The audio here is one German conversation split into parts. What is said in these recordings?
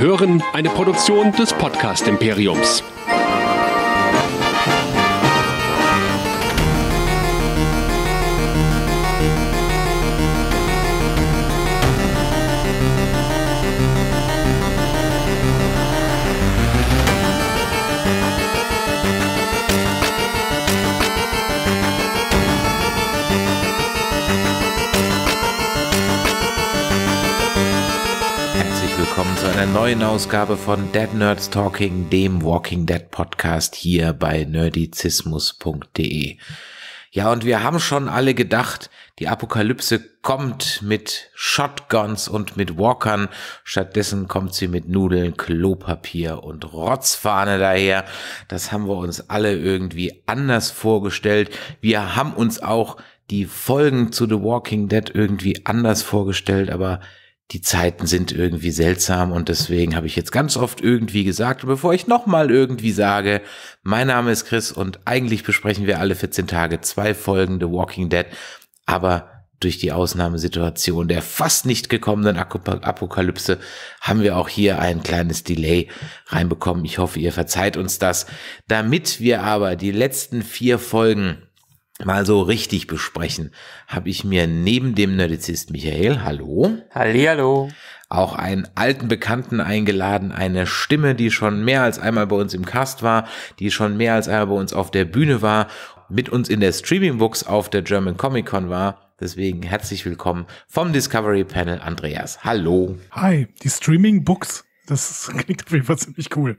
hören eine Produktion des Podcast Imperiums. einer neuen Ausgabe von Dead Nerds Talking, dem Walking Dead Podcast hier bei nerdizismus.de. Ja, und wir haben schon alle gedacht, die Apokalypse kommt mit Shotguns und mit Walkern. Stattdessen kommt sie mit Nudeln, Klopapier und Rotzfahne daher. Das haben wir uns alle irgendwie anders vorgestellt. Wir haben uns auch die Folgen zu The Walking Dead irgendwie anders vorgestellt, aber die Zeiten sind irgendwie seltsam und deswegen habe ich jetzt ganz oft irgendwie gesagt. bevor ich nochmal irgendwie sage, mein Name ist Chris und eigentlich besprechen wir alle 14 Tage zwei Folgen The Walking Dead, aber durch die Ausnahmesituation der fast nicht gekommenen Apokalypse haben wir auch hier ein kleines Delay reinbekommen. Ich hoffe, ihr verzeiht uns das. Damit wir aber die letzten vier Folgen mal so richtig besprechen, habe ich mir neben dem Nerdizist Michael, hallo. Hallihallo. Auch einen alten Bekannten eingeladen, eine Stimme, die schon mehr als einmal bei uns im Cast war, die schon mehr als einmal bei uns auf der Bühne war, mit uns in der Streaming Books auf der German Comic Con war. Deswegen herzlich willkommen vom Discovery Panel Andreas. Hallo. Hi, die Streaming Books. Das klingt auf jeden Fall ziemlich cool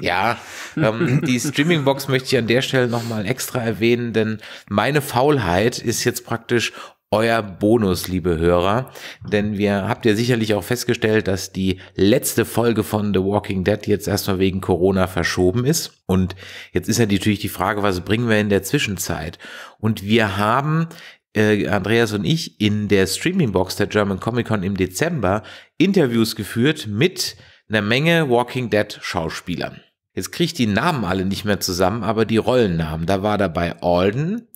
ja, ähm, die Streamingbox möchte ich an der Stelle nochmal extra erwähnen, denn meine Faulheit ist jetzt praktisch euer Bonus, liebe Hörer. Denn wir habt ja sicherlich auch festgestellt, dass die letzte Folge von The Walking Dead jetzt erstmal wegen Corona verschoben ist. Und jetzt ist ja natürlich die Frage, was bringen wir in der Zwischenzeit? Und wir haben äh, Andreas und ich in der Streamingbox der German Comic Con im Dezember Interviews geführt mit eine Menge Walking Dead Schauspielern. Jetzt kriege ich die Namen alle nicht mehr zusammen, aber die Rollennamen. Da war dabei Alden,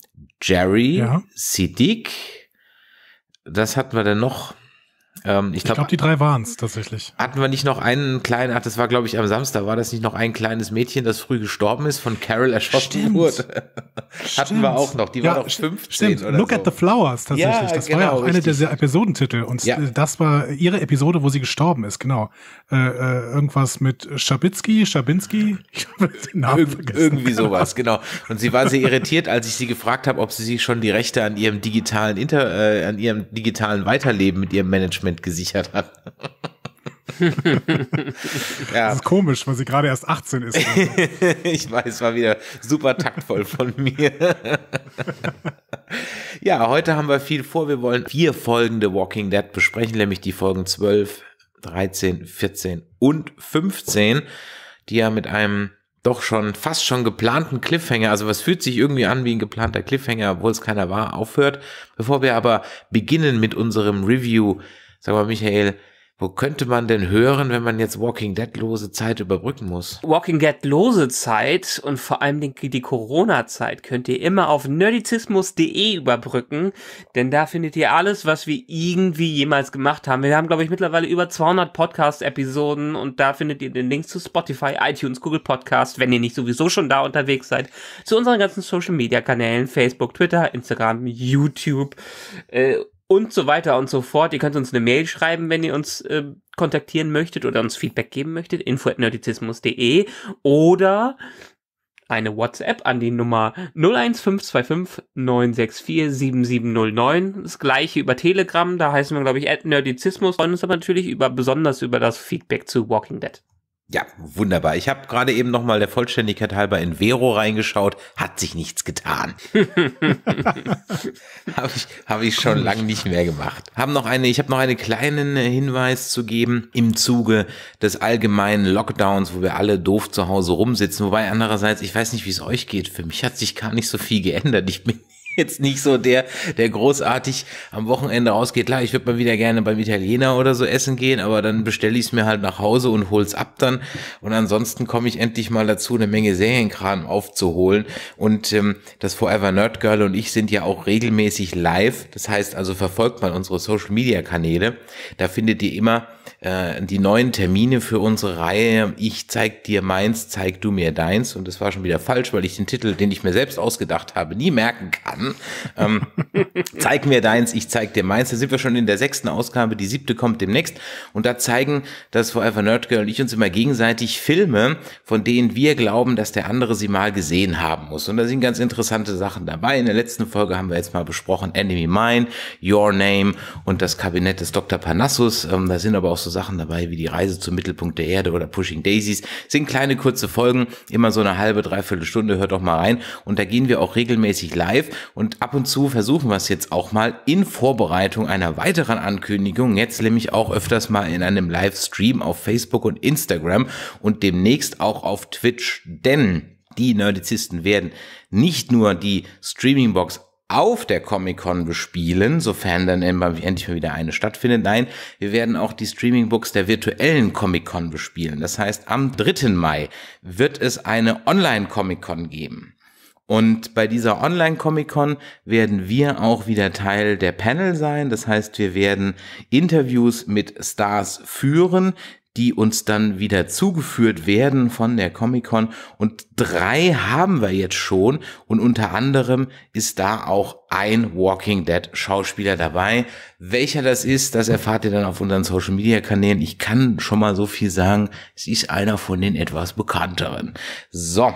Jerry, ja. Siddiq, das hatten wir dann noch. Ähm, ich glaube, glaub, die drei waren es tatsächlich. Hatten wir nicht noch einen kleinen, ach, das war, glaube ich, am Samstag, war das nicht noch ein kleines Mädchen, das früh gestorben ist, von Carol erschossen stimmt. wurde? hatten wir auch noch, die ja, war doch 15 stimmt. oder Look so. at the Flowers tatsächlich, ja, das genau, war ja genau, auch richtig. einer der Episodentitel und ja. Äh, das war ihre Episode, wo sie gestorben ist, genau. Äh, äh, irgendwas mit Schabitzky, Schabinski, ich habe den Namen Ir vergessen. Irgendwie sowas, genau. Und sie war sehr irritiert, als ich sie gefragt habe, ob sie sich schon die Rechte an ihrem digitalen Inter, äh, an ihrem digitalen Weiterleben mit ihrem Management Management gesichert hat. ja. Das ist komisch, weil sie gerade erst 18 ist. ich weiß, war wieder super taktvoll von mir. ja, heute haben wir viel vor. Wir wollen vier Folgen Walking Dead besprechen, nämlich die Folgen 12, 13, 14 und 15, die ja mit einem doch schon fast schon geplanten Cliffhanger, also was fühlt sich irgendwie an wie ein geplanter Cliffhanger, obwohl es keiner war, aufhört. Bevor wir aber beginnen mit unserem Review Sag mal, Michael, wo könnte man denn hören, wenn man jetzt Walking Dead lose Zeit überbrücken muss? Walking Dead lose Zeit und vor allem die, Corona-Zeit könnt ihr immer auf nerdizismus.de überbrücken, denn da findet ihr alles, was wir irgendwie jemals gemacht haben. Wir haben, glaube ich, mittlerweile über 200 Podcast-Episoden und da findet ihr den Link zu Spotify, iTunes, Google Podcast, wenn ihr nicht sowieso schon da unterwegs seid, zu unseren ganzen Social-Media-Kanälen, Facebook, Twitter, Instagram, YouTube äh, und so weiter und so fort. Ihr könnt uns eine Mail schreiben, wenn ihr uns äh, kontaktieren möchtet oder uns Feedback geben möchtet, info.nerdizismus.de oder eine WhatsApp an die Nummer 01525 964 7709. Das gleiche über Telegram, da heißen wir, glaube ich, at Nerdizismus. Freuen uns aber natürlich über, besonders über das Feedback zu Walking Dead. Ja, wunderbar. Ich habe gerade eben noch mal der Vollständigkeit halber in Vero reingeschaut, hat sich nichts getan. habe ich, hab ich schon lange nicht mehr gemacht. Hab noch eine, ich habe noch einen kleinen äh, Hinweis zu geben im Zuge des allgemeinen Lockdowns, wo wir alle doof zu Hause rumsitzen. Wobei andererseits, ich weiß nicht, wie es euch geht, für mich hat sich gar nicht so viel geändert. Ich bin jetzt nicht so der, der großartig am Wochenende ausgeht. Klar, ich würde mal wieder gerne beim Italiener oder so essen gehen, aber dann bestelle ich es mir halt nach Hause und hol's ab dann. Und ansonsten komme ich endlich mal dazu, eine Menge Serienkram aufzuholen. Und ähm, das Forever Nerd Girl und ich sind ja auch regelmäßig live. Das heißt also, verfolgt mal unsere Social Media Kanäle. Da findet ihr immer äh, die neuen Termine für unsere Reihe. Ich zeig dir meins, zeig du mir deins. Und das war schon wieder falsch, weil ich den Titel, den ich mir selbst ausgedacht habe, nie merken kann haben. Ähm, zeig mir deins, ich zeig dir meins. Da sind wir schon in der sechsten Ausgabe, die siebte kommt demnächst. Und da zeigen das Forever Nerd Girl und ich uns immer gegenseitig Filme, von denen wir glauben, dass der andere sie mal gesehen haben muss. Und da sind ganz interessante Sachen dabei. In der letzten Folge haben wir jetzt mal besprochen Enemy Mine, Your Name und das Kabinett des Dr. Parnassus. Ähm, da sind aber auch so Sachen dabei wie die Reise zum Mittelpunkt der Erde oder Pushing Daisies. Sind kleine kurze Folgen, immer so eine halbe, dreiviertel Stunde, hört doch mal rein. Und da gehen wir auch regelmäßig live und ab und zu versuchen wir es jetzt auch mal in Vorbereitung einer weiteren Ankündigung, jetzt nämlich auch öfters mal in einem Livestream auf Facebook und Instagram und demnächst auch auf Twitch, denn die Nerdizisten werden nicht nur die Streamingbox auf der Comic-Con bespielen, sofern dann endlich mal wieder eine stattfindet. Nein, wir werden auch die Streaming-Books der virtuellen Comic-Con bespielen. Das heißt, am 3. Mai wird es eine Online-Comic-Con geben. Und bei dieser Online-Comic-Con werden wir auch wieder Teil der Panel sein. Das heißt, wir werden Interviews mit Stars führen, die uns dann wieder zugeführt werden von der Comic-Con. Und drei haben wir jetzt schon. Und unter anderem ist da auch ein Walking Dead Schauspieler dabei. Welcher das ist, das erfahrt ihr dann auf unseren Social Media Kanälen. Ich kann schon mal so viel sagen. Es ist einer von den etwas bekannteren. So.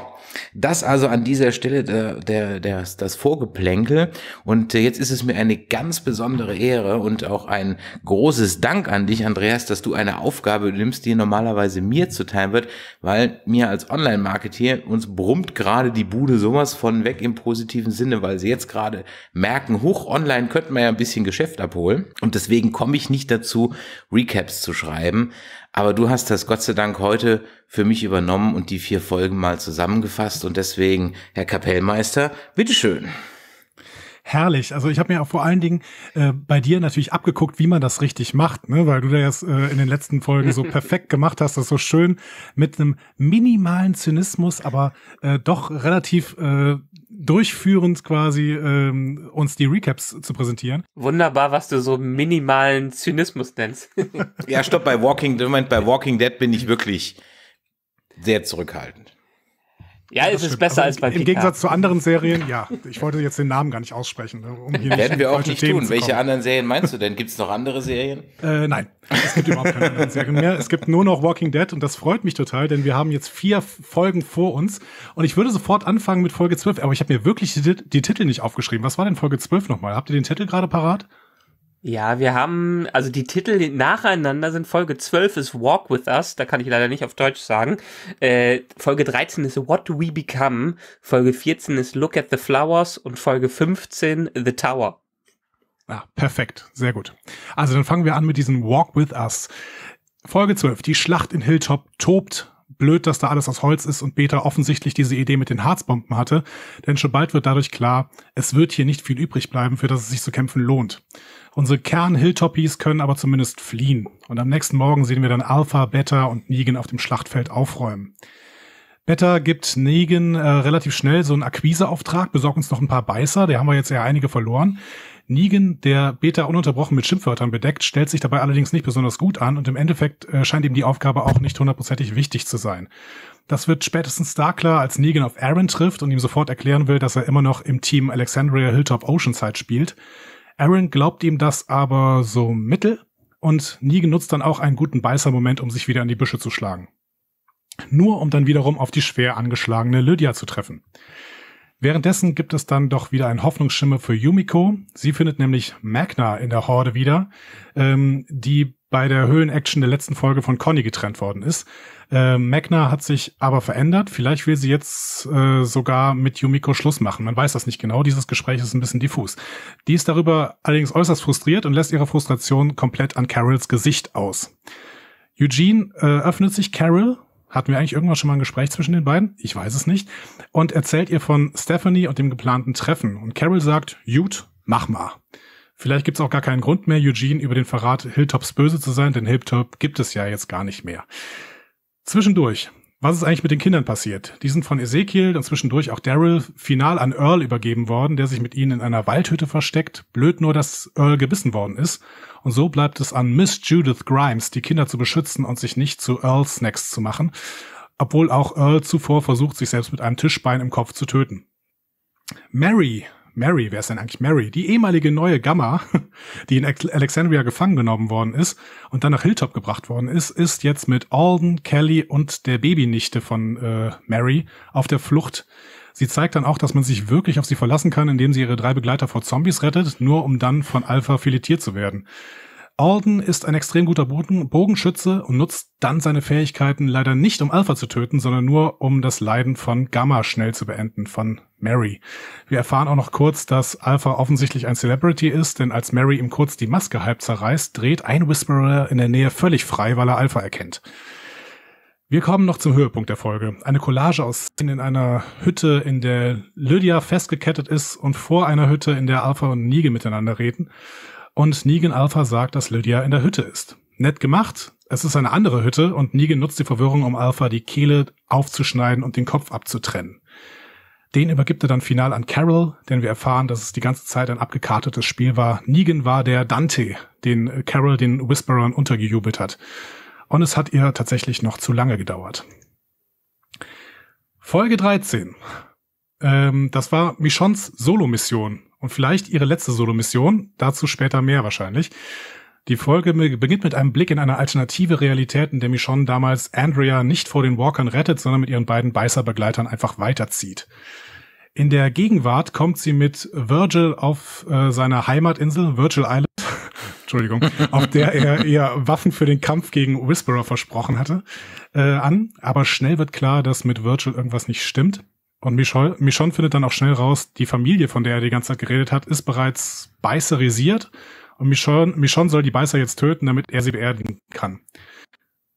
Das also an dieser Stelle der, äh, der, der, das Vorgeplänkel. Und äh, jetzt ist es mir eine ganz besondere Ehre und auch ein großes Dank an dich, Andreas, dass du eine Aufgabe nimmst, die normalerweise mir zuteil wird, weil mir als Online-Marketeer uns brummt gerade die Bude sowas von weg im positiven Sinne, weil sie jetzt gerade merken, hoch online könnten wir ja ein bisschen Geschäft abholen. Und deswegen komme ich nicht dazu, Recaps zu schreiben. Aber du hast das Gott sei Dank heute für mich übernommen und die vier Folgen mal zusammengefasst. Und deswegen, Herr Kapellmeister, bitteschön herrlich. Also ich habe mir auch vor allen Dingen äh, bei dir natürlich abgeguckt, wie man das richtig macht, ne? weil du das äh, in den letzten Folgen so perfekt gemacht hast, das so schön mit einem minimalen Zynismus, aber äh, doch relativ äh, durchführend quasi ähm, uns die Recaps zu präsentieren. Wunderbar, was du so minimalen Zynismus nennst. ja, stopp, bei Walking, bei Walking Dead bin ich wirklich sehr zurückhaltend. Ja, es ist stimmt. besser also als bei Im Picard. Gegensatz zu anderen Serien, ja. Ich wollte jetzt den Namen gar nicht aussprechen. Ne, um hier Werden wir auch nicht Themen tun. Welche anderen Serien meinst du denn? Gibt es noch andere Serien? Äh, nein, es gibt überhaupt keine anderen Serien mehr. Es gibt nur noch Walking Dead und das freut mich total, denn wir haben jetzt vier Folgen vor uns. Und ich würde sofort anfangen mit Folge 12, aber ich habe mir wirklich die, die Titel nicht aufgeschrieben. Was war denn Folge 12 nochmal? Habt ihr den Titel gerade parat? Ja, wir haben, also die Titel nacheinander sind Folge 12 ist Walk With Us, da kann ich leider nicht auf Deutsch sagen. Äh, Folge 13 ist What Do We Become, Folge 14 ist Look at the Flowers und Folge 15 The Tower. Ah, perfekt, sehr gut. Also dann fangen wir an mit diesem Walk With Us. Folge 12, die Schlacht in Hilltop tobt. Blöd, dass da alles aus Holz ist und Peter offensichtlich diese Idee mit den Harzbomben hatte, denn schon bald wird dadurch klar, es wird hier nicht viel übrig bleiben, für das es sich zu kämpfen lohnt. Unsere Kern-Hilltoppies können aber zumindest fliehen. Und am nächsten Morgen sehen wir dann Alpha, Beta und Negan auf dem Schlachtfeld aufräumen. Beta gibt Negan äh, relativ schnell so einen Akquiseauftrag, besorgt uns noch ein paar Beißer, der haben wir jetzt ja einige verloren. Negan, der Beta ununterbrochen mit Schimpfwörtern bedeckt, stellt sich dabei allerdings nicht besonders gut an und im Endeffekt äh, scheint ihm die Aufgabe auch nicht hundertprozentig wichtig zu sein. Das wird spätestens da klar, als Negan auf Aaron trifft und ihm sofort erklären will, dass er immer noch im Team Alexandria Hilltop Oceanside spielt. Aaron glaubt ihm das aber so mittel und nie genutzt dann auch einen guten Beißermoment, um sich wieder in die Büsche zu schlagen. Nur um dann wiederum auf die schwer angeschlagene Lydia zu treffen. Währenddessen gibt es dann doch wieder einen Hoffnungsschimmer für Yumiko. Sie findet nämlich Magna in der Horde wieder, ähm, die bei der Höhlenaction der letzten Folge von Conny getrennt worden ist. Äh, Magna hat sich aber verändert. Vielleicht will sie jetzt äh, sogar mit Yumiko Schluss machen. Man weiß das nicht genau. Dieses Gespräch ist ein bisschen diffus. Die ist darüber allerdings äußerst frustriert und lässt ihre Frustration komplett an Carols Gesicht aus. Eugene äh, öffnet sich Carol. Hatten wir eigentlich irgendwann schon mal ein Gespräch zwischen den beiden? Ich weiß es nicht. Und erzählt ihr von Stephanie und dem geplanten Treffen. Und Carol sagt, Jut, mach mal. Vielleicht gibt es auch gar keinen Grund mehr, Eugene über den Verrat Hilltops böse zu sein, denn Hilltop gibt es ja jetzt gar nicht mehr. Zwischendurch. Was ist eigentlich mit den Kindern passiert? Die sind von Ezekiel und zwischendurch auch Daryl final an Earl übergeben worden, der sich mit ihnen in einer Waldhütte versteckt. Blöd nur, dass Earl gebissen worden ist. Und so bleibt es an Miss Judith Grimes, die Kinder zu beschützen und sich nicht zu Earls Snacks zu machen. Obwohl auch Earl zuvor versucht, sich selbst mit einem Tischbein im Kopf zu töten. Mary Mary, wer ist denn eigentlich Mary? Die ehemalige neue Gamma, die in Alexandria gefangen genommen worden ist und dann nach Hilltop gebracht worden ist, ist jetzt mit Alden, Kelly und der Babynichte von äh, Mary auf der Flucht. Sie zeigt dann auch, dass man sich wirklich auf sie verlassen kann, indem sie ihre drei Begleiter vor Zombies rettet, nur um dann von Alpha filetiert zu werden. Alden ist ein extrem guter Bogenschütze und nutzt dann seine Fähigkeiten leider nicht, um Alpha zu töten, sondern nur, um das Leiden von Gamma schnell zu beenden, von Mary. Wir erfahren auch noch kurz, dass Alpha offensichtlich ein Celebrity ist, denn als Mary ihm kurz die Maske halb zerreißt, dreht ein Whisperer in der Nähe völlig frei, weil er Alpha erkennt. Wir kommen noch zum Höhepunkt der Folge. Eine Collage aus Szenen in einer Hütte, in der Lydia festgekettet ist und vor einer Hütte, in der Alpha und Nige miteinander reden und Negan Alpha sagt, dass Lydia in der Hütte ist. Nett gemacht. Es ist eine andere Hütte und Negan nutzt die Verwirrung, um Alpha die Kehle aufzuschneiden und den Kopf abzutrennen. Den übergibt er dann final an Carol, denn wir erfahren, dass es die ganze Zeit ein abgekartetes Spiel war. Negan war der Dante, den Carol den Whisperern untergejubelt hat. Und es hat ihr tatsächlich noch zu lange gedauert. Folge 13. Ähm, das war Michons Solo-Mission und vielleicht ihre letzte Solo-Mission, dazu später mehr wahrscheinlich. Die Folge beginnt mit einem Blick in eine alternative Realität, in der Michonne damals Andrea nicht vor den Walkern rettet, sondern mit ihren beiden Beißerbegleitern einfach weiterzieht. In der Gegenwart kommt sie mit Virgil auf äh, seiner Heimatinsel, Virgil Island, Entschuldigung, auf der er ihr Waffen für den Kampf gegen Whisperer versprochen hatte, äh, an. Aber schnell wird klar, dass mit Virgil irgendwas nicht stimmt. Und Michonne Michon findet dann auch schnell raus, die Familie, von der er die ganze Zeit geredet hat, ist bereits beißerisiert und Michonne Michon soll die Beißer jetzt töten, damit er sie beerdigen kann.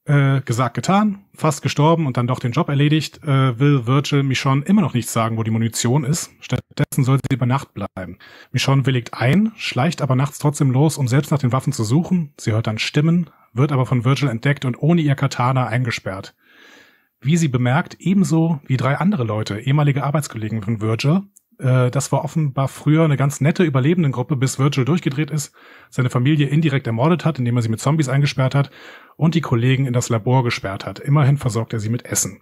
Äh, gesagt, getan, fast gestorben und dann doch den Job erledigt, äh, will Virgil Michonne immer noch nicht sagen, wo die Munition ist. Stattdessen soll sie über Nacht bleiben. Michonne willigt ein, schleicht aber nachts trotzdem los, um selbst nach den Waffen zu suchen. Sie hört dann Stimmen, wird aber von Virgil entdeckt und ohne ihr Katana eingesperrt wie sie bemerkt, ebenso wie drei andere Leute, ehemalige Arbeitskollegen von Virgil. Äh, das war offenbar früher eine ganz nette Überlebendengruppe, bis Virgil durchgedreht ist, seine Familie indirekt ermordet hat, indem er sie mit Zombies eingesperrt hat und die Kollegen in das Labor gesperrt hat. Immerhin versorgt er sie mit Essen.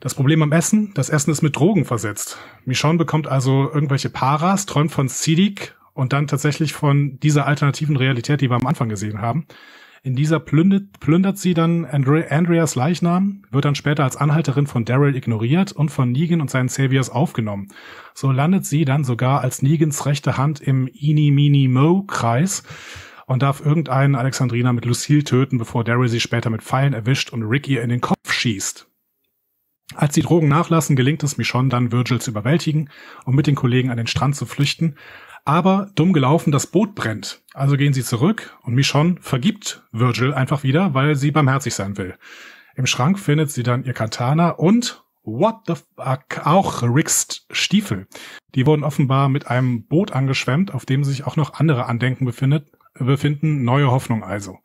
Das Problem am Essen, das Essen ist mit Drogen versetzt. Michonne bekommt also irgendwelche Paras, träumt von Sidik und dann tatsächlich von dieser alternativen Realität, die wir am Anfang gesehen haben. In dieser plündert, plündert sie dann Andreas Leichnam, wird dann später als Anhalterin von Daryl ignoriert und von Negan und seinen Saviors aufgenommen. So landet sie dann sogar als Negans rechte Hand im Eeny mini mo kreis und darf irgendeinen Alexandriner mit Lucille töten, bevor Daryl sie später mit Pfeilen erwischt und Rick ihr in den Kopf schießt. Als die Drogen nachlassen, gelingt es Michonne dann, Virgil zu überwältigen und um mit den Kollegen an den Strand zu flüchten, aber dumm gelaufen, das Boot brennt. Also gehen sie zurück und Michonne vergibt Virgil einfach wieder, weil sie barmherzig sein will. Im Schrank findet sie dann ihr Katana und what the fuck, auch Ricks Stiefel. Die wurden offenbar mit einem Boot angeschwemmt, auf dem sich auch noch andere Andenken befindet, befinden, neue Hoffnung also.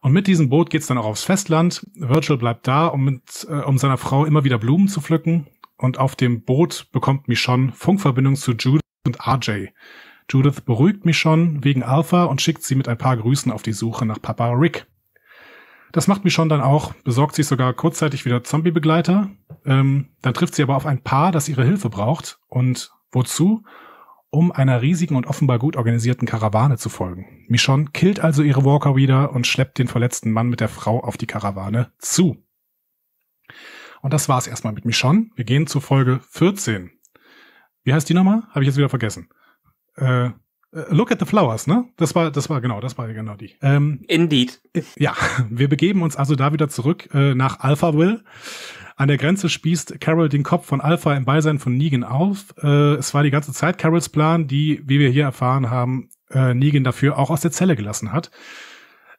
Und mit diesem Boot geht's dann auch aufs Festland. Virgil bleibt da, um, mit, äh, um seiner Frau immer wieder Blumen zu pflücken. Und auf dem Boot bekommt Michonne Funkverbindung zu Jude und RJ. Judith beruhigt mich schon wegen Alpha und schickt sie mit ein paar Grüßen auf die Suche nach Papa Rick. Das macht mich schon dann auch, besorgt sich sogar kurzzeitig wieder Zombie-Begleiter. Ähm, dann trifft sie aber auf ein Paar, das ihre Hilfe braucht. Und wozu? Um einer riesigen und offenbar gut organisierten Karawane zu folgen. Michonne killt also ihre Walker wieder und schleppt den verletzten Mann mit der Frau auf die Karawane zu. Und das war's erstmal mit Michonne. Wir gehen zur Folge 14 wie heißt die nochmal? Habe ich jetzt wieder vergessen. Äh, äh, Look at the Flowers, ne? Das war, das war genau, das war genau die. Ähm, Indeed. Ja, wir begeben uns also da wieder zurück äh, nach Alpha Will. An der Grenze spießt Carol den Kopf von Alpha im Beisein von Negan auf. Äh, es war die ganze Zeit Carols Plan, die, wie wir hier erfahren haben, äh, Negan dafür auch aus der Zelle gelassen hat.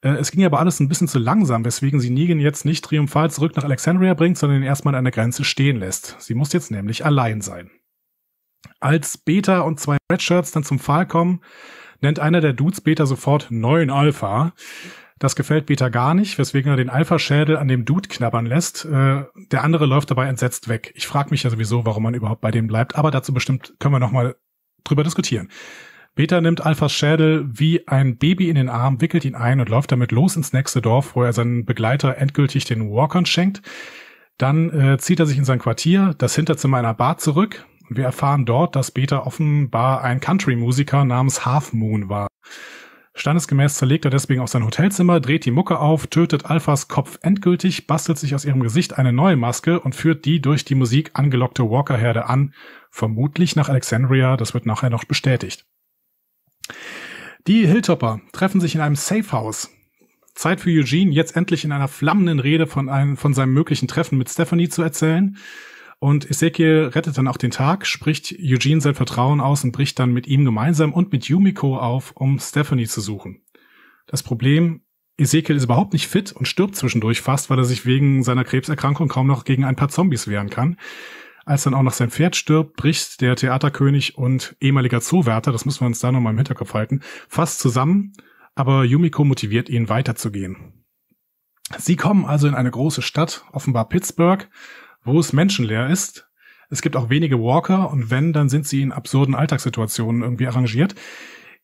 Äh, es ging aber alles ein bisschen zu langsam, weswegen sie Negan jetzt nicht triumphal zurück nach Alexandria bringt, sondern ihn erstmal an der Grenze stehen lässt. Sie muss jetzt nämlich allein sein. Als Beta und zwei Redshirts dann zum Fall kommen, nennt einer der Dudes Beta sofort neuen Alpha. Das gefällt Beta gar nicht, weswegen er den Alpha-Schädel an dem Dude knabbern lässt. Äh, der andere läuft dabei entsetzt weg. Ich frage mich ja sowieso, warum man überhaupt bei dem bleibt, aber dazu bestimmt können wir nochmal drüber diskutieren. Beta nimmt Alphas Schädel wie ein Baby in den Arm, wickelt ihn ein und läuft damit los ins nächste Dorf, wo er seinen Begleiter endgültig den Walkern schenkt. Dann äh, zieht er sich in sein Quartier, das Hinterzimmer einer Bar zurück, und wir erfahren dort, dass Beta offenbar ein Country-Musiker namens Half Moon war. Standesgemäß zerlegt er deswegen auf sein Hotelzimmer, dreht die Mucke auf, tötet Alphas Kopf endgültig, bastelt sich aus ihrem Gesicht eine neue Maske und führt die durch die Musik angelockte Walker-Herde an, vermutlich nach Alexandria, das wird nachher noch bestätigt. Die Hilltopper treffen sich in einem Safehouse. Zeit für Eugene, jetzt endlich in einer flammenden Rede von, einem, von seinem möglichen Treffen mit Stephanie zu erzählen. Und Ezekiel rettet dann auch den Tag, spricht Eugene sein Vertrauen aus und bricht dann mit ihm gemeinsam und mit Yumiko auf, um Stephanie zu suchen. Das Problem, Ezekiel ist überhaupt nicht fit und stirbt zwischendurch fast, weil er sich wegen seiner Krebserkrankung kaum noch gegen ein paar Zombies wehren kann. Als dann auch noch sein Pferd stirbt, bricht der Theaterkönig und ehemaliger Zoowärter, das müssen wir uns da nochmal im Hinterkopf halten, fast zusammen, aber Yumiko motiviert ihn weiterzugehen. Sie kommen also in eine große Stadt, offenbar Pittsburgh, wo es menschenleer ist. Es gibt auch wenige Walker und wenn, dann sind sie in absurden Alltagssituationen irgendwie arrangiert.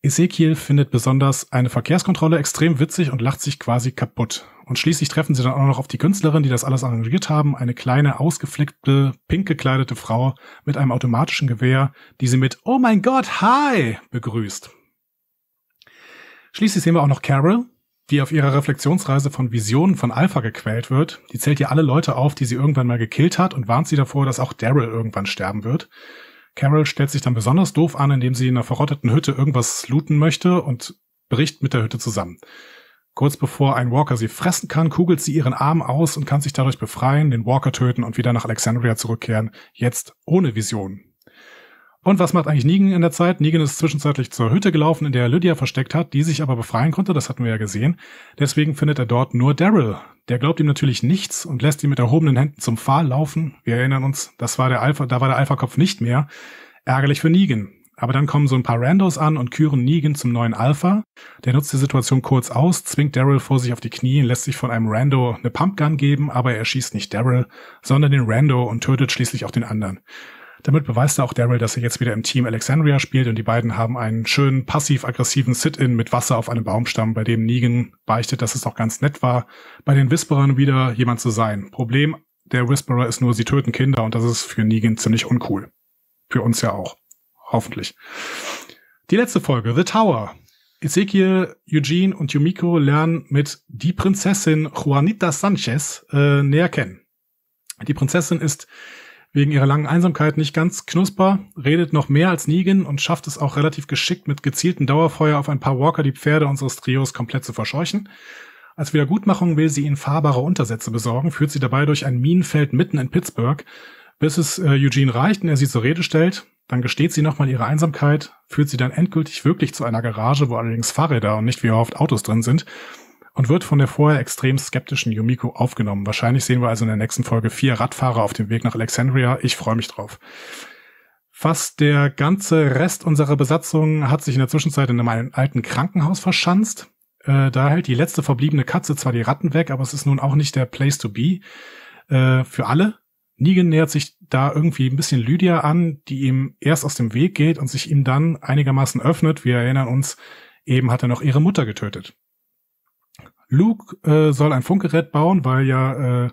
Ezekiel findet besonders eine Verkehrskontrolle extrem witzig und lacht sich quasi kaputt. Und schließlich treffen sie dann auch noch auf die Künstlerin, die das alles arrangiert haben, eine kleine, ausgeflickte, pink gekleidete Frau mit einem automatischen Gewehr, die sie mit Oh mein Gott, hi begrüßt. Schließlich sehen wir auch noch Carol, die auf ihrer Reflexionsreise von Visionen von Alpha gequält wird. Die zählt ihr alle Leute auf, die sie irgendwann mal gekillt hat und warnt sie davor, dass auch Daryl irgendwann sterben wird. Carol stellt sich dann besonders doof an, indem sie in einer verrotteten Hütte irgendwas looten möchte und bricht mit der Hütte zusammen. Kurz bevor ein Walker sie fressen kann, kugelt sie ihren Arm aus und kann sich dadurch befreien, den Walker töten und wieder nach Alexandria zurückkehren, jetzt ohne Visionen. Und was macht eigentlich Negan in der Zeit? Negan ist zwischenzeitlich zur Hütte gelaufen, in der er Lydia versteckt hat, die sich aber befreien konnte, das hatten wir ja gesehen. Deswegen findet er dort nur Daryl. Der glaubt ihm natürlich nichts und lässt ihn mit erhobenen Händen zum Pfahl laufen. Wir erinnern uns, das war der Alpha, da war der Alpha-Kopf nicht mehr. Ärgerlich für Negan. Aber dann kommen so ein paar Randos an und küren Negan zum neuen Alpha. Der nutzt die Situation kurz aus, zwingt Daryl vor sich auf die Knie, lässt sich von einem Rando eine Pumpgun geben, aber er schießt nicht Daryl, sondern den Rando und tötet schließlich auch den anderen. Damit beweist auch Daryl, dass er jetzt wieder im Team Alexandria spielt und die beiden haben einen schönen passiv-aggressiven Sit-In mit Wasser auf einem Baumstamm, bei dem Negan beichtet, dass es doch ganz nett war, bei den Whisperern wieder jemand zu sein. Problem der Whisperer ist nur, sie töten Kinder und das ist für Negan ziemlich uncool. Für uns ja auch. Hoffentlich. Die letzte Folge, The Tower. Ezekiel, Eugene und Yumiko lernen mit die Prinzessin Juanita Sanchez äh, näher kennen. Die Prinzessin ist wegen ihrer langen Einsamkeit nicht ganz knusper, redet noch mehr als Negan und schafft es auch relativ geschickt mit gezielten Dauerfeuer auf ein paar Walker die Pferde unseres Trios komplett zu verscheuchen. Als Wiedergutmachung will sie ihnen fahrbare Untersätze besorgen, führt sie dabei durch ein Minenfeld mitten in Pittsburgh, bis es äh, Eugene reicht und er sie zur Rede stellt. Dann gesteht sie nochmal ihre Einsamkeit, führt sie dann endgültig wirklich zu einer Garage, wo allerdings Fahrräder und nicht wie oft Autos drin sind und wird von der vorher extrem skeptischen Yumiko aufgenommen. Wahrscheinlich sehen wir also in der nächsten Folge vier Radfahrer auf dem Weg nach Alexandria. Ich freue mich drauf. Fast der ganze Rest unserer Besatzung hat sich in der Zwischenzeit in einem alten Krankenhaus verschanzt. Äh, da hält die letzte verbliebene Katze zwar die Ratten weg, aber es ist nun auch nicht der Place to be äh, für alle. Negan nähert sich da irgendwie ein bisschen Lydia an, die ihm erst aus dem Weg geht und sich ihm dann einigermaßen öffnet. Wir erinnern uns, eben hat er noch ihre Mutter getötet. Luke äh, soll ein Funkgerät bauen, weil ja äh,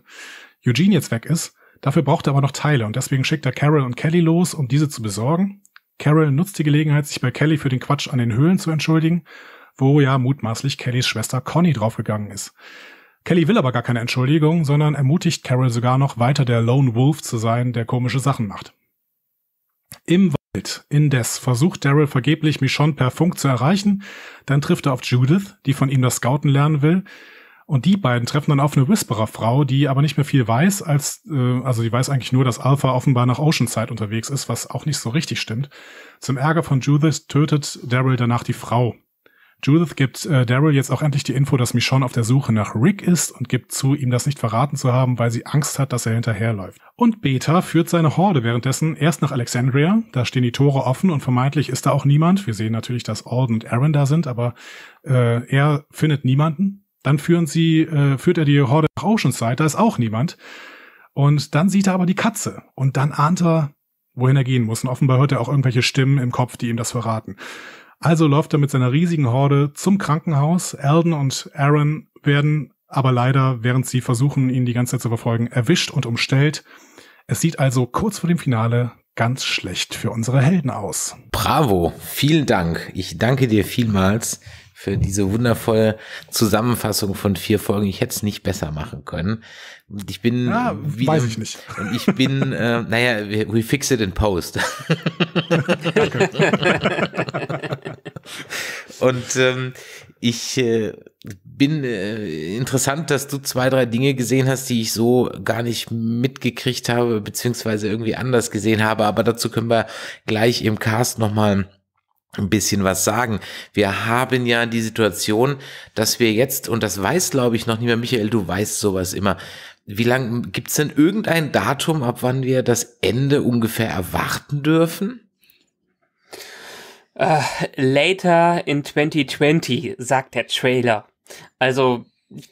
Eugene jetzt weg ist. Dafür braucht er aber noch Teile und deswegen schickt er Carol und Kelly los, um diese zu besorgen. Carol nutzt die Gelegenheit, sich bei Kelly für den Quatsch an den Höhlen zu entschuldigen, wo ja mutmaßlich Kellys Schwester Connie draufgegangen ist. Kelly will aber gar keine Entschuldigung, sondern ermutigt Carol sogar noch weiter der Lone Wolf zu sein, der komische Sachen macht. Im Wald indes versucht Daryl vergeblich, Michonne per Funk zu erreichen. Dann trifft er auf Judith, die von ihm das Scouten lernen will. Und die beiden treffen dann auf eine Whisperer-Frau, die aber nicht mehr viel weiß, als äh, also die weiß eigentlich nur, dass Alpha offenbar nach Oceanside unterwegs ist, was auch nicht so richtig stimmt. Zum Ärger von Judith tötet Daryl danach die Frau Judith gibt äh, Daryl jetzt auch endlich die Info, dass Michonne auf der Suche nach Rick ist und gibt zu, ihm das nicht verraten zu haben, weil sie Angst hat, dass er hinterherläuft. Und Beta führt seine Horde währenddessen erst nach Alexandria. Da stehen die Tore offen und vermeintlich ist da auch niemand. Wir sehen natürlich, dass Alden und Aaron da sind, aber äh, er findet niemanden. Dann führen sie, äh, führt er die Horde nach Oceanside, da ist auch niemand. Und dann sieht er aber die Katze und dann ahnt er, wohin er gehen muss. Und offenbar hört er auch irgendwelche Stimmen im Kopf, die ihm das verraten. Also läuft er mit seiner riesigen Horde zum Krankenhaus. Alden und Aaron werden aber leider, während sie versuchen, ihn die ganze Zeit zu verfolgen, erwischt und umstellt. Es sieht also kurz vor dem Finale ganz schlecht für unsere Helden aus. Bravo, vielen Dank. Ich danke dir vielmals für diese wundervolle Zusammenfassung von vier Folgen. Ich hätte es nicht besser machen können. Und ich bin, ja, ah, wieder, weiß ich nicht. Und ich bin, äh, naja, we, we fix it in post. und ähm, ich äh, bin äh, interessant, dass du zwei, drei Dinge gesehen hast, die ich so gar nicht mitgekriegt habe, beziehungsweise irgendwie anders gesehen habe. Aber dazu können wir gleich im Cast nochmal mal ein bisschen was sagen. Wir haben ja die Situation, dass wir jetzt, und das weiß, glaube ich, noch nicht mehr, Michael, du weißt sowas immer, wie lange gibt es denn irgendein Datum, ab wann wir das Ende ungefähr erwarten dürfen? Uh, later in 2020, sagt der Trailer. Also,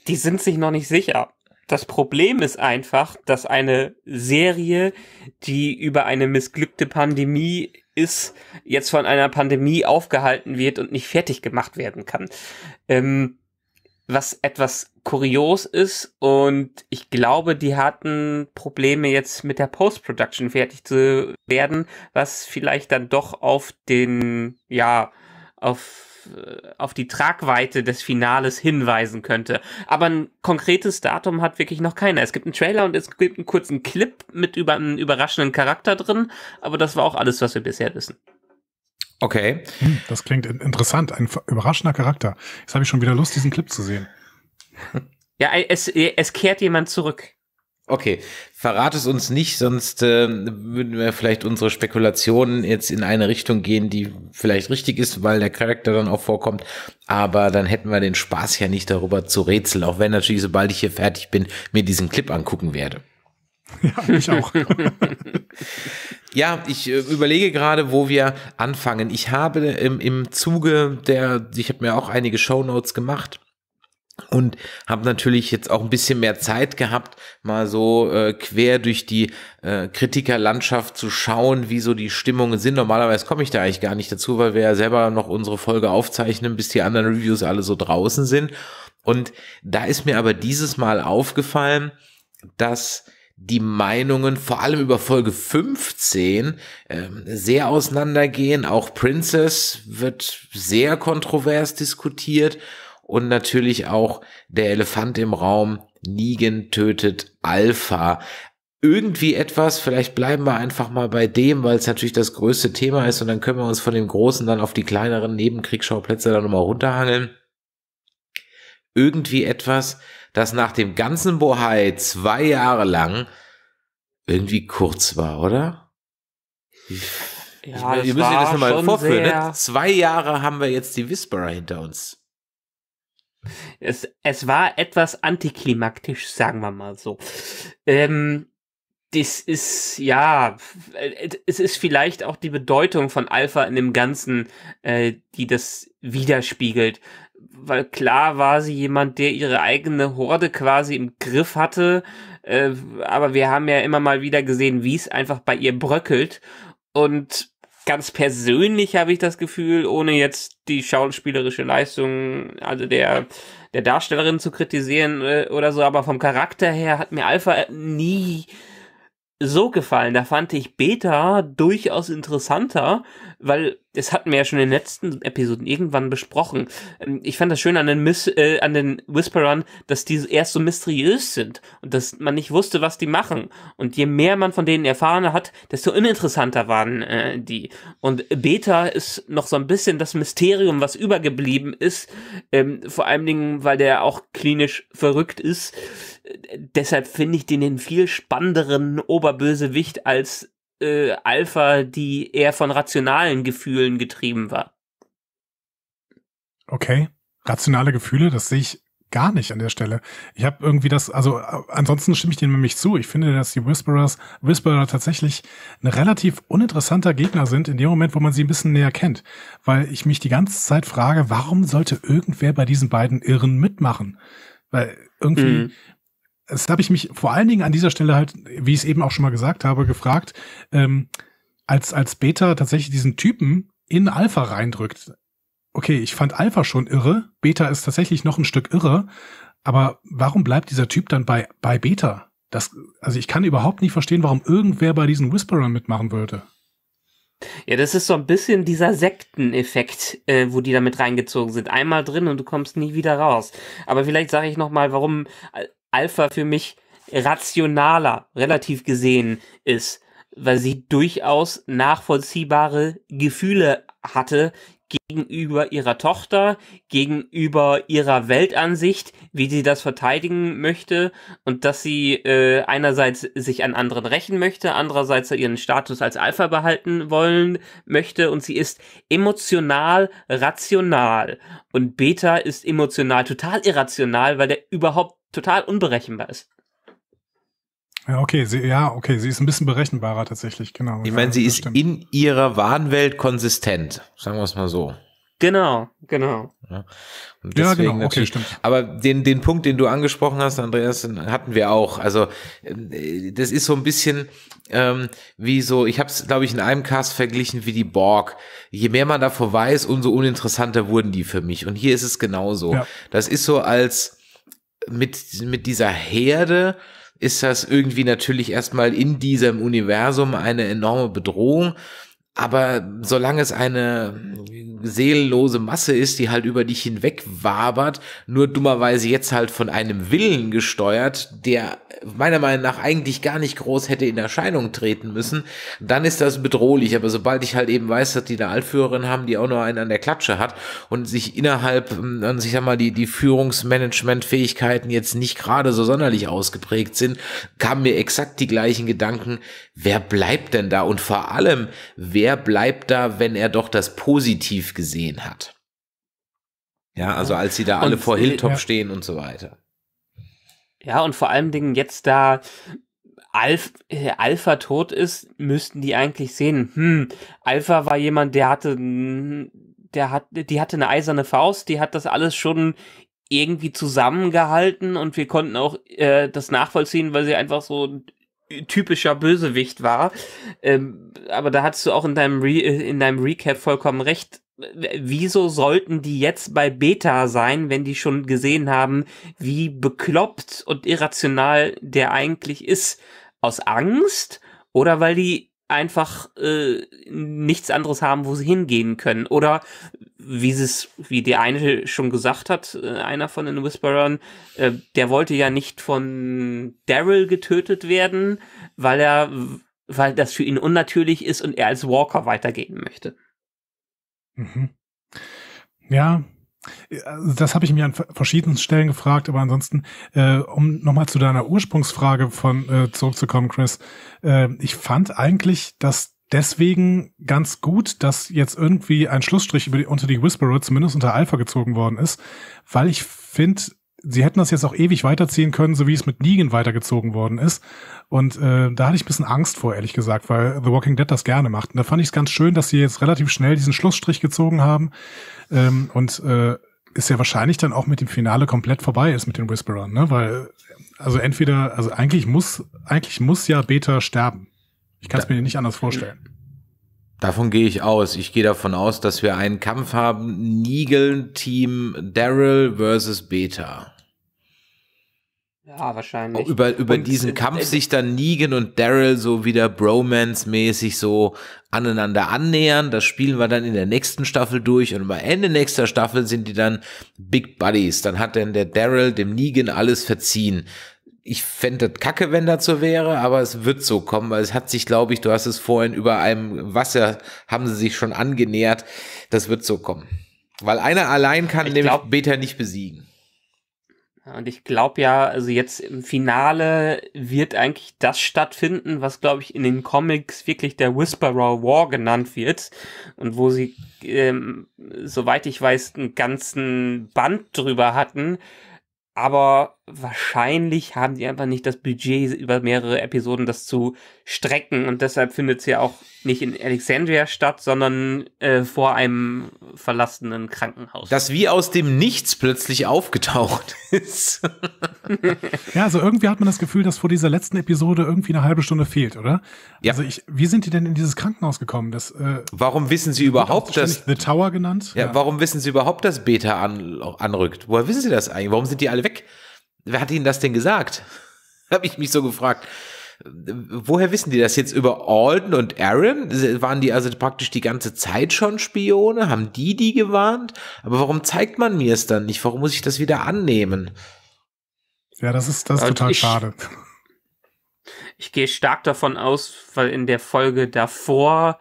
die sind sich noch nicht sicher. Das Problem ist einfach, dass eine Serie, die über eine missglückte Pandemie ist, jetzt von einer Pandemie aufgehalten wird und nicht fertig gemacht werden kann. Ähm, was etwas kurios ist und ich glaube, die hatten Probleme jetzt mit der Post-Production fertig zu werden, was vielleicht dann doch auf den, ja, auf äh, auf die Tragweite des Finales hinweisen könnte. Aber ein konkretes Datum hat wirklich noch keiner. Es gibt einen Trailer und es gibt einen kurzen Clip mit über einem überraschenden Charakter drin, aber das war auch alles, was wir bisher wissen. Okay. Hm, das klingt interessant. Ein überraschender Charakter. Jetzt habe ich schon wieder Lust, diesen Clip zu sehen. Ja, es, es kehrt jemand zurück. Okay, verrat es uns nicht, sonst äh, würden wir vielleicht unsere Spekulationen jetzt in eine Richtung gehen, die vielleicht richtig ist, weil der Charakter dann auch vorkommt. Aber dann hätten wir den Spaß ja nicht darüber zu rätseln, auch wenn natürlich, sobald ich hier fertig bin, mir diesen Clip angucken werde. Ja, ich auch. ja, ich äh, überlege gerade, wo wir anfangen. Ich habe im, im Zuge der, ich habe mir auch einige Shownotes gemacht und habe natürlich jetzt auch ein bisschen mehr Zeit gehabt, mal so äh, quer durch die äh, Kritikerlandschaft zu schauen, wie so die Stimmungen sind. Normalerweise komme ich da eigentlich gar nicht dazu, weil wir ja selber noch unsere Folge aufzeichnen, bis die anderen Reviews alle so draußen sind. Und da ist mir aber dieses Mal aufgefallen, dass die Meinungen vor allem über Folge 15 ähm, sehr auseinandergehen. Auch Princess wird sehr kontrovers diskutiert und natürlich auch der Elefant im Raum, Negan tötet Alpha. Irgendwie etwas, vielleicht bleiben wir einfach mal bei dem, weil es natürlich das größte Thema ist und dann können wir uns von dem Großen dann auf die kleineren Nebenkriegsschauplätze dann nochmal runterhangeln. Irgendwie etwas, das nach dem ganzen Bohai zwei Jahre lang irgendwie kurz war, oder? Ja, ich, wir müssen das nochmal vorführen. Ne? Zwei Jahre haben wir jetzt die Whisperer hinter uns. Es, es war etwas antiklimaktisch, sagen wir mal so. Ähm, das ist, ja, es ist vielleicht auch die Bedeutung von Alpha in dem Ganzen, äh, die das widerspiegelt. Weil klar war sie jemand, der ihre eigene Horde quasi im Griff hatte, äh, aber wir haben ja immer mal wieder gesehen, wie es einfach bei ihr bröckelt. Und ganz persönlich habe ich das Gefühl, ohne jetzt die schauspielerische Leistung, also der, der Darstellerin zu kritisieren äh, oder so, aber vom Charakter her hat mir Alpha nie so gefallen. Da fand ich Beta durchaus interessanter, weil es hatten wir ja schon in den letzten Episoden irgendwann besprochen. Ähm, ich fand das schön an den, Miss, äh, an den Whisperern, dass die erst so mysteriös sind und dass man nicht wusste, was die machen. Und je mehr man von denen erfahren hat, desto uninteressanter waren äh, die. Und Beta ist noch so ein bisschen das Mysterium, was übergeblieben ist. Ähm, vor allen Dingen, weil der auch klinisch verrückt ist deshalb finde ich den viel spannenderen Oberbösewicht als äh, Alpha, die eher von rationalen Gefühlen getrieben war. Okay, rationale Gefühle, das sehe ich gar nicht an der Stelle. Ich habe irgendwie das, also äh, ansonsten stimme ich dem nämlich zu. Ich finde, dass die Whisperers, Whisperer tatsächlich ein relativ uninteressanter Gegner sind in dem Moment, wo man sie ein bisschen näher kennt. Weil ich mich die ganze Zeit frage, warum sollte irgendwer bei diesen beiden Irren mitmachen? Weil irgendwie, mhm das habe ich mich vor allen Dingen an dieser Stelle halt, wie ich es eben auch schon mal gesagt habe, gefragt, ähm, als, als Beta tatsächlich diesen Typen in Alpha reindrückt. Okay, ich fand Alpha schon irre, Beta ist tatsächlich noch ein Stück irre, aber warum bleibt dieser Typ dann bei, bei Beta? Das, also ich kann überhaupt nicht verstehen, warum irgendwer bei diesen Whisperern mitmachen würde. Ja, das ist so ein bisschen dieser Sekteneffekt, äh, wo die damit reingezogen sind. Einmal drin und du kommst nie wieder raus. Aber vielleicht sage ich nochmal, warum Alpha für mich rationaler, relativ gesehen ist, weil sie durchaus nachvollziehbare Gefühle hatte gegenüber ihrer Tochter, gegenüber ihrer Weltansicht, wie sie das verteidigen möchte und dass sie äh, einerseits sich an anderen rächen möchte, andererseits ihren Status als Alpha behalten wollen möchte und sie ist emotional rational und Beta ist emotional total irrational, weil der überhaupt total unberechenbar ist. Ja, okay, sie, ja, okay, sie ist ein bisschen berechenbarer tatsächlich, genau. Ich meine, ja, sie ist stimmt. in ihrer Wahnwelt konsistent, sagen wir es mal so. Genau, genau. Ja, und ja genau, okay, stimmt. Aber den, den Punkt, den du angesprochen hast, Andreas, hatten wir auch. Also ähm, äh, das ist so ein bisschen ähm, wie so, ich habe es, glaube ich, in einem Cast verglichen wie die Borg. Je mehr man davor weiß, umso uninteressanter wurden die für mich. Und hier ist es genauso. Ja. Das ist so als mit, mit dieser Herde ist das irgendwie natürlich erstmal in diesem Universum eine enorme Bedrohung. Aber solange es eine seelenlose Masse ist, die halt über dich hinweg wabert, nur dummerweise jetzt halt von einem Willen gesteuert, der meiner Meinung nach eigentlich gar nicht groß hätte in Erscheinung treten müssen, dann ist das bedrohlich. Aber sobald ich halt eben weiß, dass die eine Altführerin haben, die auch nur einen an der Klatsche hat und sich innerhalb, also ich sag mal, die, die Führungsmanagementfähigkeiten jetzt nicht gerade so sonderlich ausgeprägt sind, kamen mir exakt die gleichen Gedanken, wer bleibt denn da? Und vor allem, wer der bleibt da, wenn er doch das positiv gesehen hat. Ja, also als sie da alle und, vor äh, Hilltop ja. stehen und so weiter. Ja, und vor allen Dingen jetzt da Alf, äh, Alpha tot ist, müssten die eigentlich sehen, hm, Alpha war jemand, der hatte, der hat, die hatte eine eiserne Faust, die hat das alles schon irgendwie zusammengehalten und wir konnten auch äh, das nachvollziehen, weil sie einfach so typischer Bösewicht war. Ähm, aber da hattest du auch in deinem, Re in deinem Recap vollkommen recht. Wieso sollten die jetzt bei Beta sein, wenn die schon gesehen haben, wie bekloppt und irrational der eigentlich ist? Aus Angst? Oder weil die einfach äh, nichts anderes haben, wo sie hingehen können. Oder wie es, wie der eine schon gesagt hat, äh, einer von den Whisperern, äh, der wollte ja nicht von Daryl getötet werden, weil er, weil das für ihn unnatürlich ist und er als Walker weitergehen möchte. Mhm. Ja, äh, das habe ich mir an verschiedenen Stellen gefragt, aber ansonsten, äh, um nochmal zu deiner Ursprungsfrage von äh, zurückzukommen, Chris, äh, ich fand eigentlich, dass deswegen ganz gut, dass jetzt irgendwie ein Schlussstrich über die, unter die Whisperer, zumindest unter Alpha gezogen worden ist, weil ich finde, sie hätten das jetzt auch ewig weiterziehen können, so wie es mit Negan weitergezogen worden ist. Und äh, da hatte ich ein bisschen Angst vor, ehrlich gesagt, weil The Walking Dead das gerne macht. Und da fand ich es ganz schön, dass sie jetzt relativ schnell diesen Schlussstrich gezogen haben. Ähm, und äh, ist ja wahrscheinlich dann auch mit dem Finale komplett vorbei ist mit den Whisperern, ne? Weil, also entweder, also eigentlich muss, eigentlich muss ja Beta sterben. Ich kann es mir nicht anders vorstellen. Davon gehe ich aus. Ich gehe davon aus, dass wir einen Kampf haben. Nigel-Team Daryl versus Beta. Ja, wahrscheinlich. Über, über diesen äh, Kampf äh, sich dann Negan und Daryl so wieder Bromance-mäßig so aneinander annähern. Das spielen wir dann in der nächsten Staffel durch und am Ende nächster Staffel sind die dann Big Buddies. Dann hat dann der Daryl dem Negan alles verziehen ich fände das kacke, wenn das so wäre, aber es wird so kommen, weil es hat sich, glaube ich, du hast es vorhin über einem Wasser, haben sie sich schon angenähert, das wird so kommen. Weil einer allein kann ich nämlich glaub, Beta nicht besiegen. Und ich glaube ja, also jetzt im Finale wird eigentlich das stattfinden, was, glaube ich, in den Comics wirklich der Whisperer War genannt wird. Und wo sie, ähm, soweit ich weiß, einen ganzen Band drüber hatten. Aber wahrscheinlich haben die einfach nicht das Budget, über mehrere Episoden das zu strecken. Und deshalb findet es ja auch nicht in Alexandria statt, sondern äh, vor einem verlassenen Krankenhaus. Das wie aus dem Nichts plötzlich aufgetaucht ist. ja, also irgendwie hat man das Gefühl, dass vor dieser letzten Episode irgendwie eine halbe Stunde fehlt, oder? Ja. Also ich, wie sind die denn in dieses Krankenhaus gekommen? Das, äh, warum wissen sie überhaupt, dass... The Tower genannt? Ja, ja, warum wissen sie überhaupt, dass Beta an, anrückt? Woher wissen sie das eigentlich? Warum sind die alle weg? Wer hat Ihnen das denn gesagt? Habe ich mich so gefragt. Woher wissen die das jetzt über Alden und Aaron? Waren die also praktisch die ganze Zeit schon Spione? Haben die die gewarnt? Aber warum zeigt man mir es dann nicht? Warum muss ich das wieder annehmen? Ja, das ist, das ist also total ich, schade. Ich gehe stark davon aus, weil in der Folge davor,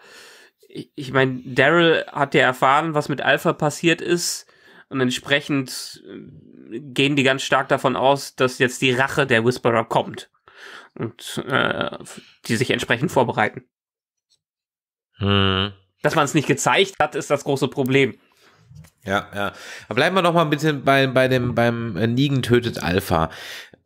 ich meine, Daryl hat ja erfahren, was mit Alpha passiert ist und entsprechend äh, gehen die ganz stark davon aus, dass jetzt die Rache der Whisperer kommt. Und äh, die sich entsprechend vorbereiten. Hm. Dass man es nicht gezeigt hat, ist das große Problem. Ja, ja. Aber bleiben wir doch mal ein bisschen bei, bei dem, beim äh, Nigen tötet Alpha.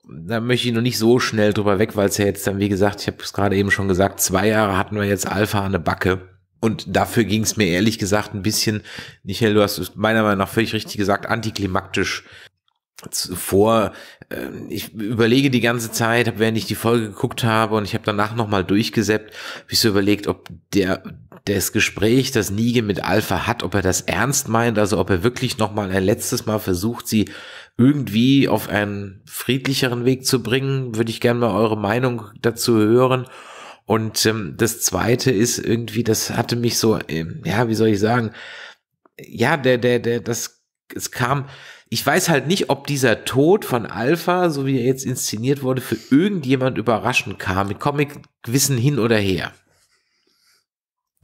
Da möchte ich noch nicht so schnell drüber weg, weil es ja jetzt dann, wie gesagt, ich habe es gerade eben schon gesagt, zwei Jahre hatten wir jetzt Alpha an der Backe. Und dafür ging es mir ehrlich gesagt ein bisschen, Michael, du hast es meiner Meinung nach völlig richtig gesagt, antiklimaktisch vor. Ähm, ich überlege die ganze Zeit, hab, während ich die Folge geguckt habe und ich habe danach nochmal durchgesäppt, habe ich so überlegt, ob der das Gespräch, das Nige mit Alpha hat, ob er das ernst meint, also ob er wirklich nochmal ein letztes Mal versucht, sie irgendwie auf einen friedlicheren Weg zu bringen. Würde ich gerne mal eure Meinung dazu hören. Und ähm, das zweite ist irgendwie, das hatte mich so, ähm, ja, wie soll ich sagen, ja, der, der, der, das, es kam, ich weiß halt nicht, ob dieser Tod von Alpha, so wie er jetzt inszeniert wurde, für irgendjemand überraschend kam, mit Comic-Wissen hin oder her.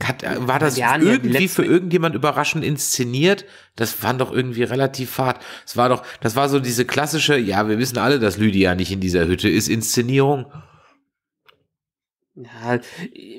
Hat, äh, war das ja, irgendwie für irgendjemand überraschend inszeniert? Das fand doch irgendwie relativ fad. Es war doch, das war so diese klassische, ja, wir wissen alle, dass Lydia nicht in dieser Hütte ist, Inszenierung. Ja,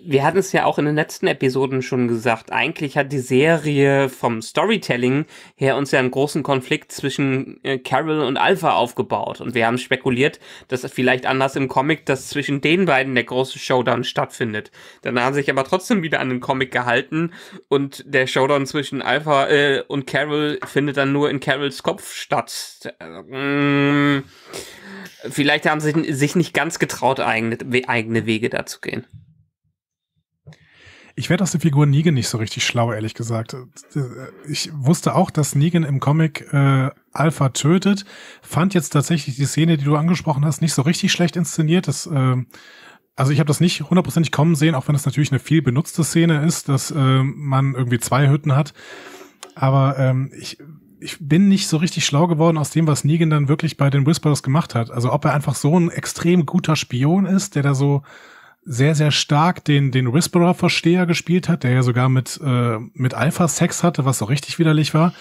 wir hatten es ja auch in den letzten Episoden schon gesagt. Eigentlich hat die Serie vom Storytelling her uns ja einen großen Konflikt zwischen äh, Carol und Alpha aufgebaut. Und wir haben spekuliert, dass vielleicht anders im Comic, dass zwischen den beiden der große Showdown stattfindet. Dann haben sich aber trotzdem wieder an den Comic gehalten und der Showdown zwischen Alpha äh, und Carol findet dann nur in Carols Kopf statt. Ähm, Vielleicht haben sie sich nicht ganz getraut, eigene, Wege da zu gehen. Ich werde aus der Figur Negan nicht so richtig schlau, ehrlich gesagt. Ich wusste auch, dass Negan im Comic äh, Alpha tötet, fand jetzt tatsächlich die Szene, die du angesprochen hast, nicht so richtig schlecht inszeniert. Das, äh, also ich habe das nicht hundertprozentig kommen sehen, auch wenn es natürlich eine viel benutzte Szene ist, dass äh, man irgendwie zwei Hütten hat. Aber ähm, ich ich bin nicht so richtig schlau geworden aus dem, was Negan dann wirklich bei den Whisperers gemacht hat. Also ob er einfach so ein extrem guter Spion ist, der da so sehr, sehr stark den, den Whisperer-Versteher gespielt hat, der ja sogar mit, äh, mit Alpha Sex hatte, was so richtig widerlich war.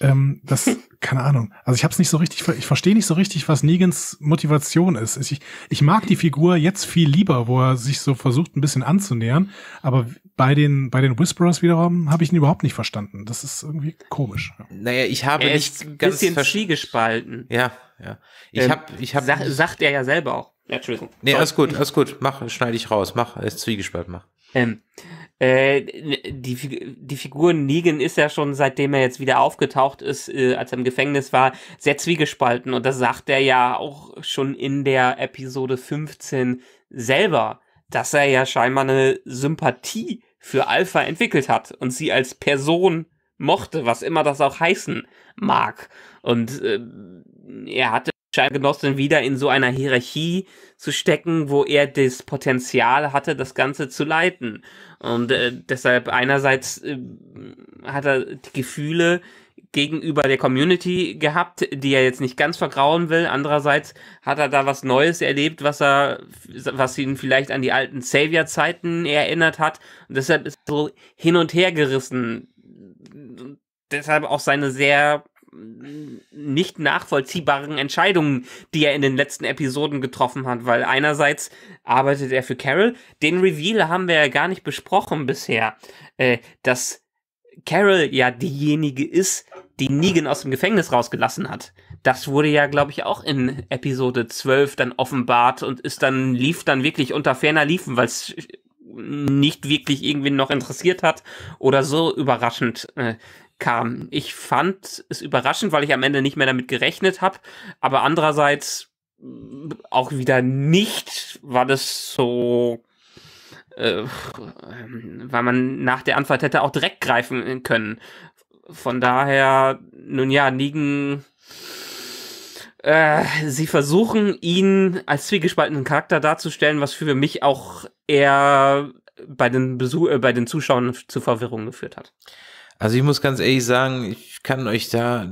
Ähm, das, keine Ahnung. Also ich hab's nicht so richtig, ich verstehe nicht so richtig, was Negans Motivation ist. Ich, ich mag die Figur jetzt viel lieber, wo er sich so versucht, ein bisschen anzunähern. Aber bei den, bei den Whisperers wiederum habe ich ihn überhaupt nicht verstanden. Das ist irgendwie komisch. Naja, ich habe er nicht ein ganz bisschen zwiegespalten. Ja, ja. Ich ähm, habe, ich habe. Sag, sagt er ja selber auch. Ja, Entschuldigung. Nee, alles gut, alles gut. Mach, schneide ich raus. Mach, er ist zwiegespalten, mach. Ähm, äh, die, die Figur Negan ist ja schon, seitdem er jetzt wieder aufgetaucht ist, äh, als er im Gefängnis war, sehr zwiegespalten. Und das sagt er ja auch schon in der Episode 15 selber, dass er ja scheinbar eine Sympathie für Alpha entwickelt hat und sie als Person mochte, was immer das auch heißen mag. Und äh, er hatte Genossen wieder in so einer Hierarchie zu stecken, wo er das Potenzial hatte, das Ganze zu leiten. Und äh, deshalb einerseits äh, hat er die Gefühle, gegenüber der Community gehabt, die er jetzt nicht ganz vergrauen will. Andererseits hat er da was Neues erlebt, was er, was ihn vielleicht an die alten Savior-Zeiten erinnert hat. Und deshalb ist er so hin und her gerissen. Und deshalb auch seine sehr nicht nachvollziehbaren Entscheidungen, die er in den letzten Episoden getroffen hat, weil einerseits arbeitet er für Carol, den Reveal haben wir ja gar nicht besprochen bisher, äh, dass Carol ja diejenige ist, die Negan aus dem Gefängnis rausgelassen hat. Das wurde ja, glaube ich, auch in Episode 12 dann offenbart und ist dann, lief dann wirklich unter ferner Liefen, weil es nicht wirklich irgendwen noch interessiert hat oder so überraschend äh, kam. Ich fand es überraschend, weil ich am Ende nicht mehr damit gerechnet habe, aber andererseits äh, auch wieder nicht, weil es so äh, ähm, weil man nach der Antwort hätte auch direkt greifen können. Von daher, nun ja, liegen äh, sie versuchen, ihn als zwiegespaltenen Charakter darzustellen, was für mich auch eher bei den, Besuch äh, bei den Zuschauern zu Verwirrung geführt hat. Also ich muss ganz ehrlich sagen, ich kann euch da,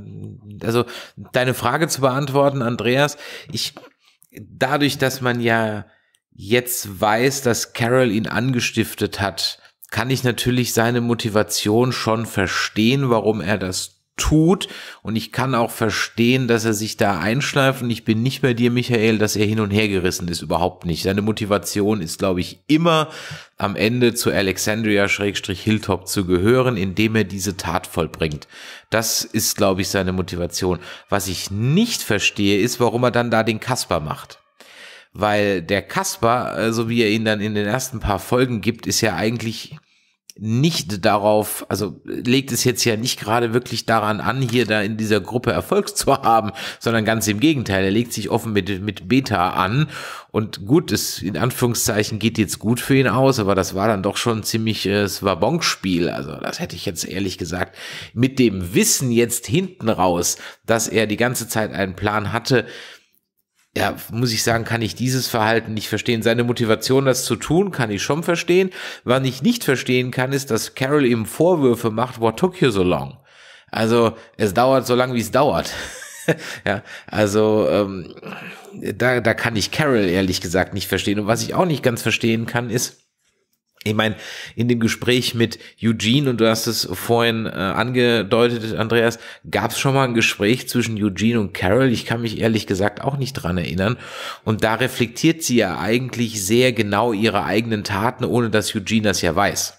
also deine Frage zu beantworten, Andreas, ich, dadurch, dass man ja jetzt weiß, dass Carol ihn angestiftet hat, kann ich natürlich seine Motivation schon verstehen, warum er das tut. Und ich kann auch verstehen, dass er sich da einschleift. Und ich bin nicht bei dir, Michael, dass er hin und her gerissen ist. Überhaupt nicht. Seine Motivation ist, glaube ich, immer am Ende zu Alexandria-Hilltop zu gehören, indem er diese Tat vollbringt. Das ist, glaube ich, seine Motivation. Was ich nicht verstehe, ist, warum er dann da den Kasper macht weil der Kasper, so also wie er ihn dann in den ersten paar Folgen gibt, ist ja eigentlich nicht darauf, also legt es jetzt ja nicht gerade wirklich daran an, hier da in dieser Gruppe Erfolg zu haben, sondern ganz im Gegenteil, er legt sich offen mit, mit Beta an und gut, es in Anführungszeichen geht jetzt gut für ihn aus, aber das war dann doch schon ein ziemliches äh, Wabonspiel, also das hätte ich jetzt ehrlich gesagt mit dem Wissen jetzt hinten raus, dass er die ganze Zeit einen Plan hatte, ja, muss ich sagen, kann ich dieses Verhalten nicht verstehen. Seine Motivation, das zu tun, kann ich schon verstehen. Was ich nicht verstehen kann, ist, dass Carol ihm Vorwürfe macht, what took you so long? Also, es dauert so lange, wie es dauert. ja, also ähm, da, da kann ich Carol ehrlich gesagt nicht verstehen. Und was ich auch nicht ganz verstehen kann, ist, ich meine, in dem Gespräch mit Eugene, und du hast es vorhin äh, angedeutet, Andreas, gab es schon mal ein Gespräch zwischen Eugene und Carol? Ich kann mich ehrlich gesagt auch nicht dran erinnern. Und da reflektiert sie ja eigentlich sehr genau ihre eigenen Taten, ohne dass Eugene das ja weiß.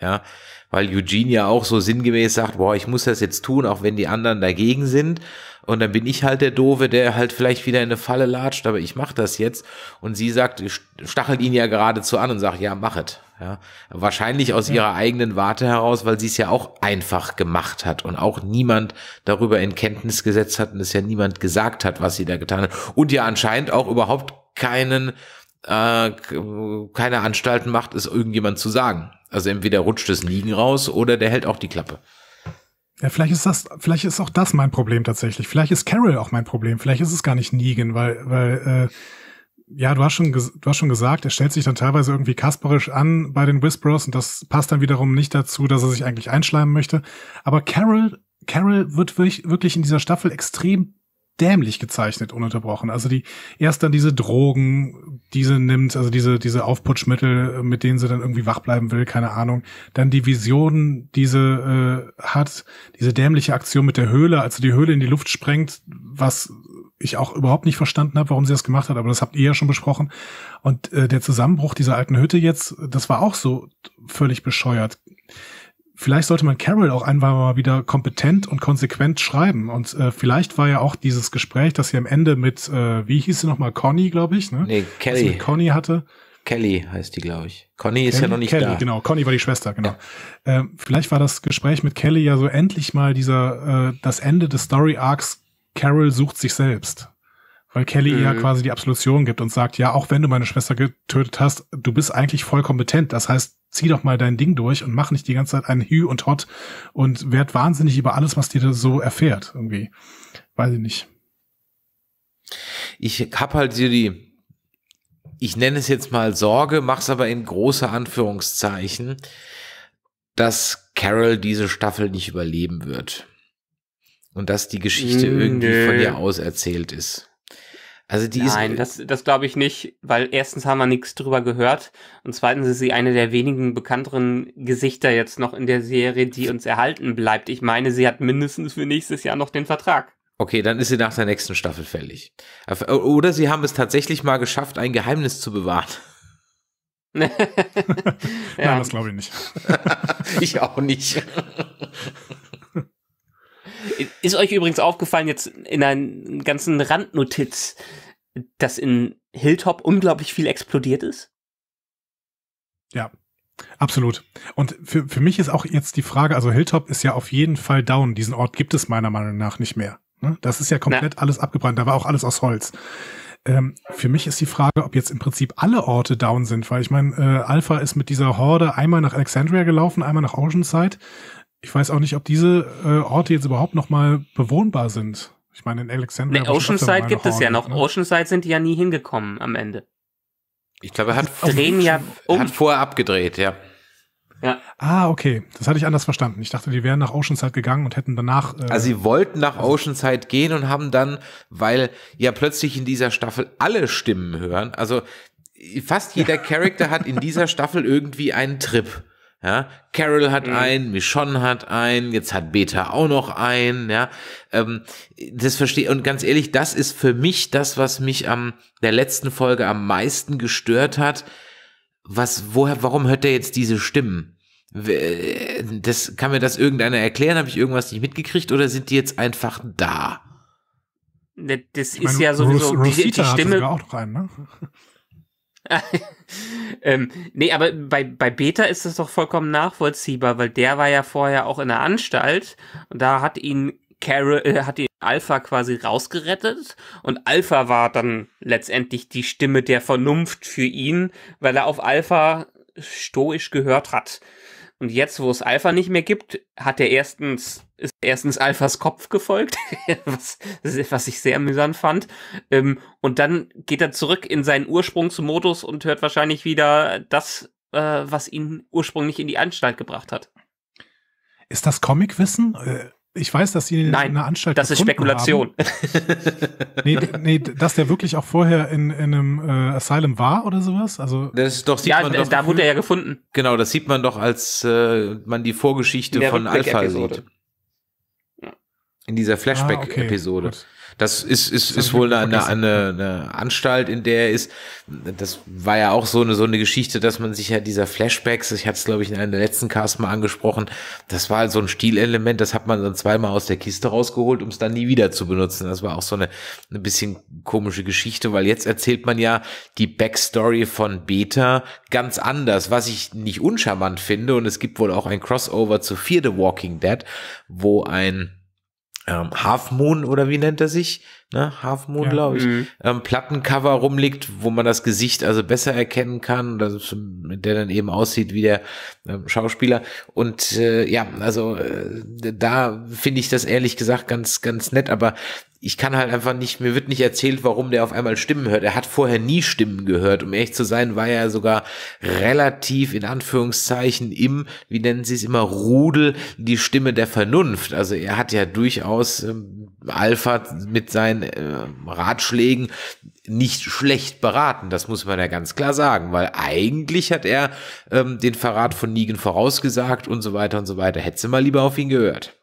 Ja, weil Eugene ja auch so sinngemäß sagt, boah, ich muss das jetzt tun, auch wenn die anderen dagegen sind. Und dann bin ich halt der Dove, der halt vielleicht wieder in eine Falle latscht, aber ich mache das jetzt. Und sie sagt, stachelt ihn ja geradezu an und sagt, ja, mach machet. Ja, wahrscheinlich aus ihrer eigenen Warte heraus, weil sie es ja auch einfach gemacht hat und auch niemand darüber in Kenntnis gesetzt hat und es ja niemand gesagt hat, was sie da getan hat. Und ja anscheinend auch überhaupt keinen, äh, keine Anstalten macht, es irgendjemand zu sagen. Also entweder rutscht es Liegen raus oder der hält auch die Klappe. Ja, vielleicht ist das, vielleicht ist auch das mein Problem tatsächlich. Vielleicht ist Carol auch mein Problem. Vielleicht ist es gar nicht Negan, weil, weil äh ja, du hast schon, du hast schon gesagt, er stellt sich dann teilweise irgendwie kasperisch an bei den Whisperers und das passt dann wiederum nicht dazu, dass er sich eigentlich einschleimen möchte. Aber Carol, Carol wird wirklich wirklich in dieser Staffel extrem dämlich gezeichnet, ununterbrochen. Also die erst dann diese Drogen, diese nimmt, also diese, diese Aufputschmittel, mit denen sie dann irgendwie wach bleiben will, keine Ahnung. Dann die Visionen, diese äh, hat, diese dämliche Aktion mit der Höhle, als sie die Höhle in die Luft sprengt, was ich auch überhaupt nicht verstanden habe, warum sie das gemacht hat, aber das habt ihr ja schon besprochen. Und äh, der Zusammenbruch dieser alten Hütte jetzt, das war auch so völlig bescheuert. Vielleicht sollte man Carol auch einmal mal wieder kompetent und konsequent schreiben. Und äh, vielleicht war ja auch dieses Gespräch, das sie am Ende mit, äh, wie hieß sie nochmal, Conny, glaube ich, ne? Nee, Kelly. Was mit Conny hatte. Kelly heißt die, glaube ich. Conny Kelly, ist ja noch nicht Kelly, da. Genau, Conny war die Schwester, genau. Ja. Ähm, vielleicht war das Gespräch mit Kelly ja so endlich mal dieser äh, das Ende des Story Arcs Carol sucht sich selbst. Weil Kelly mhm. ihr ja mhm. quasi die Absolution gibt und sagt, ja, auch wenn du meine Schwester getötet hast, du bist eigentlich voll kompetent. Das heißt, zieh doch mal dein Ding durch und mach nicht die ganze Zeit einen Hü und Hot und werd wahnsinnig über alles, was dir so erfährt, irgendwie. Weiß ich nicht. Ich hab halt so die, ich nenne es jetzt mal Sorge, mach's aber in große Anführungszeichen, dass Carol diese Staffel nicht überleben wird und dass die Geschichte Nö. Hm, irgendwie von dir aus erzählt ist. Also die Nein, ist. Nein, das, das glaube ich nicht, weil erstens haben wir nichts drüber gehört und zweitens ist sie eine der wenigen bekannteren Gesichter jetzt noch in der Serie, die uns erhalten bleibt. Ich meine, sie hat mindestens für nächstes Jahr noch den Vertrag. Okay, dann ist sie nach der nächsten Staffel fällig. Oder sie haben es tatsächlich mal geschafft, ein Geheimnis zu bewahren. ja. Nein, das glaube ich nicht. ich auch nicht. Ist euch übrigens aufgefallen, jetzt in einer ganzen Randnotiz, dass in Hilltop unglaublich viel explodiert ist? Ja, absolut. Und für, für mich ist auch jetzt die Frage, also Hilltop ist ja auf jeden Fall down. Diesen Ort gibt es meiner Meinung nach nicht mehr. Ne? Das ist ja komplett Na. alles abgebrannt. Da war auch alles aus Holz. Ähm, für mich ist die Frage, ob jetzt im Prinzip alle Orte down sind, weil ich meine, äh, Alpha ist mit dieser Horde einmal nach Alexandria gelaufen, einmal nach Oceanside. Ich weiß auch nicht, ob diese äh, Orte jetzt überhaupt noch mal bewohnbar sind. Ich meine, in Alexandria. Nee, Oceanside gibt es ja noch. Ne? Oceanside sind die ja nie hingekommen am Ende. Ich glaube, er hat, drehen ja um. hat vorher abgedreht, ja. Ja. Ah, okay. Das hatte ich anders verstanden. Ich dachte, die wären nach Oceanside gegangen und hätten danach. Äh also sie wollten nach Oceanside gehen und haben dann, weil ja plötzlich in dieser Staffel alle Stimmen hören. Also fast jeder ja. Charakter hat in dieser Staffel irgendwie einen Trip. Ja, Carol hat mhm. einen, Michonne hat einen, jetzt hat Beta auch noch einen, ja. Ähm, das verstehe, und ganz ehrlich, das ist für mich das, was mich am, der letzten Folge am meisten gestört hat. Was, woher, warum hört er jetzt diese Stimmen? Äh, das, kann mir das irgendeiner erklären? Habe ich irgendwas nicht mitgekriegt oder sind die jetzt einfach da? Ne, das ist meine, ja sowieso Ros die, die Stimme. Einen, ne? ähm, nee, aber bei, bei Beta ist das doch vollkommen nachvollziehbar, weil der war ja vorher auch in der Anstalt und da hat ihn Carol, äh, hat ihn Alpha quasi rausgerettet und Alpha war dann letztendlich die Stimme der Vernunft für ihn, weil er auf Alpha stoisch gehört hat. Und jetzt, wo es Alpha nicht mehr gibt, hat er erstens, ist erstens Alphas Kopf gefolgt, was, was ich sehr mühsam fand. Ähm, und dann geht er zurück in seinen Ursprungsmodus und hört wahrscheinlich wieder das, äh, was ihn ursprünglich in die Anstalt gebracht hat. Ist das Comicwissen? Äh, ich weiß, dass sie Nein, eine Anstalt das ist Spekulation. nee, nee, dass der wirklich auch vorher in, in einem äh, Asylum war oder sowas. Also das ist doch sieht ja, man da, doch, da wurde er ja gefunden. Genau, das sieht man doch, als äh, man die Vorgeschichte von Alpha sieht. In dieser Flashback-Episode. Ah, okay, das ist, ist, das ist wohl eine, eine, eine, Anstalt, in der er ist. Das war ja auch so eine, so eine Geschichte, dass man sich ja dieser Flashbacks, ich hatte es glaube ich in einem der letzten Cast mal angesprochen, das war halt so ein Stilelement, das hat man dann zweimal aus der Kiste rausgeholt, um es dann nie wieder zu benutzen. Das war auch so eine, eine bisschen komische Geschichte, weil jetzt erzählt man ja die Backstory von Beta ganz anders, was ich nicht uncharmant finde. Und es gibt wohl auch ein Crossover zu Fear the Walking Dead, wo ein ähm, Half Moon oder wie nennt er sich? Ne? Half Moon, ja. glaube ich. Mhm. Ähm, Plattencover rumliegt, wo man das Gesicht also besser erkennen kann, das, der dann eben aussieht wie der ähm, Schauspieler. Und äh, ja, also äh, da finde ich das ehrlich gesagt ganz, ganz nett, aber ich kann halt einfach nicht, mir wird nicht erzählt, warum der auf einmal Stimmen hört. Er hat vorher nie Stimmen gehört. Um ehrlich zu sein, war er sogar relativ in Anführungszeichen im, wie nennen sie es immer, Rudel, die Stimme der Vernunft. Also er hat ja durchaus ähm, Alpha mit seinen äh, Ratschlägen nicht schlecht beraten, das muss man ja ganz klar sagen, weil eigentlich hat er ähm, den Verrat von Nigen vorausgesagt und so weiter und so weiter. Hätte sie mal lieber auf ihn gehört.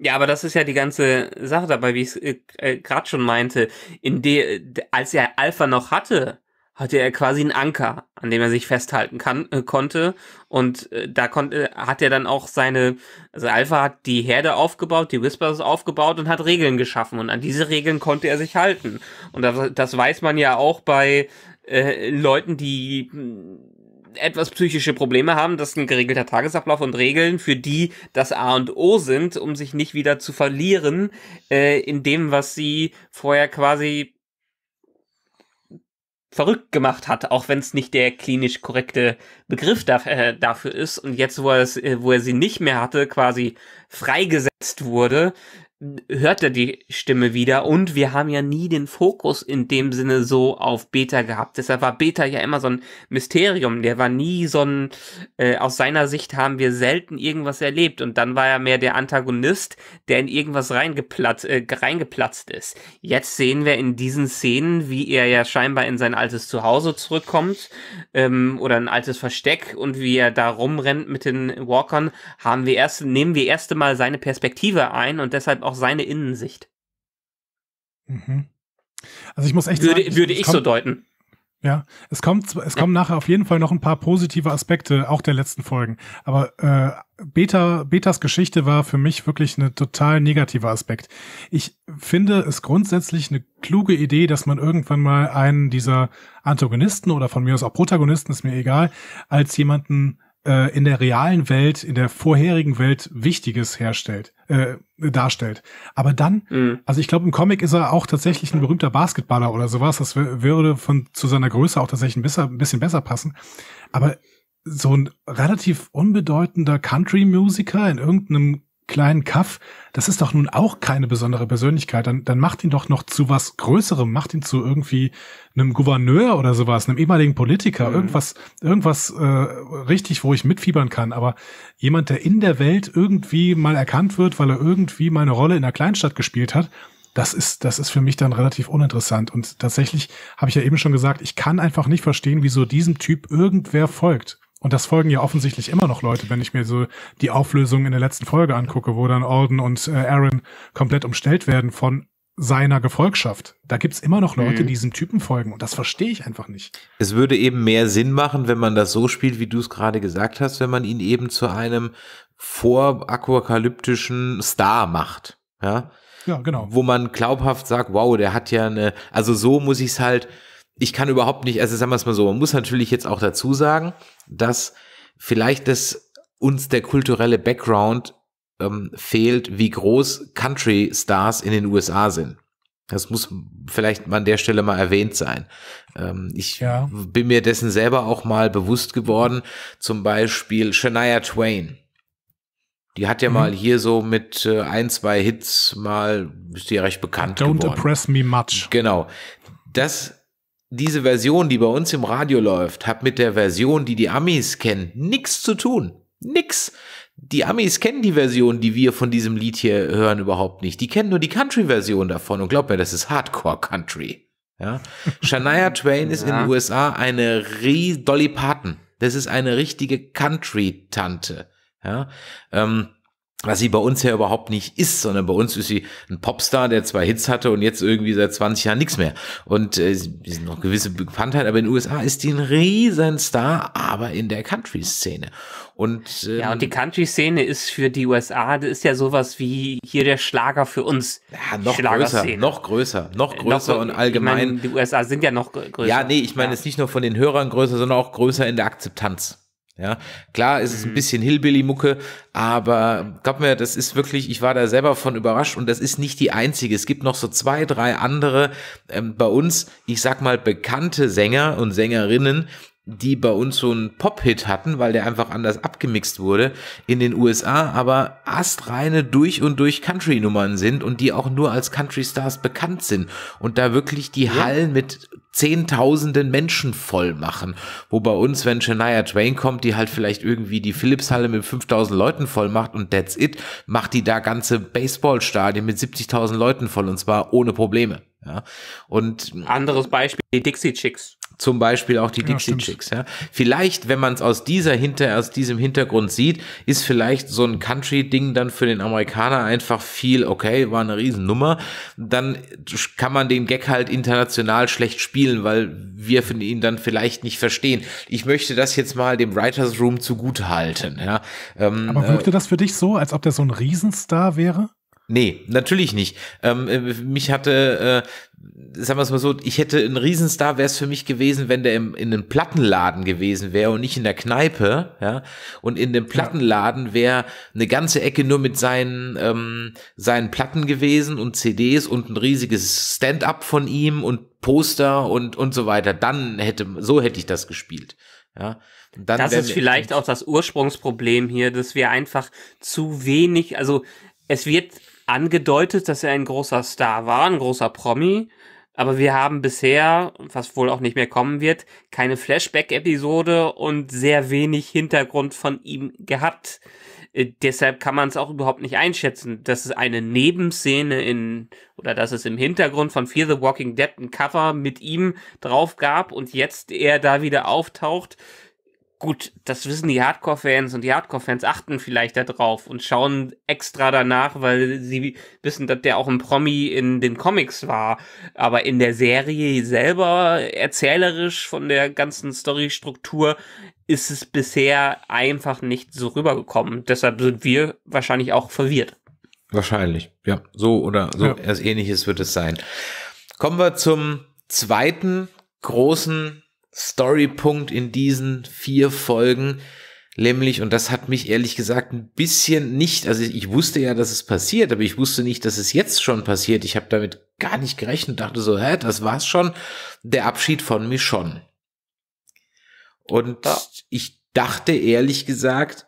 Ja, aber das ist ja die ganze Sache dabei, wie ich es äh, äh gerade schon meinte. In de, als er Alpha noch hatte, hatte er quasi einen Anker, an dem er sich festhalten kann, äh, konnte. Und äh, da konnte, äh, hat er dann auch seine, also Alpha hat die Herde aufgebaut, die Whispers aufgebaut und hat Regeln geschaffen. Und an diese Regeln konnte er sich halten. Und das, das weiß man ja auch bei äh, Leuten, die hm, etwas psychische Probleme haben, dass ein geregelter Tagesablauf und Regeln für die das A und O sind, um sich nicht wieder zu verlieren äh, in dem, was sie vorher quasi verrückt gemacht hat, auch wenn es nicht der klinisch korrekte Begriff da, äh, dafür ist. Und jetzt, wo, er es, äh, wo er sie nicht mehr hatte, quasi freigesetzt wurde, hört er die Stimme wieder und wir haben ja nie den Fokus in dem Sinne so auf Beta gehabt. Deshalb war Beta ja immer so ein Mysterium. Der war nie so ein, äh, aus seiner Sicht haben wir selten irgendwas erlebt und dann war er mehr der Antagonist, der in irgendwas reingeplatzt, äh, reingeplatzt ist. Jetzt sehen wir in diesen Szenen, wie er ja scheinbar in sein altes Zuhause zurückkommt ähm, oder ein altes Versteck und wie er da rumrennt mit den Walkern, haben wir erst, nehmen wir erst Mal seine Perspektive ein und deshalb auch seine Innensicht. Mhm. Also ich muss echt würde, sagen, würde ich, ich so deuten. Ja, es kommt, es kommen nachher auf jeden Fall noch ein paar positive Aspekte auch der letzten Folgen. Aber äh, Beta, Betas Geschichte war für mich wirklich eine total negative Aspekt. Ich finde es grundsätzlich eine kluge Idee, dass man irgendwann mal einen dieser Antagonisten oder von mir aus auch Protagonisten, ist mir egal, als jemanden äh, in der realen Welt, in der vorherigen Welt Wichtiges herstellt, äh, darstellt. Aber dann, mhm. also ich glaube, im Comic ist er auch tatsächlich ein berühmter Basketballer oder sowas. Das würde von zu seiner Größe auch tatsächlich ein bisschen, ein bisschen besser passen. Aber so ein relativ unbedeutender Country-Musiker in irgendeinem kleinen Kaff, das ist doch nun auch keine besondere Persönlichkeit. Dann, dann macht ihn doch noch zu was Größerem, macht ihn zu irgendwie einem Gouverneur oder sowas, einem ehemaligen Politiker, mhm. irgendwas, irgendwas äh, richtig, wo ich mitfiebern kann. Aber jemand, der in der Welt irgendwie mal erkannt wird, weil er irgendwie meine Rolle in der Kleinstadt gespielt hat, das ist, das ist für mich dann relativ uninteressant. Und tatsächlich habe ich ja eben schon gesagt, ich kann einfach nicht verstehen, wieso diesem Typ irgendwer folgt und das folgen ja offensichtlich immer noch Leute, wenn ich mir so die Auflösung in der letzten Folge angucke, wo dann Alden und äh, Aaron komplett umstellt werden von seiner Gefolgschaft. Da gibt's immer noch Leute, mhm. die diesem Typen folgen und das verstehe ich einfach nicht. Es würde eben mehr Sinn machen, wenn man das so spielt, wie du es gerade gesagt hast, wenn man ihn eben zu einem voraquakalyptischen Star macht. Ja? ja, genau. Wo man glaubhaft sagt, wow, der hat ja eine, also so muss ich's halt, ich kann überhaupt nicht, also sagen wir es mal so, man muss natürlich jetzt auch dazu sagen, dass vielleicht das uns der kulturelle Background ähm, fehlt, wie groß Country-Stars in den USA sind. Das muss vielleicht mal an der Stelle mal erwähnt sein. Ähm, ich ja. bin mir dessen selber auch mal bewusst geworden. Zum Beispiel Shania Twain. Die hat ja mhm. mal hier so mit äh, ein, zwei Hits mal, ist ja recht bekannt Don't geworden. Don't oppress me much. Genau. Das diese Version, die bei uns im Radio läuft, hat mit der Version, die die Amis kennen, nichts zu tun. Nix. Die Amis kennen die Version, die wir von diesem Lied hier hören, überhaupt nicht. Die kennen nur die Country-Version davon und glaub mir, das ist Hardcore-Country. Ja? Shania Twain ist ja. in den USA eine Rie Dolly Parton. Das ist eine richtige Country-Tante. Ja? Ähm, was sie bei uns ja überhaupt nicht ist, sondern bei uns ist sie ein Popstar, der zwei Hits hatte und jetzt irgendwie seit 20 Jahren nichts mehr. Und äh, sie ist noch gewisse Bekanntheit, aber in den USA ist die ein Riesenstar, aber in der Country-Szene. Und, ähm, ja, und ähm, die Country-Szene ist für die USA, das ist ja sowas wie hier der Schlager für uns. Ja, noch größer, noch größer, noch äh, größer äh, noch, und allgemein. Ich mein, die USA sind ja noch größer. Ja, nee, ich meine ja. es nicht nur von den Hörern größer, sondern auch größer in der Akzeptanz. Ja, klar es ist ein mhm. bisschen Hillbilly-Mucke, aber glaub mir, das ist wirklich, ich war da selber von überrascht und das ist nicht die einzige. Es gibt noch so zwei, drei andere ähm, bei uns, ich sag mal, bekannte Sänger und Sängerinnen, die bei uns so einen Pop-Hit hatten, weil der einfach anders abgemixt wurde in den USA, aber astreine durch und durch Country-Nummern sind und die auch nur als Country-Stars bekannt sind und da wirklich die ja. Hallen mit Zehntausenden Menschen voll machen. Wo bei uns, wenn Shania Twain kommt, die halt vielleicht irgendwie die Philips-Halle mit 5000 Leuten voll macht und that's it, macht die da ganze Baseballstadien mit 70.000 Leuten voll und zwar ohne Probleme. Ja. Und anderes Beispiel, die Dixie Chicks. Zum Beispiel auch die Dixie Chicks. Ja. Vielleicht, wenn man es aus dieser hinter, aus diesem Hintergrund sieht, ist vielleicht so ein Country-Ding dann für den Amerikaner einfach viel, okay, war eine Riesennummer. Dann kann man den Gag halt international schlecht spielen, weil wir ihn dann vielleicht nicht verstehen. Ich möchte das jetzt mal dem Writers Room zugute halten. Ja. Ähm, Aber wirkte äh, das für dich so, als ob der so ein Riesenstar wäre? Nee, natürlich nicht. Ähm, äh, mich hatte, äh, sagen wir es mal so, ich hätte ein Riesenstar wäre es für mich gewesen, wenn der im, in einem Plattenladen gewesen wäre und nicht in der Kneipe, ja. Und in dem Plattenladen wäre eine ganze Ecke nur mit seinen, ähm, seinen Platten gewesen und CDs und ein riesiges Stand-up von ihm und Poster und, und so weiter. Dann hätte, so hätte ich das gespielt. Ja, das ist vielleicht auch das Ursprungsproblem hier, dass wir einfach zu wenig, also es wird angedeutet, dass er ein großer Star war, ein großer Promi. Aber wir haben bisher, was wohl auch nicht mehr kommen wird, keine Flashback-Episode und sehr wenig Hintergrund von ihm gehabt. Äh, deshalb kann man es auch überhaupt nicht einschätzen, dass es eine Nebenszene in oder dass es im Hintergrund von Fear the Walking Dead ein Cover mit ihm drauf gab und jetzt er da wieder auftaucht gut, das wissen die Hardcore-Fans und die Hardcore-Fans achten vielleicht da drauf und schauen extra danach, weil sie wissen, dass der auch ein Promi in den Comics war. Aber in der Serie selber, erzählerisch von der ganzen Storystruktur, ist es bisher einfach nicht so rübergekommen. Deshalb sind wir wahrscheinlich auch verwirrt. Wahrscheinlich, ja. So oder so, ja. etwas ähnliches wird es sein. Kommen wir zum zweiten großen Storypunkt in diesen vier Folgen. Nämlich, und das hat mich ehrlich gesagt ein bisschen nicht, also ich wusste ja, dass es passiert, aber ich wusste nicht, dass es jetzt schon passiert. Ich habe damit gar nicht gerechnet, dachte so, hä, das war's schon, der Abschied von Michonne. Und ja. ich dachte ehrlich gesagt,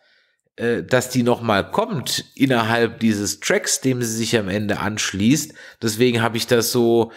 äh, dass die nochmal kommt innerhalb dieses Tracks, dem sie sich am Ende anschließt. Deswegen habe ich das so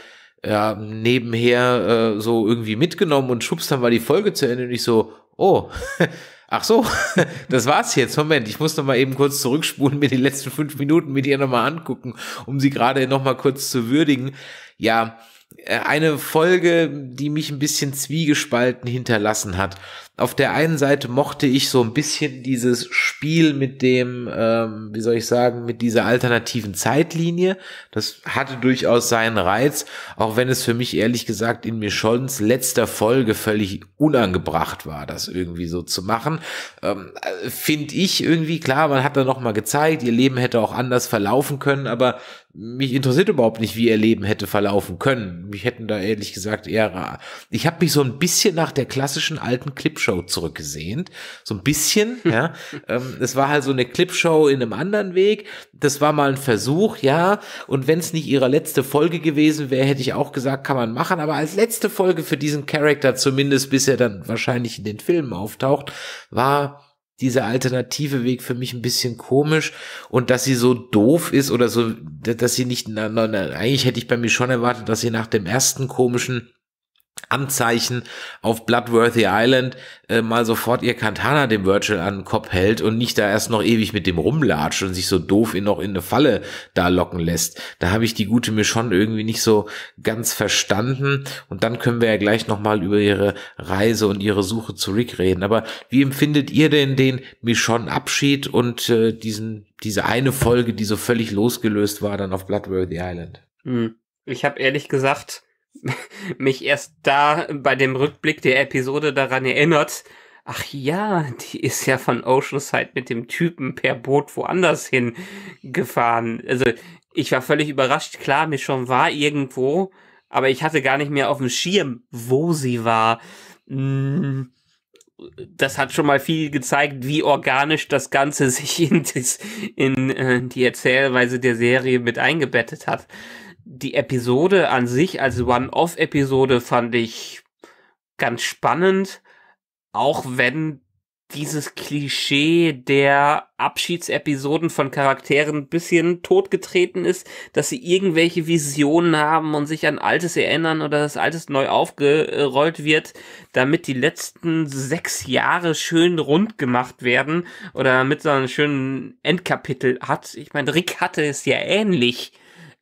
ja, nebenher äh, so irgendwie mitgenommen und schubst dann war die Folge zu Ende und ich so, oh, ach so, das war's jetzt. Moment, ich muss noch mal eben kurz zurückspulen, mir die letzten fünf Minuten mit ihr noch mal angucken, um sie gerade noch mal kurz zu würdigen. Ja, äh, eine Folge, die mich ein bisschen zwiegespalten hinterlassen hat auf der einen Seite mochte ich so ein bisschen dieses Spiel mit dem, ähm, wie soll ich sagen, mit dieser alternativen Zeitlinie. Das hatte durchaus seinen Reiz, auch wenn es für mich ehrlich gesagt in Michons letzter Folge völlig unangebracht war, das irgendwie so zu machen. Ähm, äh, Finde ich irgendwie klar, man hat da nochmal gezeigt, ihr Leben hätte auch anders verlaufen können, aber mich interessiert überhaupt nicht, wie ihr Leben hätte verlaufen können. Mich hätten da ehrlich gesagt eher. Ich habe mich so ein bisschen nach der klassischen alten Clipshow zurückgesehnt. So ein bisschen, ja. Ähm, es war halt so eine Clipshow in einem anderen Weg. Das war mal ein Versuch, ja. Und wenn es nicht ihre letzte Folge gewesen wäre, hätte ich auch gesagt, kann man machen. Aber als letzte Folge für diesen Charakter, zumindest bis er dann wahrscheinlich in den Filmen auftaucht, war dieser alternative Weg für mich ein bisschen komisch und dass sie so doof ist oder so, dass sie nicht, na, na, eigentlich hätte ich bei mir schon erwartet, dass sie nach dem ersten komischen Amtzeichen auf Bloodworthy Island äh, mal sofort ihr Kantana dem Virgil an den Kopf hält und nicht da erst noch ewig mit dem rumlatscht und sich so doof in noch in eine Falle da locken lässt. Da habe ich die gute mir schon irgendwie nicht so ganz verstanden und dann können wir ja gleich nochmal über ihre Reise und ihre Suche zu Rick reden. Aber wie empfindet ihr denn den Michonne Abschied und äh, diesen, diese eine Folge, die so völlig losgelöst war dann auf Bloodworthy Island? Hm. Ich habe ehrlich gesagt mich erst da bei dem Rückblick der Episode daran erinnert, ach ja, die ist ja von Oceanside mit dem Typen per Boot woanders hin gefahren. Also ich war völlig überrascht, klar, mir schon war irgendwo, aber ich hatte gar nicht mehr auf dem Schirm, wo sie war. Mm, das hat schon mal viel gezeigt, wie organisch das Ganze sich in, das, in äh, die Erzählweise der Serie mit eingebettet hat die Episode an sich als One-Off-Episode fand ich ganz spannend, auch wenn dieses Klischee der Abschiedsepisoden von Charakteren ein bisschen totgetreten ist, dass sie irgendwelche Visionen haben und sich an Altes erinnern oder das Altes neu aufgerollt wird, damit die letzten sechs Jahre schön rund gemacht werden oder damit so einen schönen Endkapitel hat. Ich meine, Rick hatte es ja ähnlich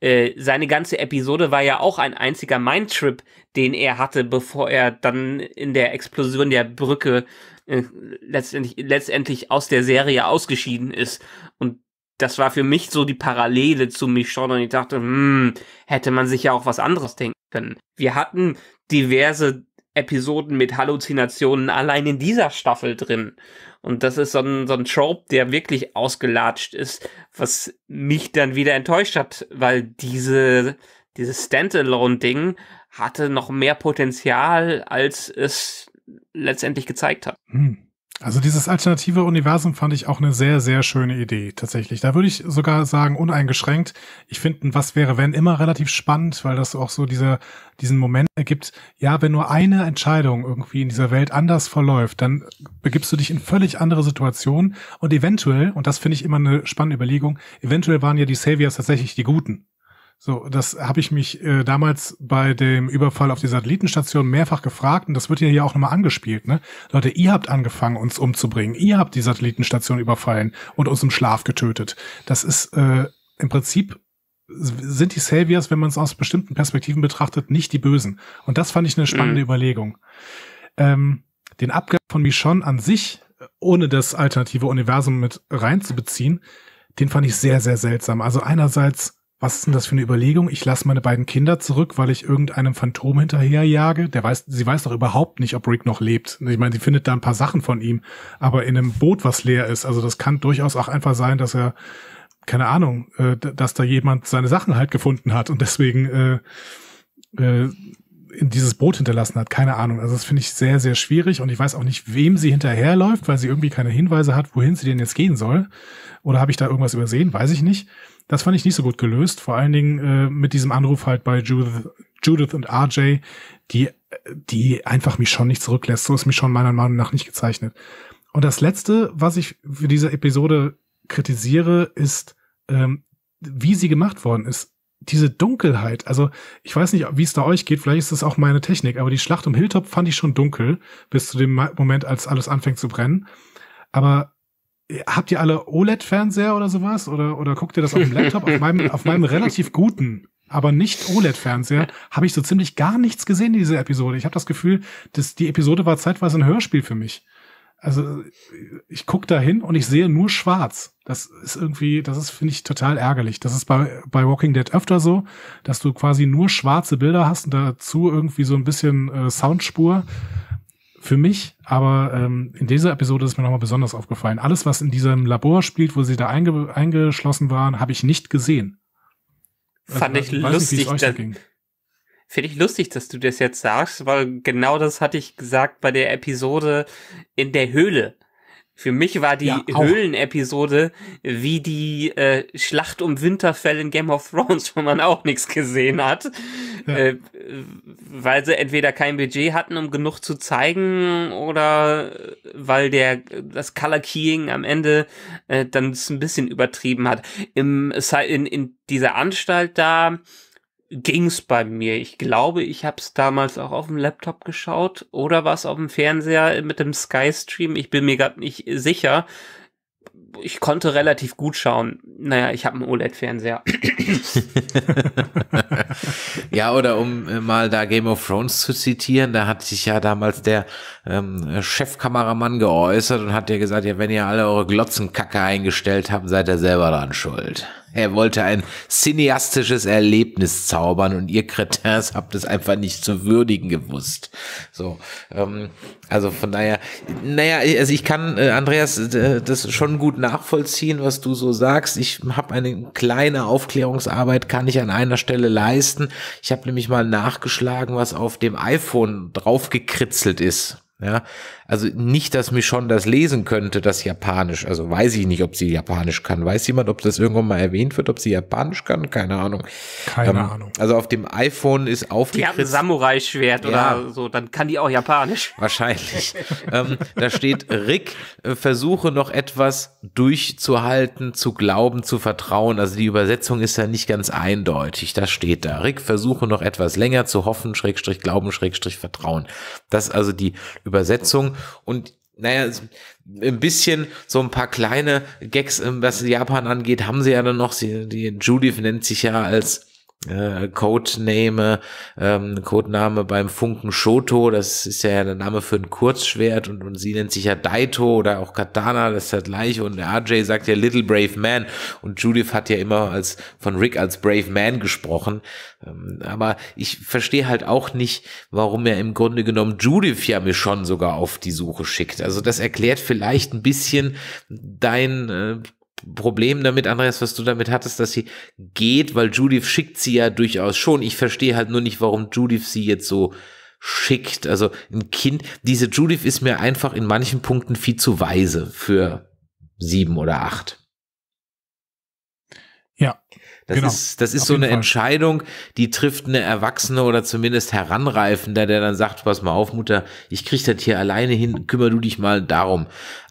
äh, seine ganze Episode war ja auch ein einziger Mindtrip, den er hatte, bevor er dann in der Explosion der Brücke äh, letztendlich, letztendlich aus der Serie ausgeschieden ist. Und das war für mich so die Parallele zu Michonne und ich dachte, hm, hätte man sich ja auch was anderes denken können. Wir hatten diverse Episoden mit Halluzinationen allein in dieser Staffel drin. Und das ist so ein, so ein Trope, der wirklich ausgelatscht ist, was mich dann wieder enttäuscht hat, weil diese, dieses Standalone-Ding hatte noch mehr Potenzial, als es letztendlich gezeigt hat. Hm. Also dieses alternative Universum fand ich auch eine sehr, sehr schöne Idee tatsächlich. Da würde ich sogar sagen, uneingeschränkt. Ich finde, was wäre, wenn immer relativ spannend, weil das auch so diese, diesen Moment ergibt, ja, wenn nur eine Entscheidung irgendwie in dieser Welt anders verläuft, dann begibst du dich in völlig andere Situationen und eventuell, und das finde ich immer eine spannende Überlegung, eventuell waren ja die Saviors tatsächlich die Guten. So, das habe ich mich äh, damals bei dem Überfall auf die Satellitenstation mehrfach gefragt und das wird ja hier auch nochmal angespielt. Ne? Leute, ihr habt angefangen, uns umzubringen. Ihr habt die Satellitenstation überfallen und uns im Schlaf getötet. Das ist äh, im Prinzip sind die Saviors, wenn man es aus bestimmten Perspektiven betrachtet, nicht die Bösen. Und das fand ich eine spannende mhm. Überlegung. Ähm, den Abgang von Michonne an sich, ohne das alternative Universum mit reinzubeziehen, den fand ich sehr, sehr seltsam. Also einerseits was ist denn das für eine Überlegung? Ich lasse meine beiden Kinder zurück, weil ich irgendeinem Phantom hinterherjage. Der weiß, sie weiß doch überhaupt nicht, ob Rick noch lebt. Ich meine, sie findet da ein paar Sachen von ihm, aber in einem Boot, was leer ist. Also das kann durchaus auch einfach sein, dass er, keine Ahnung, äh, dass da jemand seine Sachen halt gefunden hat und deswegen äh, äh, in dieses Boot hinterlassen hat. Keine Ahnung. Also das finde ich sehr, sehr schwierig und ich weiß auch nicht, wem sie hinterherläuft, weil sie irgendwie keine Hinweise hat, wohin sie denn jetzt gehen soll. Oder habe ich da irgendwas übersehen? Weiß ich nicht. Das fand ich nicht so gut gelöst, vor allen Dingen äh, mit diesem Anruf halt bei Judith, Judith und RJ, die, äh, die einfach mich schon nicht zurücklässt. So ist mich schon meiner Meinung nach nicht gezeichnet. Und das Letzte, was ich für diese Episode kritisiere, ist, ähm, wie sie gemacht worden ist. Diese Dunkelheit, also ich weiß nicht, wie es da euch geht, vielleicht ist das auch meine Technik, aber die Schlacht um Hilltop fand ich schon dunkel, bis zu dem Moment, als alles anfängt zu brennen. Aber habt ihr alle OLED-Fernseher oder sowas? Oder, oder guckt ihr das auf dem Laptop? auf, meinem, auf meinem relativ guten, aber nicht OLED-Fernseher habe ich so ziemlich gar nichts gesehen in dieser Episode. Ich habe das Gefühl, dass die Episode war zeitweise ein Hörspiel für mich. Also ich gucke da hin und ich sehe nur schwarz. Das ist irgendwie, das ist, finde ich, total ärgerlich. Das ist bei, bei Walking Dead öfter so, dass du quasi nur schwarze Bilder hast und dazu irgendwie so ein bisschen äh, Soundspur für mich, aber ähm, in dieser Episode ist mir nochmal besonders aufgefallen. Alles, was in diesem Labor spielt, wo sie da einge eingeschlossen waren, habe ich nicht gesehen. Also, Fand ich lustig. Finde ich lustig, dass du das jetzt sagst, weil genau das hatte ich gesagt bei der Episode in der Höhle. Für mich war die ja, Höhlenepisode wie die äh, Schlacht um Winterfell in Game of Thrones, wo man auch nichts gesehen hat. Ja. Äh, weil sie entweder kein Budget hatten, um genug zu zeigen, oder weil der das Color Keying am Ende äh, dann ein bisschen übertrieben hat. Im, in, in dieser Anstalt da ging's bei mir. Ich glaube, ich habe es damals auch auf dem Laptop geschaut oder war es auf dem Fernseher mit dem Skystream. Ich bin mir gerade nicht sicher. Ich konnte relativ gut schauen. Naja, ich habe einen OLED-Fernseher. ja, oder um äh, mal da Game of Thrones zu zitieren, da hat sich ja damals der ähm, Chefkameramann geäußert und hat ja gesagt, ja, wenn ihr alle eure Glotzenkacke eingestellt habt, seid ihr selber dran schuld. Er wollte ein cineastisches Erlebnis zaubern und ihr Kretins habt es einfach nicht zu würdigen gewusst. So, ähm, also von daher, naja, also ich kann, äh, Andreas, äh, das schon gut nachvollziehen, was du so sagst. Ich habe eine kleine Aufklärungsarbeit, kann ich an einer Stelle leisten. Ich habe nämlich mal nachgeschlagen, was auf dem iPhone draufgekritzelt ist. Ja, also nicht, dass Michonne das lesen könnte, das Japanisch. Also weiß ich nicht, ob sie Japanisch kann. Weiß jemand, ob das irgendwann mal erwähnt wird, ob sie Japanisch kann? Keine Ahnung. Keine ähm, Ahnung. Also auf dem iPhone ist aufgekritzt. Die haben Samurai-Schwert ja. oder so, dann kann die auch Japanisch. Wahrscheinlich. ähm, da steht, Rick, äh, versuche noch etwas durchzuhalten, zu glauben, zu vertrauen. Also die Übersetzung ist ja nicht ganz eindeutig. Das steht da. Rick, versuche noch etwas länger zu hoffen, Schrägstrich, glauben, Schrägstrich, vertrauen. Das ist also die Übersetzung und naja, ein bisschen so ein paar kleine Gags, ähm, was Japan angeht, haben sie ja dann noch. Sie, die Judith nennt sich ja als äh, Codename, ähm, Codename beim Funken Shoto, das ist ja der Name für ein Kurzschwert und, und sie nennt sich ja Daito oder auch Katana, das ist ja halt gleich und der RJ sagt ja Little Brave Man und Judith hat ja immer als von Rick als Brave Man gesprochen, ähm, aber ich verstehe halt auch nicht, warum er im Grunde genommen Judith ja mir schon sogar auf die Suche schickt. Also das erklärt vielleicht ein bisschen dein äh, Problem damit, Andreas, was du damit hattest, dass sie geht, weil Judith schickt sie ja durchaus schon. Ich verstehe halt nur nicht, warum Judith sie jetzt so schickt. Also ein Kind, diese Judith ist mir einfach in manchen Punkten viel zu weise für sieben oder acht. Das genau, ist, das ist so eine Fall. Entscheidung, die trifft eine Erwachsene oder zumindest Heranreifender, der dann sagt, pass mal auf, Mutter, ich krieg das hier alleine hin, kümmere du dich mal darum.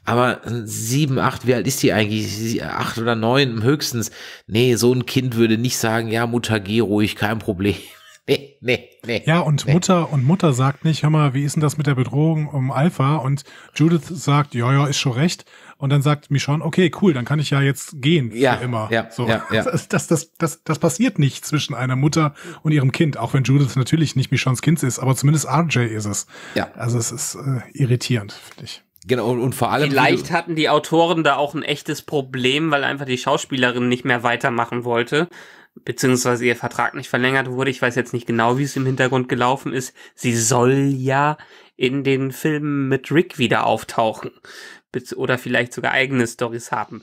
Aber sieben, acht, wie alt ist die eigentlich? Acht oder neun höchstens. Nee, so ein Kind würde nicht sagen, ja, Mutter, geh ruhig, kein Problem. nee, nee nee. Ja, und nee. Mutter und Mutter sagt nicht, hör mal, wie ist denn das mit der Bedrohung um Alpha? Und Judith sagt, ja, ja, ist schon recht. Und dann sagt Michonne, okay, cool, dann kann ich ja jetzt gehen ja, für immer. Ja, so. ja, ja. Das, das, das, das, das passiert nicht zwischen einer Mutter und ihrem Kind, auch wenn Judith natürlich nicht Michons Kind ist, aber zumindest RJ ist es. Ja. Also es ist äh, irritierend, finde ich. Genau, und, und vor allem. Vielleicht hatten die Autoren da auch ein echtes Problem, weil einfach die Schauspielerin nicht mehr weitermachen wollte beziehungsweise ihr Vertrag nicht verlängert wurde. Ich weiß jetzt nicht genau, wie es im Hintergrund gelaufen ist. Sie soll ja in den Filmen mit Rick wieder auftauchen oder vielleicht sogar eigene Stories haben.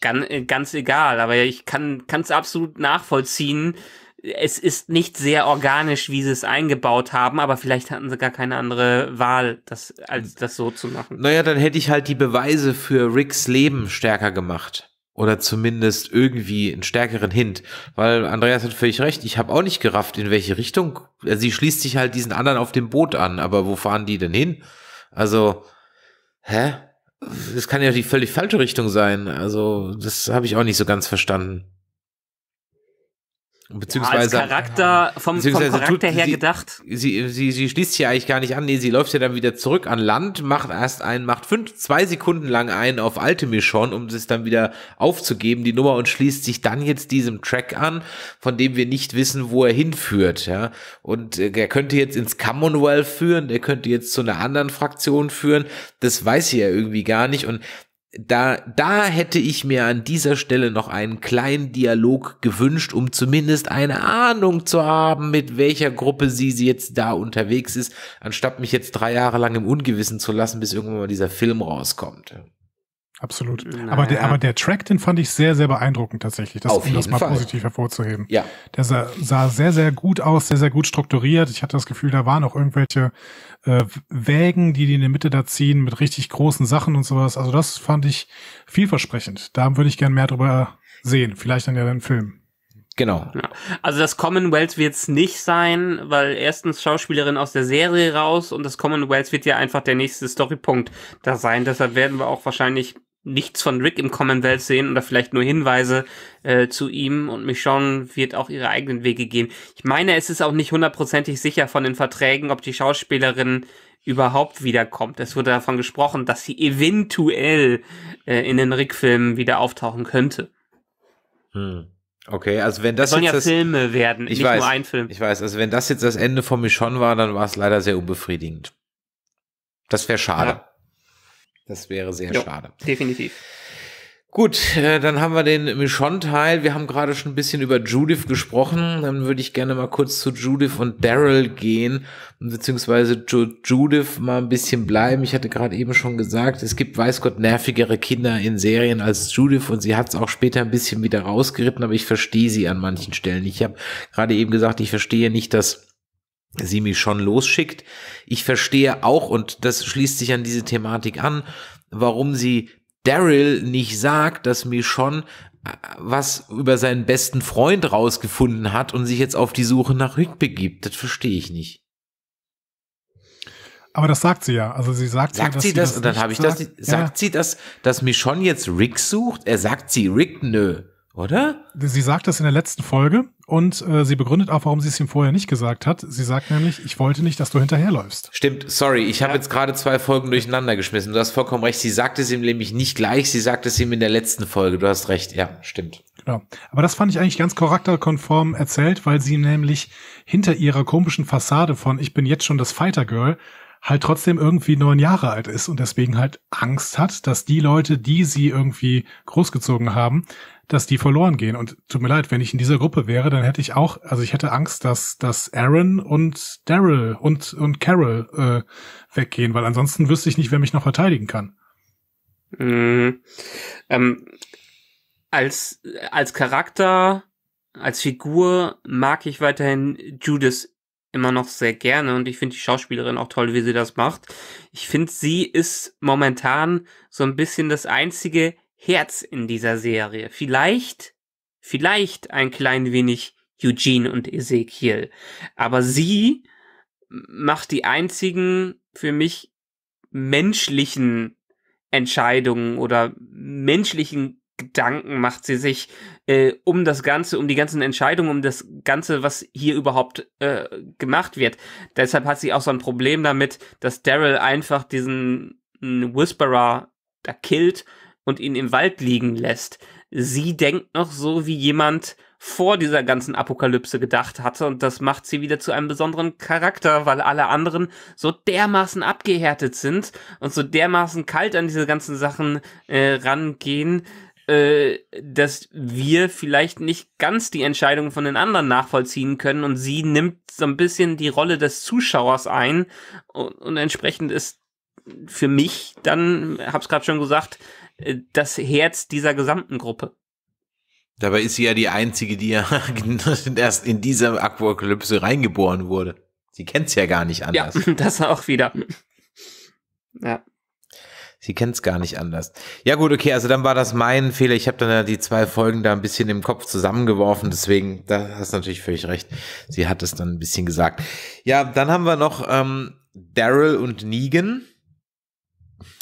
Ganz, äh, ganz egal, aber ich kann es absolut nachvollziehen. Es ist nicht sehr organisch, wie sie es eingebaut haben, aber vielleicht hatten sie gar keine andere Wahl, das, als das so zu machen. Naja, dann hätte ich halt die Beweise für Ricks Leben stärker gemacht oder zumindest irgendwie einen stärkeren Hint, weil Andreas hat völlig recht, ich habe auch nicht gerafft, in welche Richtung. sie schließt sich halt diesen anderen auf dem Boot an, aber wo fahren die denn hin? Also, hä? Das kann ja die völlig falsche Richtung sein. Also, das habe ich auch nicht so ganz verstanden. Beziehungsweise, ja, Charakter, vom, beziehungsweise vom Charakter tut, her sie, gedacht. Sie, sie, sie schließt sich ja eigentlich gar nicht an. Nee, sie läuft ja dann wieder zurück an Land, macht erst einen, macht fünf, zwei Sekunden lang einen auf alte Michonne, um es dann wieder aufzugeben, die Nummer, und schließt sich dann jetzt diesem Track an, von dem wir nicht wissen, wo er hinführt. Ja? Und äh, er könnte jetzt ins Commonwealth führen, der könnte jetzt zu einer anderen Fraktion führen. Das weiß sie ja irgendwie gar nicht. Und da, da hätte ich mir an dieser Stelle noch einen kleinen Dialog gewünscht, um zumindest eine Ahnung zu haben, mit welcher Gruppe sie, sie jetzt da unterwegs ist, anstatt mich jetzt drei Jahre lang im Ungewissen zu lassen, bis irgendwann mal dieser Film rauskommt. Absolut. Naja. Aber, der, aber der Track, den fand ich sehr, sehr beeindruckend tatsächlich, das, um das mal Fall. positiv hervorzuheben. Ja. Der sah, sah, sehr, sehr gut aus, sehr, sehr gut strukturiert. Ich hatte das Gefühl, da waren auch irgendwelche äh, Wägen, die die in der Mitte da ziehen, mit richtig großen Sachen und sowas. Also das fand ich vielversprechend. Da würde ich gern mehr drüber sehen. Vielleicht dann ja den Film. Genau. Ja. Also das Commonwealth wird es nicht sein, weil erstens Schauspielerin aus der Serie raus und das Commonwealth wird ja einfach der nächste Storypunkt da sein. Deshalb werden wir auch wahrscheinlich nichts von Rick im Commonwealth sehen oder vielleicht nur Hinweise äh, zu ihm und Michonne wird auch ihre eigenen Wege gehen. Ich meine, es ist auch nicht hundertprozentig sicher von den Verträgen, ob die Schauspielerin überhaupt wiederkommt. Es wurde davon gesprochen, dass sie eventuell äh, in den Rick-Filmen wieder auftauchen könnte. Hm. Okay, also wenn das, das sollen jetzt ja das, Filme werden, ich nicht weiß, nur ein Film. Ich weiß, also wenn das jetzt das Ende von Michonne war, dann war es leider sehr unbefriedigend. Das wäre schade. Ja. Das wäre sehr jo, schade. Definitiv. Gut, äh, dann haben wir den Michonne-Teil. Wir haben gerade schon ein bisschen über Judith gesprochen. Dann würde ich gerne mal kurz zu Judith und Daryl gehen, beziehungsweise Judith mal ein bisschen bleiben. Ich hatte gerade eben schon gesagt, es gibt weiß Gott nervigere Kinder in Serien als Judith und sie hat es auch später ein bisschen wieder rausgeritten, aber ich verstehe sie an manchen Stellen. Ich habe gerade eben gesagt, ich verstehe nicht, dass sie mich schon losschickt. Ich verstehe auch, und das schließt sich an diese Thematik an, warum sie Daryl nicht sagt, dass Michonne äh, was über seinen besten Freund rausgefunden hat und sich jetzt auf die Suche nach Rick begibt. Das verstehe ich nicht. Aber das sagt sie ja. Also sie sagt, sagt ja, dass sie, das, sie das. dann habe ich sagt, das. Sagt ja. sie das, dass Michonne jetzt Rick sucht? Er sagt sie Rick, nö. Oder? Sie sagt das in der letzten Folge und äh, sie begründet auch, warum sie es ihm vorher nicht gesagt hat. Sie sagt nämlich, ich wollte nicht, dass du hinterherläufst. Stimmt, sorry, ich habe ja. jetzt gerade zwei Folgen durcheinander geschmissen. Du hast vollkommen recht, sie sagt es ihm nämlich nicht gleich, sie sagt es ihm in der letzten Folge. Du hast recht, ja, stimmt. Genau. Aber das fand ich eigentlich ganz charakterkonform erzählt, weil sie nämlich hinter ihrer komischen Fassade von Ich bin jetzt schon das Fighter Girl halt trotzdem irgendwie neun Jahre alt ist und deswegen halt Angst hat, dass die Leute, die sie irgendwie großgezogen haben, dass die verloren gehen. Und tut mir leid, wenn ich in dieser Gruppe wäre, dann hätte ich auch, also ich hätte Angst, dass, dass Aaron und Daryl und, und Carol äh, weggehen, weil ansonsten wüsste ich nicht, wer mich noch verteidigen kann. Mhm. Ähm, als, als Charakter, als Figur mag ich weiterhin Judith immer noch sehr gerne und ich finde die Schauspielerin auch toll, wie sie das macht. Ich finde, sie ist momentan so ein bisschen das einzige Herz in dieser Serie. Vielleicht, vielleicht ein klein wenig Eugene und Ezekiel. Aber sie macht die einzigen für mich menschlichen Entscheidungen oder menschlichen Gedanken macht sie sich äh, um das Ganze, um die ganzen Entscheidungen, um das Ganze, was hier überhaupt äh, gemacht wird. Deshalb hat sie auch so ein Problem damit, dass Daryl einfach diesen Whisperer da killt und ihn im Wald liegen lässt. Sie denkt noch so, wie jemand vor dieser ganzen Apokalypse gedacht hatte und das macht sie wieder zu einem besonderen Charakter, weil alle anderen so dermaßen abgehärtet sind und so dermaßen kalt an diese ganzen Sachen äh, rangehen, äh, dass wir vielleicht nicht ganz die Entscheidungen von den anderen nachvollziehen können und sie nimmt so ein bisschen die Rolle des Zuschauers ein und, und entsprechend ist für mich dann, hab's gerade schon gesagt, äh, das Herz dieser gesamten Gruppe. Dabei ist sie ja die einzige, die ja erst in diese Aquapokalypse reingeboren wurde. Sie kennt's ja gar nicht anders. Ja, das auch wieder. Ja. Sie kennt's gar nicht anders. Ja gut, okay, also dann war das mein Fehler. Ich habe dann ja die zwei Folgen da ein bisschen im Kopf zusammengeworfen. Deswegen, da hast du natürlich völlig recht. Sie hat es dann ein bisschen gesagt. Ja, dann haben wir noch ähm, Daryl und Negan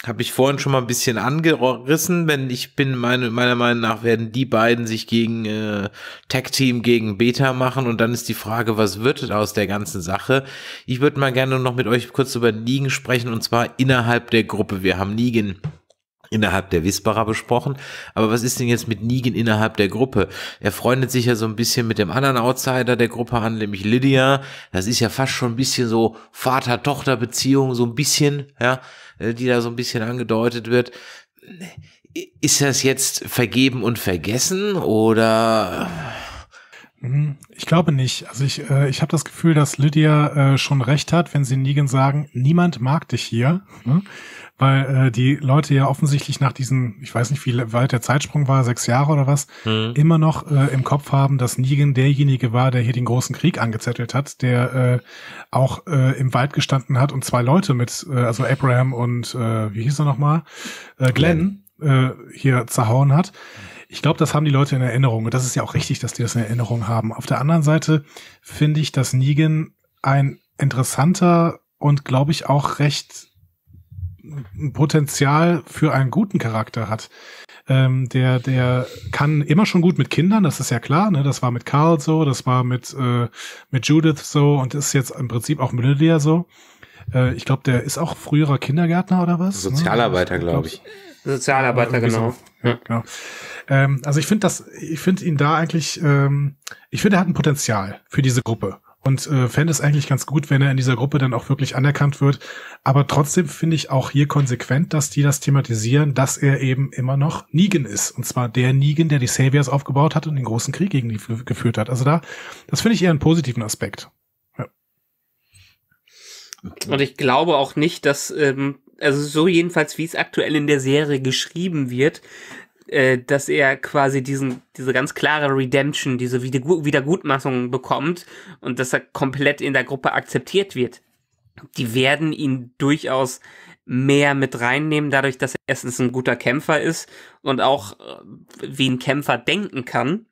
habe ich vorhin schon mal ein bisschen angerissen, wenn ich bin, meine, meiner Meinung nach werden die beiden sich gegen äh, Tag Team gegen Beta machen und dann ist die Frage, was wird aus der ganzen Sache? Ich würde mal gerne noch mit euch kurz über Ligen sprechen und zwar innerhalb der Gruppe. Wir haben Ligen innerhalb der Wisbacher besprochen. Aber was ist denn jetzt mit Negan innerhalb der Gruppe? Er freundet sich ja so ein bisschen mit dem anderen Outsider der Gruppe an, nämlich Lydia. Das ist ja fast schon ein bisschen so Vater-Tochter-Beziehung, so ein bisschen, ja, äh, die da so ein bisschen angedeutet wird. Ist das jetzt vergeben und vergessen oder? Mhm, ich glaube nicht. Also ich, äh, ich habe das Gefühl, dass Lydia äh, schon recht hat, wenn sie Negan sagen, niemand mag dich hier. Hm? weil äh, die Leute ja offensichtlich nach diesen, ich weiß nicht, wie weit der Zeitsprung war, sechs Jahre oder was, mhm. immer noch äh, im Kopf haben, dass Negan derjenige war, der hier den großen Krieg angezettelt hat, der äh, auch äh, im Wald gestanden hat und zwei Leute mit, äh, also Abraham und äh, wie hieß er nochmal, äh, Glenn. Äh, hier zerhauen hat. Ich glaube, das haben die Leute in Erinnerung und das ist ja auch richtig, dass die das in Erinnerung haben. Auf der anderen Seite finde ich, dass Negan ein interessanter und glaube ich auch recht Potenzial für einen guten Charakter hat. Ähm, der, der kann immer schon gut mit Kindern, das ist ja klar, ne? Das war mit Carl so, das war mit, äh, mit Judith so und ist jetzt im Prinzip auch mit Lydia so. Äh, ich glaube, der ist auch früherer Kindergärtner oder was? Ne? Sozialarbeiter, ne? glaube ich. Sozialarbeiter, genau. So. Ja, genau. Ähm, also ich finde das, ich finde ihn da eigentlich, ähm, ich finde, er hat ein Potenzial für diese Gruppe. Und äh, fände es eigentlich ganz gut, wenn er in dieser Gruppe dann auch wirklich anerkannt wird. Aber trotzdem finde ich auch hier konsequent, dass die das thematisieren, dass er eben immer noch Negan ist. Und zwar der Negan, der die Saviors aufgebaut hat und den großen Krieg gegen die geführt hat. Also da, das finde ich eher einen positiven Aspekt. Ja. Und ich glaube auch nicht, dass ähm, also so jedenfalls, wie es aktuell in der Serie geschrieben wird, äh, dass er quasi diesen, diese ganz klare Redemption, diese Wiedergutmachung bekommt und dass er komplett in der Gruppe akzeptiert wird. Die werden ihn durchaus mehr mit reinnehmen, dadurch, dass er erstens ein guter Kämpfer ist und auch äh, wie ein Kämpfer denken kann.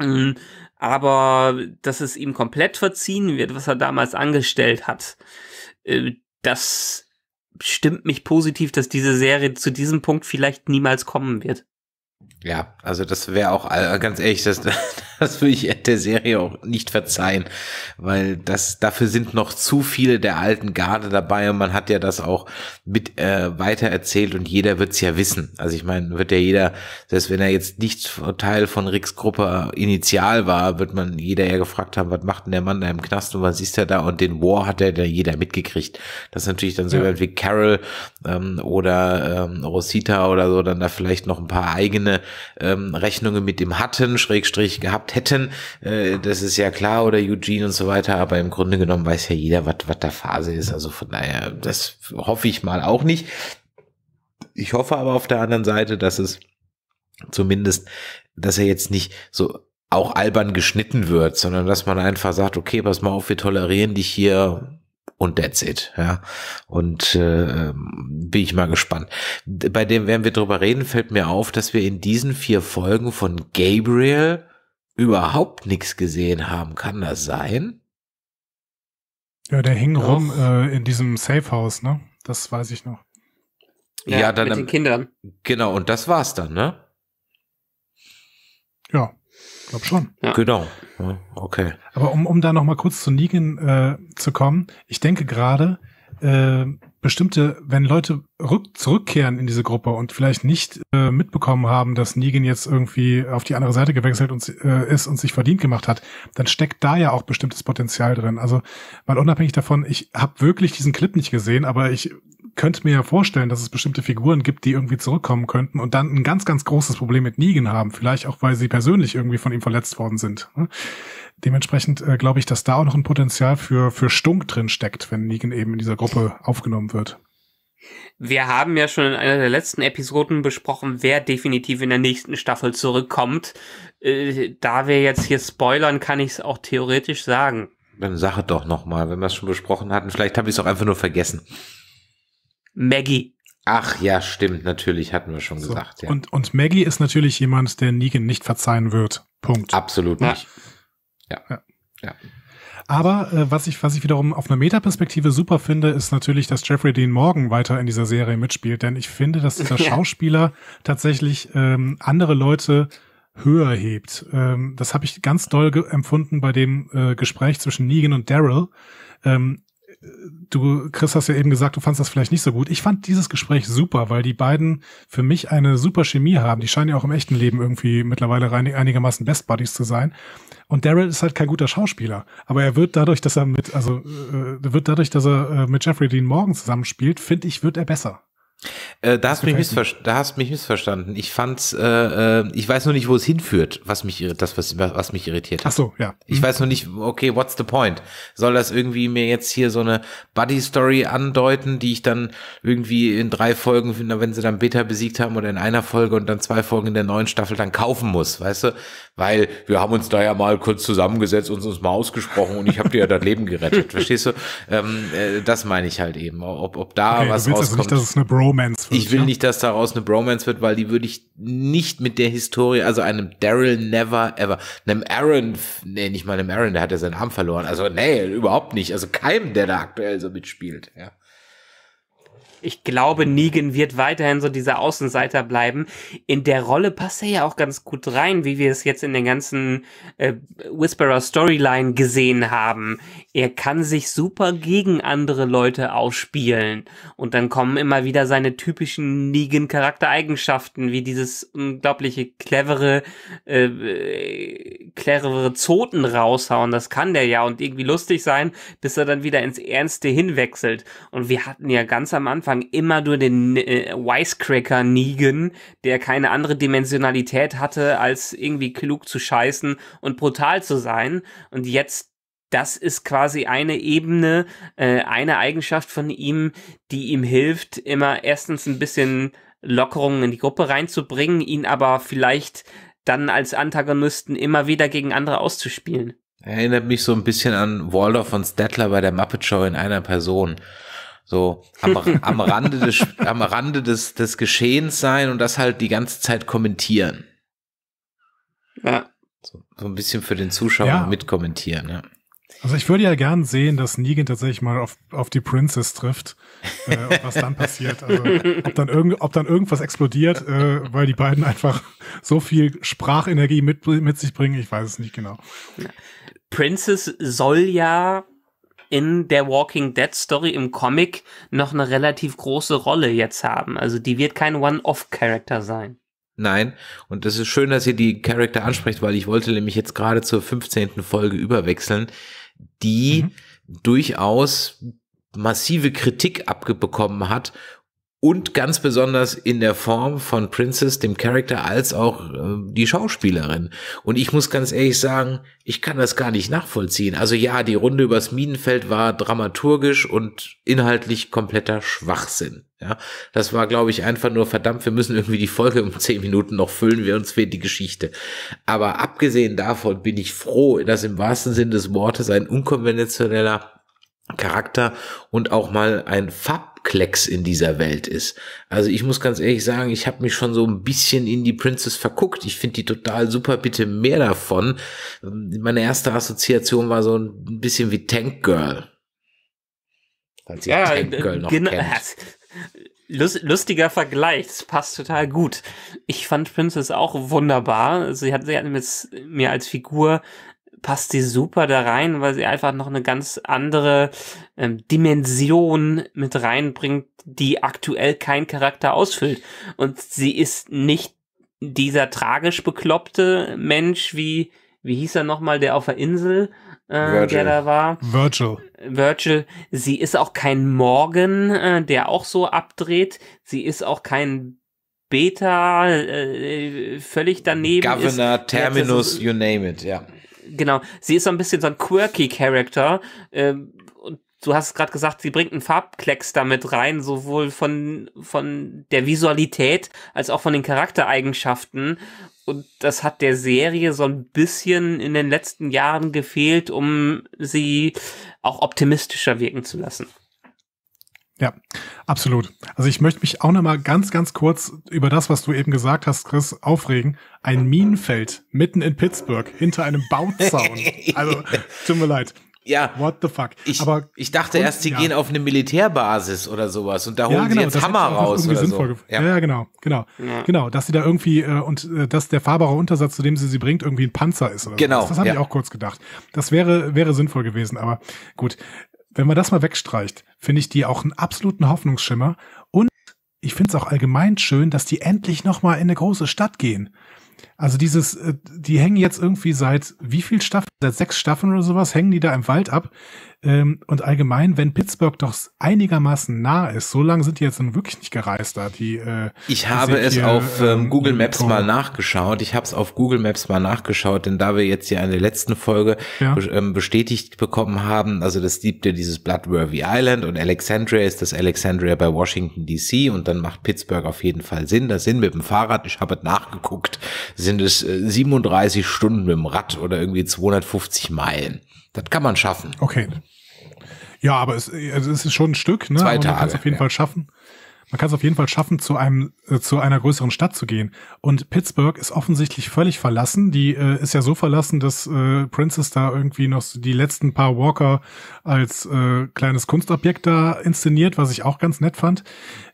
Mm, aber dass es ihm komplett verziehen wird, was er damals angestellt hat, äh, das stimmt mich positiv, dass diese Serie zu diesem Punkt vielleicht niemals kommen wird. Ja, also das wäre auch, äh, ganz ehrlich, das, das würde ich der Serie auch nicht verzeihen, weil das, dafür sind noch zu viele der alten Garde dabei und man hat ja das auch mit äh, weiter erzählt und jeder wird's ja wissen. Also ich meine, wird ja jeder, selbst wenn er jetzt nicht Teil von Ricks Gruppe initial war, wird man jeder ja gefragt haben, was macht denn der Mann da im Knast und was ist er da und den War hat ja da jeder mitgekriegt. Das ist natürlich dann so ja. wie Carol ähm, oder ähm, Rosita oder so dann da vielleicht noch ein paar eigene verschiedene ähm, Rechnungen mit ihm hatten, Schrägstrich gehabt hätten. Äh, das ist ja klar, oder Eugene und so weiter, aber im Grunde genommen weiß ja jeder, was der Phase ist. Also von daher, das hoffe ich mal auch nicht. Ich hoffe aber auf der anderen Seite, dass es zumindest, dass er jetzt nicht so auch albern geschnitten wird, sondern dass man einfach sagt, okay, pass mal auf, wir tolerieren dich hier und that's it. Ja. Und äh, ähm, bin ich mal gespannt. Bei dem, wenn wir drüber reden, fällt mir auf, dass wir in diesen vier Folgen von Gabriel überhaupt nichts gesehen haben. Kann das sein? Ja, der hing Doch. rum äh, in diesem Safe House, ne? Das weiß ich noch. Ja, ja dann, mit den Kindern. Genau, und das war's dann, ne? Ja glaube schon. Ja. Genau. Ja, okay. Aber um, um da noch mal kurz zu Negan äh, zu kommen, ich denke gerade, äh, bestimmte, wenn Leute rück, zurückkehren in diese Gruppe und vielleicht nicht äh, mitbekommen haben, dass Negan jetzt irgendwie auf die andere Seite gewechselt und, äh, ist und sich verdient gemacht hat, dann steckt da ja auch bestimmtes Potenzial drin. Also mal unabhängig davon, ich habe wirklich diesen Clip nicht gesehen, aber ich könnte mir ja vorstellen, dass es bestimmte Figuren gibt, die irgendwie zurückkommen könnten und dann ein ganz, ganz großes Problem mit Negan haben. Vielleicht auch, weil sie persönlich irgendwie von ihm verletzt worden sind. Ne? Dementsprechend äh, glaube ich, dass da auch noch ein Potenzial für, für Stunk drin steckt, wenn Negan eben in dieser Gruppe aufgenommen wird. Wir haben ja schon in einer der letzten Episoden besprochen, wer definitiv in der nächsten Staffel zurückkommt. Äh, da wir jetzt hier spoilern, kann ich es auch theoretisch sagen. Dann sag doch nochmal, wenn wir es schon besprochen hatten. Vielleicht habe ich es auch einfach nur vergessen. Maggie. Ach ja, stimmt, natürlich, hatten wir schon so. gesagt. Ja. Und, und Maggie ist natürlich jemand, der Negan nicht verzeihen wird. Punkt. Absolut ja. nicht. Ja. ja. ja. Aber äh, was, ich, was ich wiederum auf einer Metaperspektive super finde, ist natürlich, dass Jeffrey Dean Morgan weiter in dieser Serie mitspielt. Denn ich finde, dass dieser Schauspieler tatsächlich ähm, andere Leute höher hebt. Ähm, das habe ich ganz doll empfunden bei dem äh, Gespräch zwischen Negan und Daryl. Ähm, du, Chris, hast ja eben gesagt, du fandest das vielleicht nicht so gut. Ich fand dieses Gespräch super, weil die beiden für mich eine super Chemie haben. Die scheinen ja auch im echten Leben irgendwie mittlerweile rein, einigermaßen Best Buddies zu sein. Und Daryl ist halt kein guter Schauspieler, aber er wird dadurch, dass er mit, also äh, wird dadurch, dass er äh, mit Jeffrey Dean Morgan zusammenspielt, finde ich, wird er besser. Äh, da, hast mich da hast mich missverstanden. Ich fand's, äh, äh ich weiß nur nicht, wo es hinführt, was mich das, was, was mich irritiert hat. Ach so, ja. Ich mhm. weiß nur nicht, okay, what's the point? Soll das irgendwie mir jetzt hier so eine Buddy-Story andeuten, die ich dann irgendwie in drei Folgen, wenn sie dann Beta besiegt haben oder in einer Folge und dann zwei Folgen in der neuen Staffel dann kaufen muss, weißt du? Weil wir haben uns da ja mal kurz zusammengesetzt und uns mal ausgesprochen und ich habe dir ja das Leben gerettet. Verstehst du? Ähm, äh, das meine ich halt eben. Ob, ob da okay, was du willst rauskommt. Also nicht, dass es eine Bromance wird. Ich will ja? nicht, dass daraus eine Bromance wird, weil die würde ich nicht mit der Historie, also einem Daryl never ever, einem Aaron, nee, nicht mal einem Aaron, der hat ja seinen Arm verloren. Also nee, überhaupt nicht. Also keinem, der da aktuell so mitspielt. Ja ich glaube, Negan wird weiterhin so dieser Außenseiter bleiben. In der Rolle passt er ja auch ganz gut rein, wie wir es jetzt in der ganzen äh, Whisperer Storyline gesehen haben. Er kann sich super gegen andere Leute ausspielen. Und dann kommen immer wieder seine typischen Negan-Charaktereigenschaften, wie dieses unglaubliche clevere, äh, clevere Zoten raushauen. Das kann der ja und irgendwie lustig sein, bis er dann wieder ins Ernste hinwechselt. Und wir hatten ja ganz am Anfang Anfang immer nur den äh, Wisecracker Negan, der keine andere Dimensionalität hatte, als irgendwie klug zu scheißen und brutal zu sein. Und jetzt das ist quasi eine Ebene, äh, eine Eigenschaft von ihm, die ihm hilft, immer erstens ein bisschen Lockerungen in die Gruppe reinzubringen, ihn aber vielleicht dann als Antagonisten immer wieder gegen andere auszuspielen. Erinnert mich so ein bisschen an Waldorf und Stettler bei der Muppet Show in einer Person. So am, am Rande, des, am Rande des, des Geschehens sein und das halt die ganze Zeit kommentieren. Ja. So, so ein bisschen für den Zuschauer ja. mitkommentieren, ja. Also ich würde ja gern sehen, dass Negan tatsächlich mal auf, auf die Princess trifft äh, was dann passiert. Also ob dann, irgend, ob dann irgendwas explodiert, äh, weil die beiden einfach so viel Sprachenergie mit, mit sich bringen, ich weiß es nicht genau. Princess soll ja in der Walking Dead Story im Comic noch eine relativ große Rolle jetzt haben. Also die wird kein One-Off-Character sein. Nein, und das ist schön, dass ihr die Charakter ansprecht, weil ich wollte nämlich jetzt gerade zur 15. Folge überwechseln, die mhm. durchaus massive Kritik abbekommen hat und ganz besonders in der Form von Princess, dem Charakter, als auch äh, die Schauspielerin. Und ich muss ganz ehrlich sagen, ich kann das gar nicht nachvollziehen. Also ja, die Runde übers Minenfeld war dramaturgisch und inhaltlich kompletter Schwachsinn. Ja, das war, glaube ich, einfach nur verdammt, wir müssen irgendwie die Folge um zehn Minuten noch füllen, wir uns fehlt die Geschichte. Aber abgesehen davon bin ich froh, dass im wahrsten Sinn des Wortes ein unkonventioneller Charakter und auch mal ein Fab Klecks in dieser Welt ist. Also ich muss ganz ehrlich sagen, ich habe mich schon so ein bisschen in die Princess verguckt. Ich finde die total super, bitte mehr davon. Meine erste Assoziation war so ein bisschen wie Tank Girl. Als ihr ja, Tank äh, Girl noch genau. kennt. Lustiger Vergleich, das passt total gut. Ich fand Princess auch wunderbar. Sie hat, sie hat mir als Figur passt sie super da rein, weil sie einfach noch eine ganz andere ähm, Dimension mit reinbringt, die aktuell kein Charakter ausfüllt. Und sie ist nicht dieser tragisch bekloppte Mensch wie, wie hieß er nochmal, der auf der Insel, äh, der da war. Virgil. Virgil. Sie ist auch kein Morgan, äh, der auch so abdreht. Sie ist auch kein Beta, äh, völlig daneben. Governor, ist, Terminus, so, you name it, ja genau, sie ist so ein bisschen so ein quirky Character. Ähm, und du hast gerade gesagt, sie bringt einen Farbklecks damit rein, sowohl von, von der Visualität als auch von den Charaktereigenschaften. Und das hat der Serie so ein bisschen in den letzten Jahren gefehlt, um sie auch optimistischer wirken zu lassen. Ja, absolut. Also ich möchte mich auch nochmal ganz, ganz kurz über das, was du eben gesagt hast, Chris, aufregen. Ein Minenfeld mitten in Pittsburgh hinter einem Bauzaun. also, tut mir leid. Ja. What the fuck? Ich, Aber, ich dachte und, erst, sie ja. gehen auf eine Militärbasis oder sowas und da holen ja, genau, sie jetzt Hammer raus oder so. Ja. ja. genau, genau. Genau, dass sie da irgendwie äh, und äh, dass der fahrbare Untersatz, zu dem sie sie bringt, irgendwie ein Panzer ist oder Genau. So. Das, das habe ich auch kurz gedacht. Das wäre wäre sinnvoll gewesen, aber gut wenn man das mal wegstreicht, finde ich die auch einen absoluten Hoffnungsschimmer. Und ich finde es auch allgemein schön, dass die endlich nochmal in eine große Stadt gehen. Also dieses, äh, die hängen jetzt irgendwie seit wie viel Staffeln, seit sechs Staffeln oder sowas, hängen die da im Wald ab. Ähm, und allgemein, wenn Pittsburgh doch einigermaßen nah ist, so lange sind die jetzt nun wirklich nicht gereist da. Die, äh, ich habe es hier, auf ähm, ähm Google Maps mal nachgeschaut. Ich habe es auf Google Maps mal nachgeschaut, denn da wir jetzt hier in der letzten Folge ja. Ähm, bestätigt bekommen haben, also das gibt ja dieses Bloodworthy Island und Alexandria ist das Alexandria bei Washington DC und dann macht Pittsburgh auf jeden Fall Sinn. Das sind mit dem Fahrrad, ich habe nachgeguckt, sind es 37 äh, Stunden mit dem Rad oder irgendwie 250 Meilen. Das kann man schaffen. Okay. Ja, aber es, also es ist schon ein Stück, ne? Zwei Tage, man kann es auf jeden ja. Fall schaffen. Man kann es auf jeden Fall schaffen, zu einem äh, zu einer größeren Stadt zu gehen. Und Pittsburgh ist offensichtlich völlig verlassen. Die äh, ist ja so verlassen, dass äh, Princess da irgendwie noch die letzten paar Walker als äh, kleines Kunstobjekt da inszeniert, was ich auch ganz nett fand.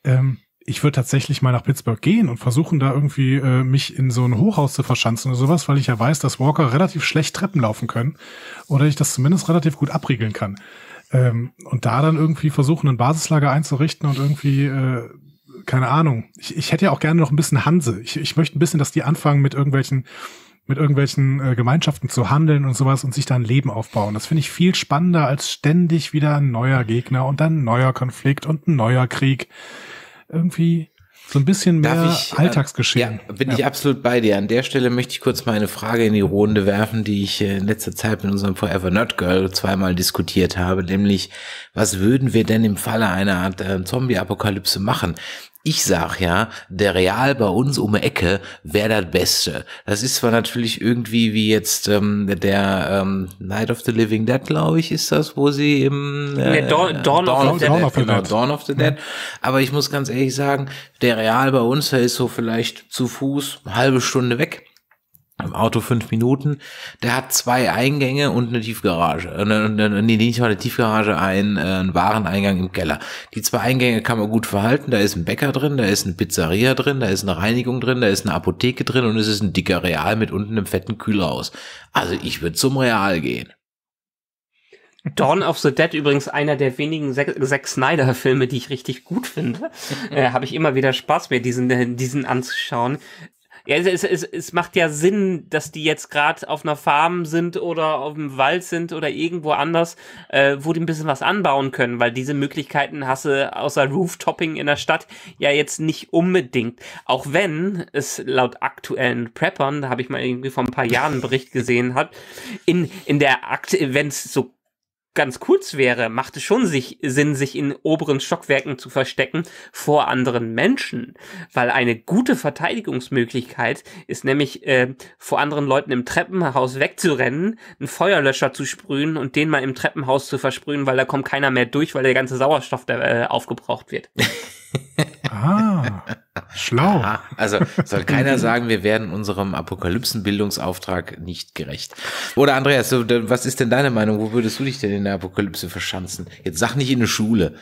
Ähm, ich würde tatsächlich mal nach Pittsburgh gehen und versuchen, da irgendwie äh, mich in so ein Hochhaus zu verschanzen oder sowas, weil ich ja weiß, dass Walker relativ schlecht Treppen laufen können oder ich das zumindest relativ gut abriegeln kann. Ähm, und da dann irgendwie versuchen, ein Basislager einzurichten und irgendwie, äh, keine Ahnung. Ich, ich hätte ja auch gerne noch ein bisschen Hanse. Ich, ich möchte ein bisschen, dass die anfangen mit irgendwelchen mit irgendwelchen äh, Gemeinschaften zu handeln und sowas und sich da ein Leben aufbauen. Das finde ich viel spannender als ständig wieder ein neuer Gegner und dann ein neuer Konflikt und ein neuer Krieg irgendwie so ein bisschen mehr ich, äh, Alltagsgeschehen. Ja, bin ja. ich absolut bei dir. An der Stelle möchte ich kurz mal eine Frage in die Runde werfen, die ich äh, in letzter Zeit mit unserem Forever Nerd Girl zweimal diskutiert habe, nämlich, was würden wir denn im Falle einer Art äh, Zombie-Apokalypse machen? Ich sag ja, der Real bei uns um die Ecke wäre das Beste. Das ist zwar natürlich irgendwie wie jetzt ähm, der ähm, Night of the Living Dead, glaube ich, ist das, wo sie im äh, Dawn, of, the Dead, Dawn of the genau, Dead. Aber ich muss ganz ehrlich sagen, der Real bei uns, der ist so vielleicht zu Fuß eine halbe Stunde weg im Auto fünf Minuten. Der hat zwei Eingänge und eine Tiefgarage. Eine, äh, eine, ne, nee, nicht mal eine Tiefgarage, einen, äh, einen Wareneingang im Keller. Die zwei Eingänge kann man gut verhalten. Da ist ein Bäcker drin, da ist eine Pizzeria drin, da ist eine Reinigung drin, da ist eine Apotheke drin und es ist ein dicker Real mit unten einem fetten Kühlhaus. Also ich würde zum Real gehen. Dawn of the Dead übrigens einer der wenigen Zack Snyder Filme, die ich richtig gut finde. äh, Habe ich immer wieder Spaß mir diesen diesen anzuschauen. Ja, es, es, es macht ja Sinn, dass die jetzt gerade auf einer Farm sind oder auf dem Wald sind oder irgendwo anders, äh, wo die ein bisschen was anbauen können, weil diese Möglichkeiten hasse außer Rooftopping in der Stadt ja jetzt nicht unbedingt. Auch wenn es laut aktuellen Preppern, da habe ich mal irgendwie vor ein paar Jahren einen Bericht gesehen, hat, in, in der Akt, wenn es so ganz kurz wäre, macht es schon sich, Sinn, sich in oberen Stockwerken zu verstecken vor anderen Menschen, weil eine gute Verteidigungsmöglichkeit ist nämlich äh, vor anderen Leuten im Treppenhaus wegzurennen, einen Feuerlöscher zu sprühen und den mal im Treppenhaus zu versprühen, weil da kommt keiner mehr durch, weil der ganze Sauerstoff da, äh, aufgebraucht wird. Ah, schlau. Aha. Also soll keiner sagen, wir werden unserem Apokalypsen-Bildungsauftrag nicht gerecht. Oder Andreas, was ist denn deine Meinung? Wo würdest du dich denn in der Apokalypse verschanzen? Jetzt sag nicht in eine Schule.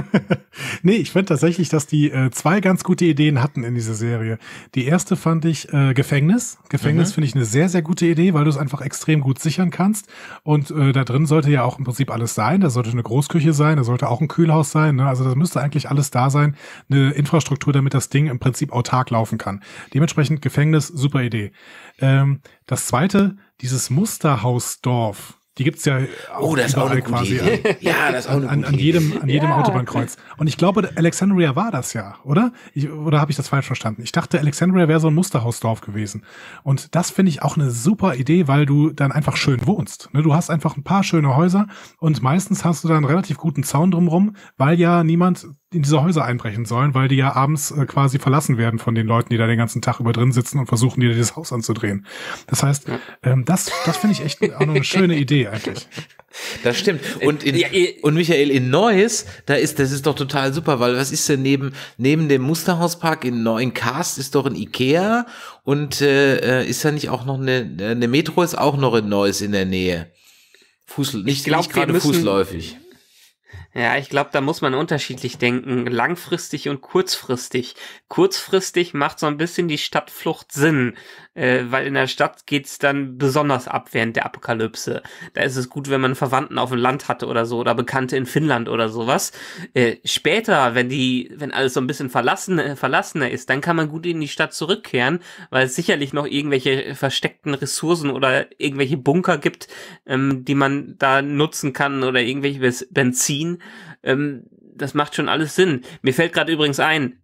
nee, ich finde tatsächlich, dass die äh, zwei ganz gute Ideen hatten in dieser Serie. Die erste fand ich äh, Gefängnis. Gefängnis mhm. finde ich eine sehr, sehr gute Idee, weil du es einfach extrem gut sichern kannst. Und äh, da drin sollte ja auch im Prinzip alles sein. Da sollte eine Großküche sein, da sollte auch ein Kühlhaus sein. Ne? Also da müsste eigentlich alles da sein. Eine Infrastruktur, damit das Ding im Prinzip autark laufen kann. Dementsprechend Gefängnis, super Idee. Ähm, das zweite, dieses Musterhausdorf die gibt es ja oh, auch, oh, das ist auch quasi an, ja, das ist auch eine an, an jedem, an jedem ja. Autobahnkreuz. Und ich glaube, Alexandria war das ja, oder? Ich, oder habe ich das falsch verstanden? Ich dachte, Alexandria wäre so ein Musterhausdorf gewesen. Und das finde ich auch eine super Idee, weil du dann einfach schön wohnst. Ne? Du hast einfach ein paar schöne Häuser und meistens hast du da einen relativ guten Zaun drumrum, weil ja niemand in diese Häuser einbrechen sollen, weil die ja abends äh, quasi verlassen werden von den Leuten, die da den ganzen Tag über drin sitzen und versuchen, dir das Haus anzudrehen. Das heißt, ähm, das, das finde ich echt auch noch eine schöne Idee eigentlich. Das stimmt. Und, in, ja, und Michael, in Neuss, da ist, das ist doch total super, weil was ist denn neben, neben dem Musterhauspark in, Neuen Cast ist doch ein Ikea und äh, äh, ist da nicht auch noch eine, eine Metro ist auch noch in Neuss in der Nähe. Fuß, nicht, ich glaub, nicht gerade müssen, fußläufig. Ja, ich glaube, da muss man unterschiedlich denken, langfristig und kurzfristig. Kurzfristig macht so ein bisschen die Stadtflucht Sinn, äh, weil in der Stadt geht's dann besonders ab während der Apokalypse. Da ist es gut, wenn man Verwandten auf dem Land hatte oder so oder Bekannte in Finnland oder sowas. Äh, später, wenn die, wenn alles so ein bisschen verlassen, äh, verlassener ist, dann kann man gut in die Stadt zurückkehren, weil es sicherlich noch irgendwelche versteckten Ressourcen oder irgendwelche Bunker gibt, ähm, die man da nutzen kann oder irgendwelche Benzin. Ähm, das macht schon alles Sinn. Mir fällt gerade übrigens ein,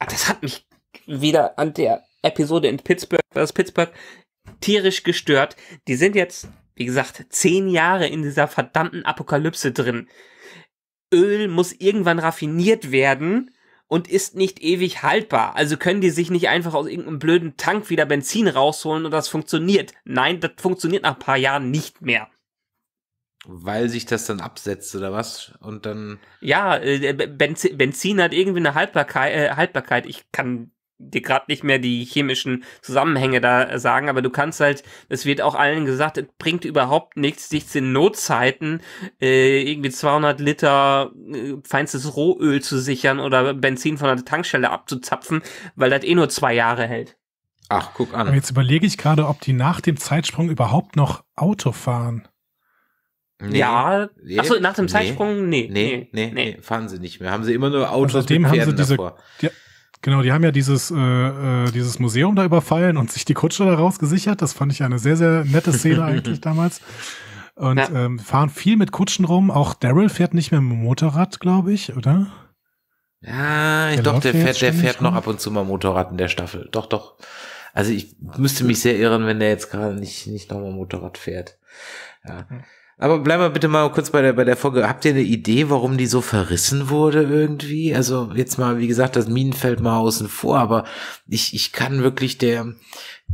das hat mich wieder an der Episode in Pittsburgh, das Pittsburgh tierisch gestört. Die sind jetzt, wie gesagt, zehn Jahre in dieser verdammten Apokalypse drin. Öl muss irgendwann raffiniert werden und ist nicht ewig haltbar. Also können die sich nicht einfach aus irgendeinem blöden Tank wieder Benzin rausholen und das funktioniert. Nein, das funktioniert nach ein paar Jahren nicht mehr. Weil sich das dann absetzt oder was? Und dann. Ja, äh, Benzin, hat irgendwie eine äh, Haltbarkeit. Ich kann dir gerade nicht mehr die chemischen Zusammenhänge da äh, sagen, aber du kannst halt, es wird auch allen gesagt, es bringt überhaupt nichts, dich in Notzeiten äh, irgendwie 200 Liter äh, feinstes Rohöl zu sichern oder Benzin von der Tankstelle abzuzapfen, weil das eh nur zwei Jahre hält. Ach, guck an. Aber jetzt überlege ich gerade, ob die nach dem Zeitsprung überhaupt noch Auto fahren. Nee, ja, nee, achso, nach dem Zeitsprung, nee nee, nee nee, nee, fahren sie nicht mehr. Haben sie immer nur Autos also mit Pferden haben sie diese, davor. Die, Genau, die haben ja dieses, äh, äh, dieses Museum da überfallen und sich die Kutsche da rausgesichert. Das fand ich eine sehr, sehr nette Szene eigentlich damals. Und ja. ähm, fahren viel mit Kutschen rum. Auch Daryl fährt nicht mehr mit dem Motorrad, glaube ich, oder? Ja, der doch, der fährt, der fährt rum. noch ab und zu mal Motorrad in der Staffel. Doch, doch. Also ich müsste mich sehr irren, wenn der jetzt gerade nicht, nicht nochmal Motorrad fährt. Ja. Hm. Aber bleiben wir bitte mal kurz bei der, bei der Folge. Habt ihr eine Idee, warum die so verrissen wurde irgendwie? Also jetzt mal, wie gesagt, das Minenfeld mal außen vor, aber ich, ich kann wirklich der,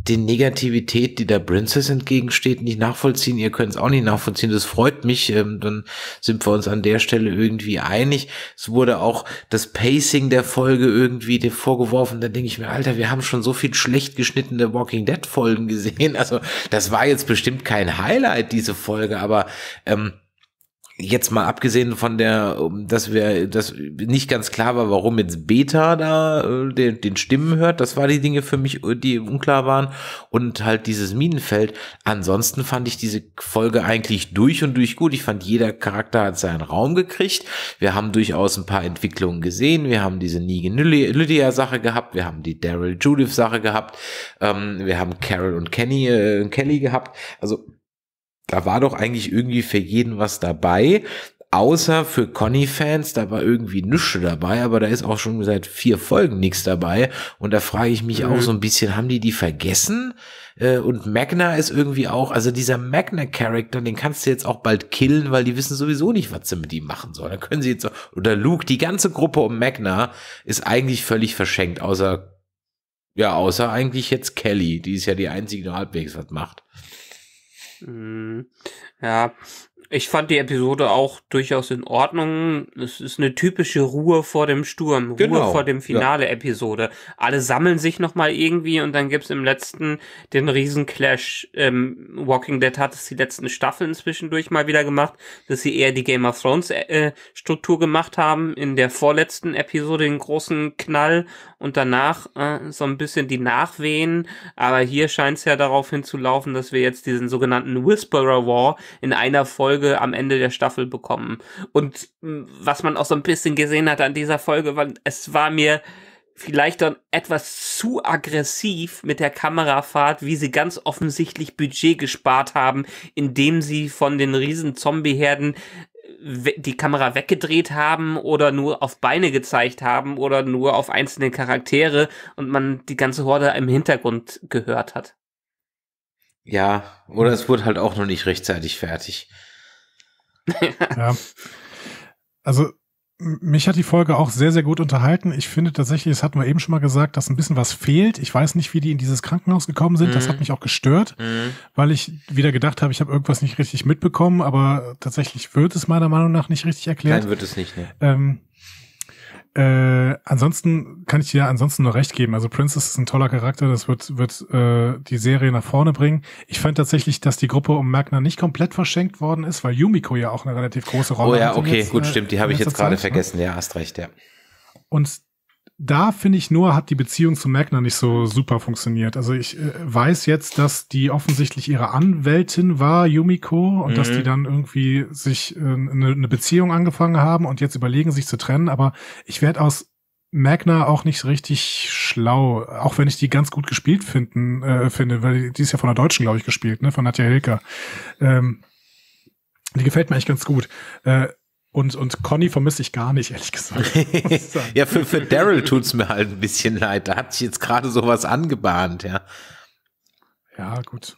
den Negativität, die der Princess entgegensteht, nicht nachvollziehen. Ihr könnt es auch nicht nachvollziehen. Das freut mich. Ähm, dann sind wir uns an der Stelle irgendwie einig. Es wurde auch das Pacing der Folge irgendwie dir vorgeworfen. Da denke ich mir, Alter, wir haben schon so viel schlecht geschnittene Walking Dead Folgen gesehen. Also das war jetzt bestimmt kein Highlight, diese Folge, aber ähm, jetzt mal abgesehen von der, ähm, dass wir, dass nicht ganz klar war, warum jetzt Beta da äh, den, den Stimmen hört, das war die Dinge für mich, äh, die unklar waren und halt dieses Minenfeld. Ansonsten fand ich diese Folge eigentlich durch und durch gut. Ich fand, jeder Charakter hat seinen Raum gekriegt. Wir haben durchaus ein paar Entwicklungen gesehen. Wir haben diese Negan Lydia Sache gehabt. Wir haben die Daryl Judith Sache gehabt. Ähm, wir haben Carol und Kenny, äh, Kelly gehabt. Also da war doch eigentlich irgendwie für jeden was dabei. Außer für Conny-Fans, da war irgendwie Nüsche dabei, aber da ist auch schon seit vier Folgen nichts dabei. Und da frage ich mich mhm. auch so ein bisschen, haben die die vergessen? Äh, und Magna ist irgendwie auch, also dieser Magna-Charakter, den kannst du jetzt auch bald killen, weil die wissen sowieso nicht, was sie mit ihm machen sollen. Da können sie jetzt, oder Luke, die ganze Gruppe um Magna ist eigentlich völlig verschenkt, außer, ja, außer eigentlich jetzt Kelly, die ist ja die einzige, die halbwegs was macht. Mhm. Ja, ich fand die Episode auch durchaus in Ordnung. Es ist eine typische Ruhe vor dem Sturm, Ruhe genau, vor dem Finale-Episode. Ja. Alle sammeln sich nochmal irgendwie und dann gibt's im letzten den Riesen-Clash. Ähm, Walking Dead hat es die letzten Staffeln zwischendurch mal wieder gemacht, dass sie eher die Game of Thrones-Struktur äh, gemacht haben. In der vorletzten Episode den großen Knall und danach äh, so ein bisschen die Nachwehen. Aber hier scheint es ja darauf hinzulaufen, dass wir jetzt diesen sogenannten Whisperer War in einer Folge am Ende der Staffel bekommen. Und was man auch so ein bisschen gesehen hat an dieser Folge, war, es war mir vielleicht dann etwas zu aggressiv mit der Kamerafahrt, wie sie ganz offensichtlich Budget gespart haben, indem sie von den riesen Zombieherden die Kamera weggedreht haben oder nur auf Beine gezeigt haben oder nur auf einzelne Charaktere und man die ganze Horde im Hintergrund gehört hat. Ja, oder es wurde halt auch noch nicht rechtzeitig fertig. ja. Also mich hat die Folge auch sehr, sehr gut unterhalten. Ich finde tatsächlich, das hatten wir eben schon mal gesagt, dass ein bisschen was fehlt. Ich weiß nicht, wie die in dieses Krankenhaus gekommen sind. Mhm. Das hat mhm. mich auch gestört, mhm. weil ich wieder gedacht habe, ich habe irgendwas nicht richtig mitbekommen, aber tatsächlich wird es meiner Meinung nach nicht richtig erklärt. Nein, wird es nicht. Ne? Ähm, äh, ansonsten kann ich dir ja ansonsten nur recht geben. Also Princess ist ein toller Charakter, das wird, wird äh, die Serie nach vorne bringen. Ich fand tatsächlich, dass die Gruppe um Merkner nicht komplett verschenkt worden ist, weil Yumiko ja auch eine relativ große Rolle hat. Oh ja, okay, jetzt, gut, äh, stimmt, die habe ich jetzt gerade ne? vergessen, ja, hast recht, ja. Und da finde ich nur, hat die Beziehung zu Magna nicht so super funktioniert. Also ich äh, weiß jetzt, dass die offensichtlich ihre Anwältin war, Yumiko, und mhm. dass die mhm. dann irgendwie sich eine äh, ne Beziehung angefangen haben und jetzt überlegen, sich zu trennen. Aber ich werde aus Magna auch nicht richtig schlau, auch wenn ich die ganz gut gespielt finden, äh, finde, weil die ist ja von der Deutschen, glaube ich, gespielt, ne? Von Nadja Hilke. Ähm, die gefällt mir eigentlich ganz gut. Äh, und, und Conny vermisse ich gar nicht, ehrlich gesagt. ja, für, für Daryl tut es mir halt ein bisschen leid. Da hat sich jetzt gerade sowas angebahnt, ja. Ja, gut.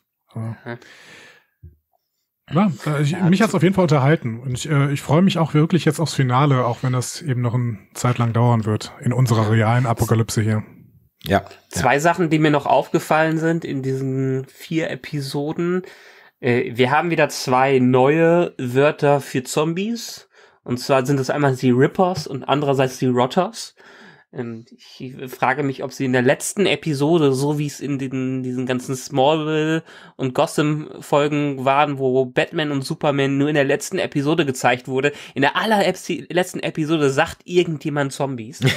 Ja, äh, ich, mich hat es auf jeden Fall unterhalten. Und ich, äh, ich freue mich auch wirklich jetzt aufs Finale, auch wenn das eben noch eine Zeit lang dauern wird, in unserer realen Apokalypse hier. Ja. Zwei ja. Sachen, die mir noch aufgefallen sind in diesen vier Episoden. Äh, wir haben wieder zwei neue Wörter für Zombies. Und zwar sind es einmal die Rippers und andererseits die Rotters. Ähm, ich frage mich, ob sie in der letzten Episode, so wie es in den, diesen ganzen Smallville und Gotham-Folgen waren, wo Batman und Superman nur in der letzten Episode gezeigt wurde, in der allerletzten Episode sagt irgendjemand Zombies.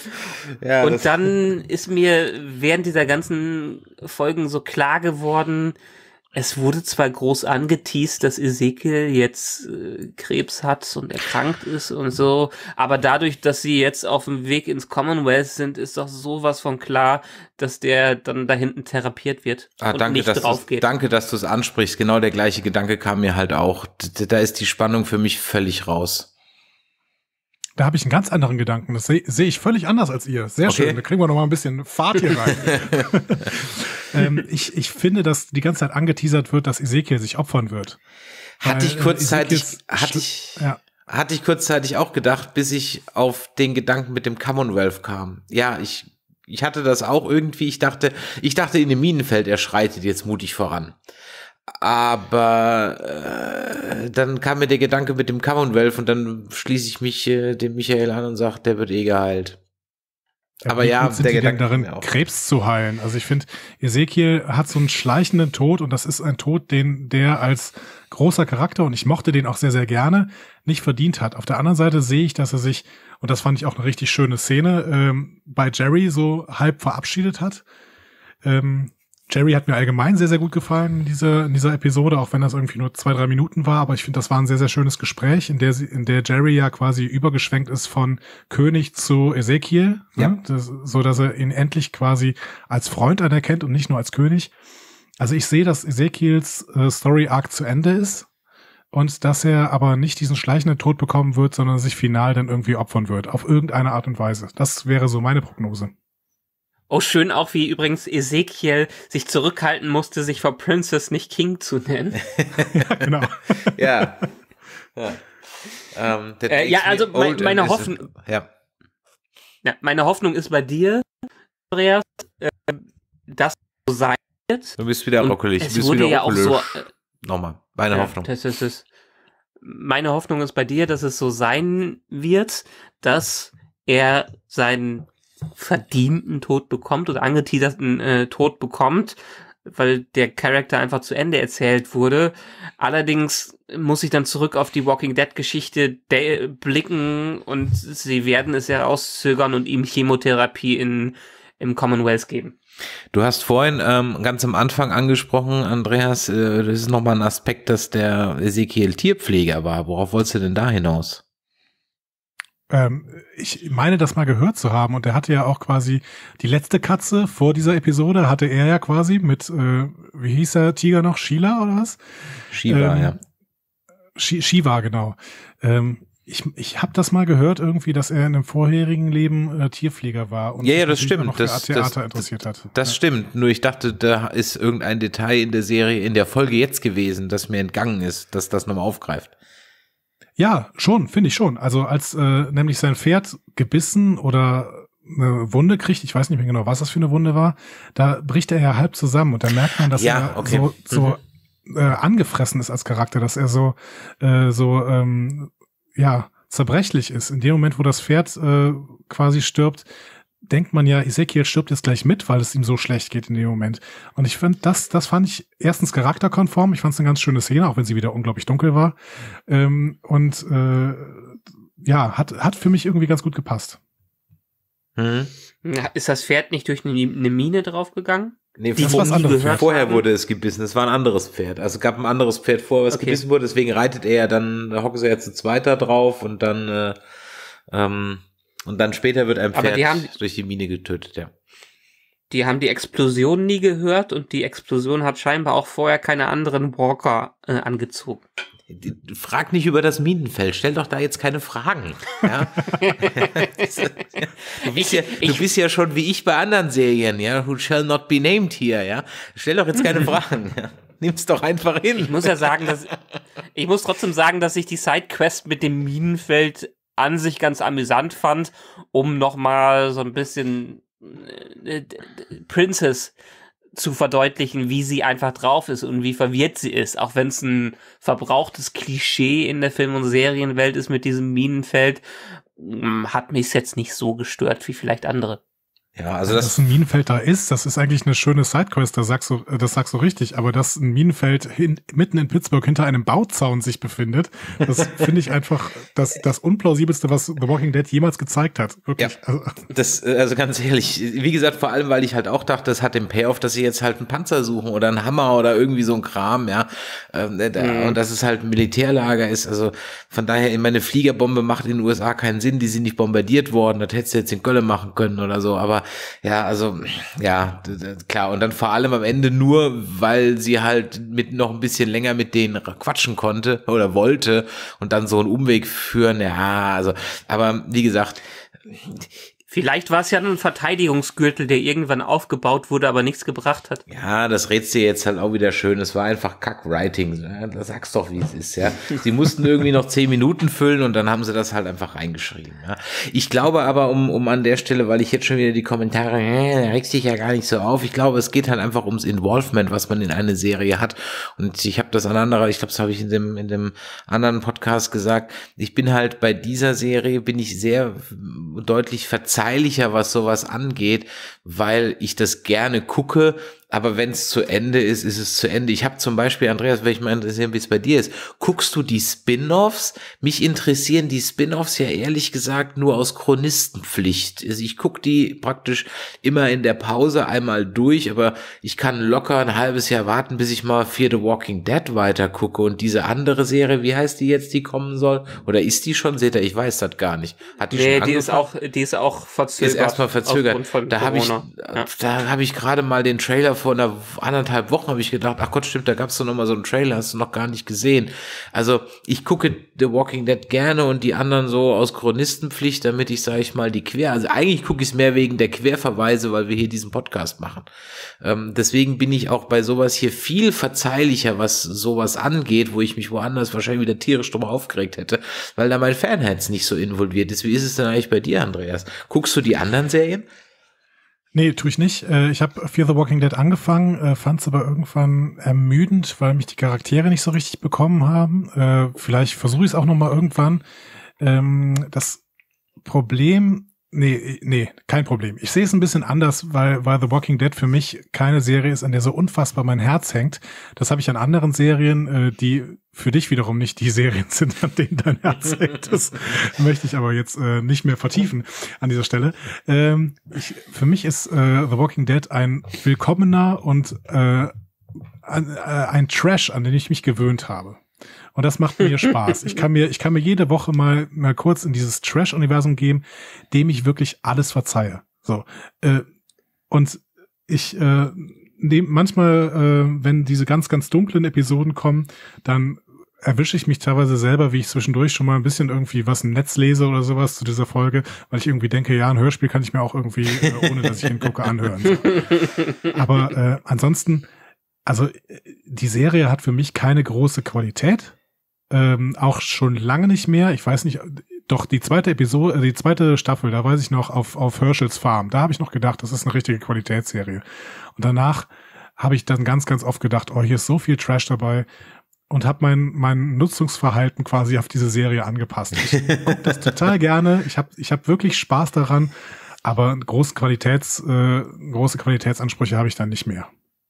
Ähm. ja, und dann ist mir während dieser ganzen Folgen so klar geworden, es wurde zwar groß angeteased, dass Ezekiel jetzt äh, Krebs hat und erkrankt ist und so, aber dadurch, dass sie jetzt auf dem Weg ins Commonwealth sind, ist doch sowas von klar, dass der dann da hinten therapiert wird ah, und danke, nicht dass drauf geht. Danke, dass du es ansprichst. Genau der gleiche Gedanke kam mir halt auch. Da ist die Spannung für mich völlig raus da habe ich einen ganz anderen Gedanken. Das sehe seh ich völlig anders als ihr. Sehr okay. schön. Da kriegen wir noch mal ein bisschen Fahrt hier rein. ähm, ich, ich finde, dass die ganze Zeit angeteasert wird, dass Ezekiel sich opfern wird. Hatte ich kurzzeitig, hatte ich, ja. hatte ich kurzzeitig auch gedacht, bis ich auf den Gedanken mit dem Commonwealth kam. Ja, ich, ich hatte das auch irgendwie. Ich dachte, ich dachte in dem Minenfeld, er schreitet jetzt mutig voran. Aber äh, dann kam mir der Gedanke mit dem Commonwealth und dann schließe ich mich äh, dem Michael an und sage, der wird eh geheilt. Ja, aber ja, sind der die Gedanke darin, Krebs zu heilen. Also ich finde, Ezekiel hat so einen schleichenden Tod und das ist ein Tod, den der als großer Charakter und ich mochte den auch sehr, sehr gerne, nicht verdient hat. Auf der anderen Seite sehe ich, dass er sich, und das fand ich auch eine richtig schöne Szene, ähm, bei Jerry so halb verabschiedet hat. Ähm, Jerry hat mir allgemein sehr, sehr gut gefallen in dieser, in dieser Episode, auch wenn das irgendwie nur zwei, drei Minuten war. Aber ich finde, das war ein sehr, sehr schönes Gespräch, in der, sie, in der Jerry ja quasi übergeschwenkt ist von König zu Ezekiel, ne? ja. ne? das, so dass er ihn endlich quasi als Freund anerkennt und nicht nur als König. Also ich sehe, dass Ezekiels äh, Story Arc zu Ende ist und dass er aber nicht diesen schleichenden Tod bekommen wird, sondern sich final dann irgendwie opfern wird, auf irgendeine Art und Weise. Das wäre so meine Prognose. Oh, schön auch, wie übrigens Ezekiel sich zurückhalten musste, sich vor Princess nicht King zu nennen. ja, genau. ja. ja. Um, ähm, äh, ja also mein, meine Hoffnung. Ja. ja. Meine Hoffnung ist bei dir, Andreas, äh, dass so sein wird. Du bist wieder rockelig. du bist wurde wieder ja auch so. Äh, Nochmal, meine ja, Hoffnung. Das ist es. Meine Hoffnung ist bei dir, dass es so sein wird, dass er seinen verdienten Tod bekommt oder angeteaserten äh, Tod bekommt, weil der Charakter einfach zu Ende erzählt wurde. Allerdings muss ich dann zurück auf die Walking Dead Geschichte de blicken und sie werden es ja auszögern und ihm Chemotherapie in, im Commonwealth geben. Du hast vorhin ähm, ganz am Anfang angesprochen, Andreas, äh, das ist nochmal ein Aspekt, dass der Ezekiel Tierpfleger war. Worauf wolltest du denn da hinaus? ähm, ich meine das mal gehört zu haben und er hatte ja auch quasi die letzte Katze vor dieser Episode hatte er ja quasi mit, äh, wie hieß der Tiger noch, Sheila oder was? Shiva, ähm, ja. Sh Shiva, genau. Ähm, ich, ich habe das mal gehört irgendwie, dass er in einem vorherigen Leben äh, Tierpfleger war und ja, ja, das stimmt. Noch das, Theater das, interessiert hat. Das, das ja. stimmt. Nur ich dachte, da ist irgendein Detail in der Serie, in der Folge jetzt gewesen, das mir entgangen ist, dass das nochmal aufgreift. Ja, schon, finde ich schon. Also als äh, nämlich sein Pferd gebissen oder eine Wunde kriegt, ich weiß nicht mehr genau, was das für eine Wunde war, da bricht er ja halb zusammen und da merkt man, dass ja, er okay. so, so mhm. äh, angefressen ist als Charakter, dass er so, äh, so ähm, ja, zerbrechlich ist. In dem Moment, wo das Pferd äh, quasi stirbt, denkt man ja, Ezekiel stirbt jetzt gleich mit, weil es ihm so schlecht geht in dem Moment. Und ich fand das, das fand ich erstens charakterkonform. Ich fand es eine ganz schöne Szene, auch wenn sie wieder unglaublich dunkel war. Ähm, und äh, ja, hat, hat für mich irgendwie ganz gut gepasst. Hm. Ist das Pferd nicht durch eine, Mine draufgegangen? Nee, das war anderes. Vorher wurde es gebissen. Es war ein anderes Pferd. Also gab ein anderes Pferd vor, was okay. gebissen wurde. Deswegen reitet er dann, da hocken sie ja zu zweiter drauf und dann äh, ähm, und dann später wird ein Pferd die haben, durch die Mine getötet, ja. Die haben die Explosion nie gehört und die Explosion hat scheinbar auch vorher keine anderen Walker äh, angezogen. Frag nicht über das Minenfeld, stell doch da jetzt keine Fragen. Ja? du, bist ja, du bist ja schon wie ich bei anderen Serien, ja, who shall not be named here, ja. Stell doch jetzt keine Fragen. Ja? Nimm's doch einfach hin. Ich muss ja sagen, dass ich muss trotzdem sagen, dass ich die Sidequest mit dem Minenfeld an sich ganz amüsant fand, um nochmal so ein bisschen äh, Princess zu verdeutlichen, wie sie einfach drauf ist und wie verwirrt sie ist, auch wenn es ein verbrauchtes Klischee in der Film- und Serienwelt ist mit diesem Minenfeld, mm, hat mich jetzt nicht so gestört wie vielleicht andere. Ja, also, also das, ein Minenfeld da ist, das ist eigentlich eine schöne Sidequest, das sagst du, das sagst du richtig, aber dass ein Minenfeld hin, mitten in Pittsburgh hinter einem Bauzaun sich befindet, das finde ich einfach das, das Unplausibelste, was The Walking Dead jemals gezeigt hat. Wirklich. Ja, das, also ganz ehrlich, wie gesagt, vor allem, weil ich halt auch dachte, das hat den Payoff, dass sie jetzt halt einen Panzer suchen oder einen Hammer oder irgendwie so ein Kram, ja. Ähm, ne, mhm. Und dass es halt ein Militärlager ist. Also von daher, meine Fliegerbombe macht in den USA keinen Sinn, die sind nicht bombardiert worden, das hättest du jetzt in Köln machen können oder so, aber ja, also, ja, klar. Und dann vor allem am Ende nur, weil sie halt mit noch ein bisschen länger mit denen quatschen konnte oder wollte und dann so einen Umweg führen. Ja, also, aber wie gesagt, Vielleicht war es ja ein Verteidigungsgürtel, der irgendwann aufgebaut wurde, aber nichts gebracht hat. Ja, das rätst dir jetzt halt auch wieder schön. Es war einfach Kack-Writing. Ne? sagst sag's doch, wie es ist, ja. Sie mussten irgendwie noch zehn Minuten füllen und dann haben sie das halt einfach reingeschrieben. Ja. Ich glaube aber, um, um an der Stelle, weil ich jetzt schon wieder die Kommentare, äh, da regst dich ja gar nicht so auf. Ich glaube, es geht halt einfach ums Involvement, was man in eine Serie hat. Und ich habe das an anderer, ich glaube, das habe ich in dem, in dem anderen Podcast gesagt. Ich bin halt bei dieser Serie, bin ich sehr äh, deutlich verzeiht polizeilicher, was sowas angeht, weil ich das gerne gucke aber wenn es zu Ende ist, ist es zu Ende. Ich habe zum Beispiel, Andreas, wenn ich mal interessieren, wie es bei dir ist, guckst du die Spin-offs? Mich interessieren die Spin-offs ja ehrlich gesagt nur aus Chronistenpflicht. Also ich gucke die praktisch immer in der Pause einmal durch, aber ich kann locker ein halbes Jahr warten, bis ich mal Fear the Walking Dead weiter gucke. Und diese andere Serie, wie heißt die jetzt, die kommen soll? Oder ist die schon? Seht ihr, ich weiß das gar nicht. Hat die nee, schon angefangen? die ist auch, die ist auch verzögert. ist erstmal verzögert. Da habe ich, ja. da habe ich gerade mal den Trailer vor einer anderthalb Wochen habe ich gedacht, ach Gott, stimmt, da gab es doch noch mal so einen Trailer, hast du noch gar nicht gesehen. Also ich gucke The Walking Dead gerne und die anderen so aus Chronistenpflicht, damit ich, sage ich mal, die Quer, also eigentlich gucke ich es mehr wegen der Querverweise, weil wir hier diesen Podcast machen. Ähm, deswegen bin ich auch bei sowas hier viel verzeihlicher, was sowas angeht, wo ich mich woanders wahrscheinlich wieder tierisch drum aufgeregt hätte, weil da mein Fanherz nicht so involviert ist. Wie ist es denn eigentlich bei dir, Andreas? Guckst du die anderen Serien? Nee, tue ich nicht. Äh, ich habe Fear the Walking Dead angefangen, äh, fand es aber irgendwann ermüdend, weil mich die Charaktere nicht so richtig bekommen haben. Äh, vielleicht versuche ich es auch noch mal irgendwann. Ähm, das Problem Nee, nee, kein Problem. Ich sehe es ein bisschen anders, weil, weil The Walking Dead für mich keine Serie ist, an der so unfassbar mein Herz hängt. Das habe ich an anderen Serien, äh, die für dich wiederum nicht die Serien sind, an denen dein Herz hängt. Das möchte ich aber jetzt äh, nicht mehr vertiefen an dieser Stelle. Ähm, ich, für mich ist äh, The Walking Dead ein willkommener und äh, ein, äh, ein Trash, an den ich mich gewöhnt habe. Und das macht mir Spaß. Ich kann mir, ich kann mir jede Woche mal, mal kurz in dieses Trash-Universum geben, dem ich wirklich alles verzeihe. So. Äh, und ich, äh, nehm, manchmal, äh, wenn diese ganz, ganz dunklen Episoden kommen, dann erwische ich mich teilweise selber, wie ich zwischendurch schon mal ein bisschen irgendwie was im Netz lese oder sowas zu dieser Folge, weil ich irgendwie denke, ja, ein Hörspiel kann ich mir auch irgendwie, äh, ohne dass ich hingucke, anhören. Aber äh, ansonsten, also äh, die Serie hat für mich keine große Qualität ähm, auch schon lange nicht mehr. Ich weiß nicht, doch die zweite Episode, äh, die zweite Staffel, da weiß ich noch auf auf Herschels Farm. Da habe ich noch gedacht, das ist eine richtige Qualitätsserie. Und danach habe ich dann ganz ganz oft gedacht, oh, hier ist so viel Trash dabei und habe mein mein Nutzungsverhalten quasi auf diese Serie angepasst. Ich gucke das total gerne. Ich habe ich habe wirklich Spaß daran, aber große Qualitäts äh, große Qualitätsansprüche habe ich dann nicht mehr.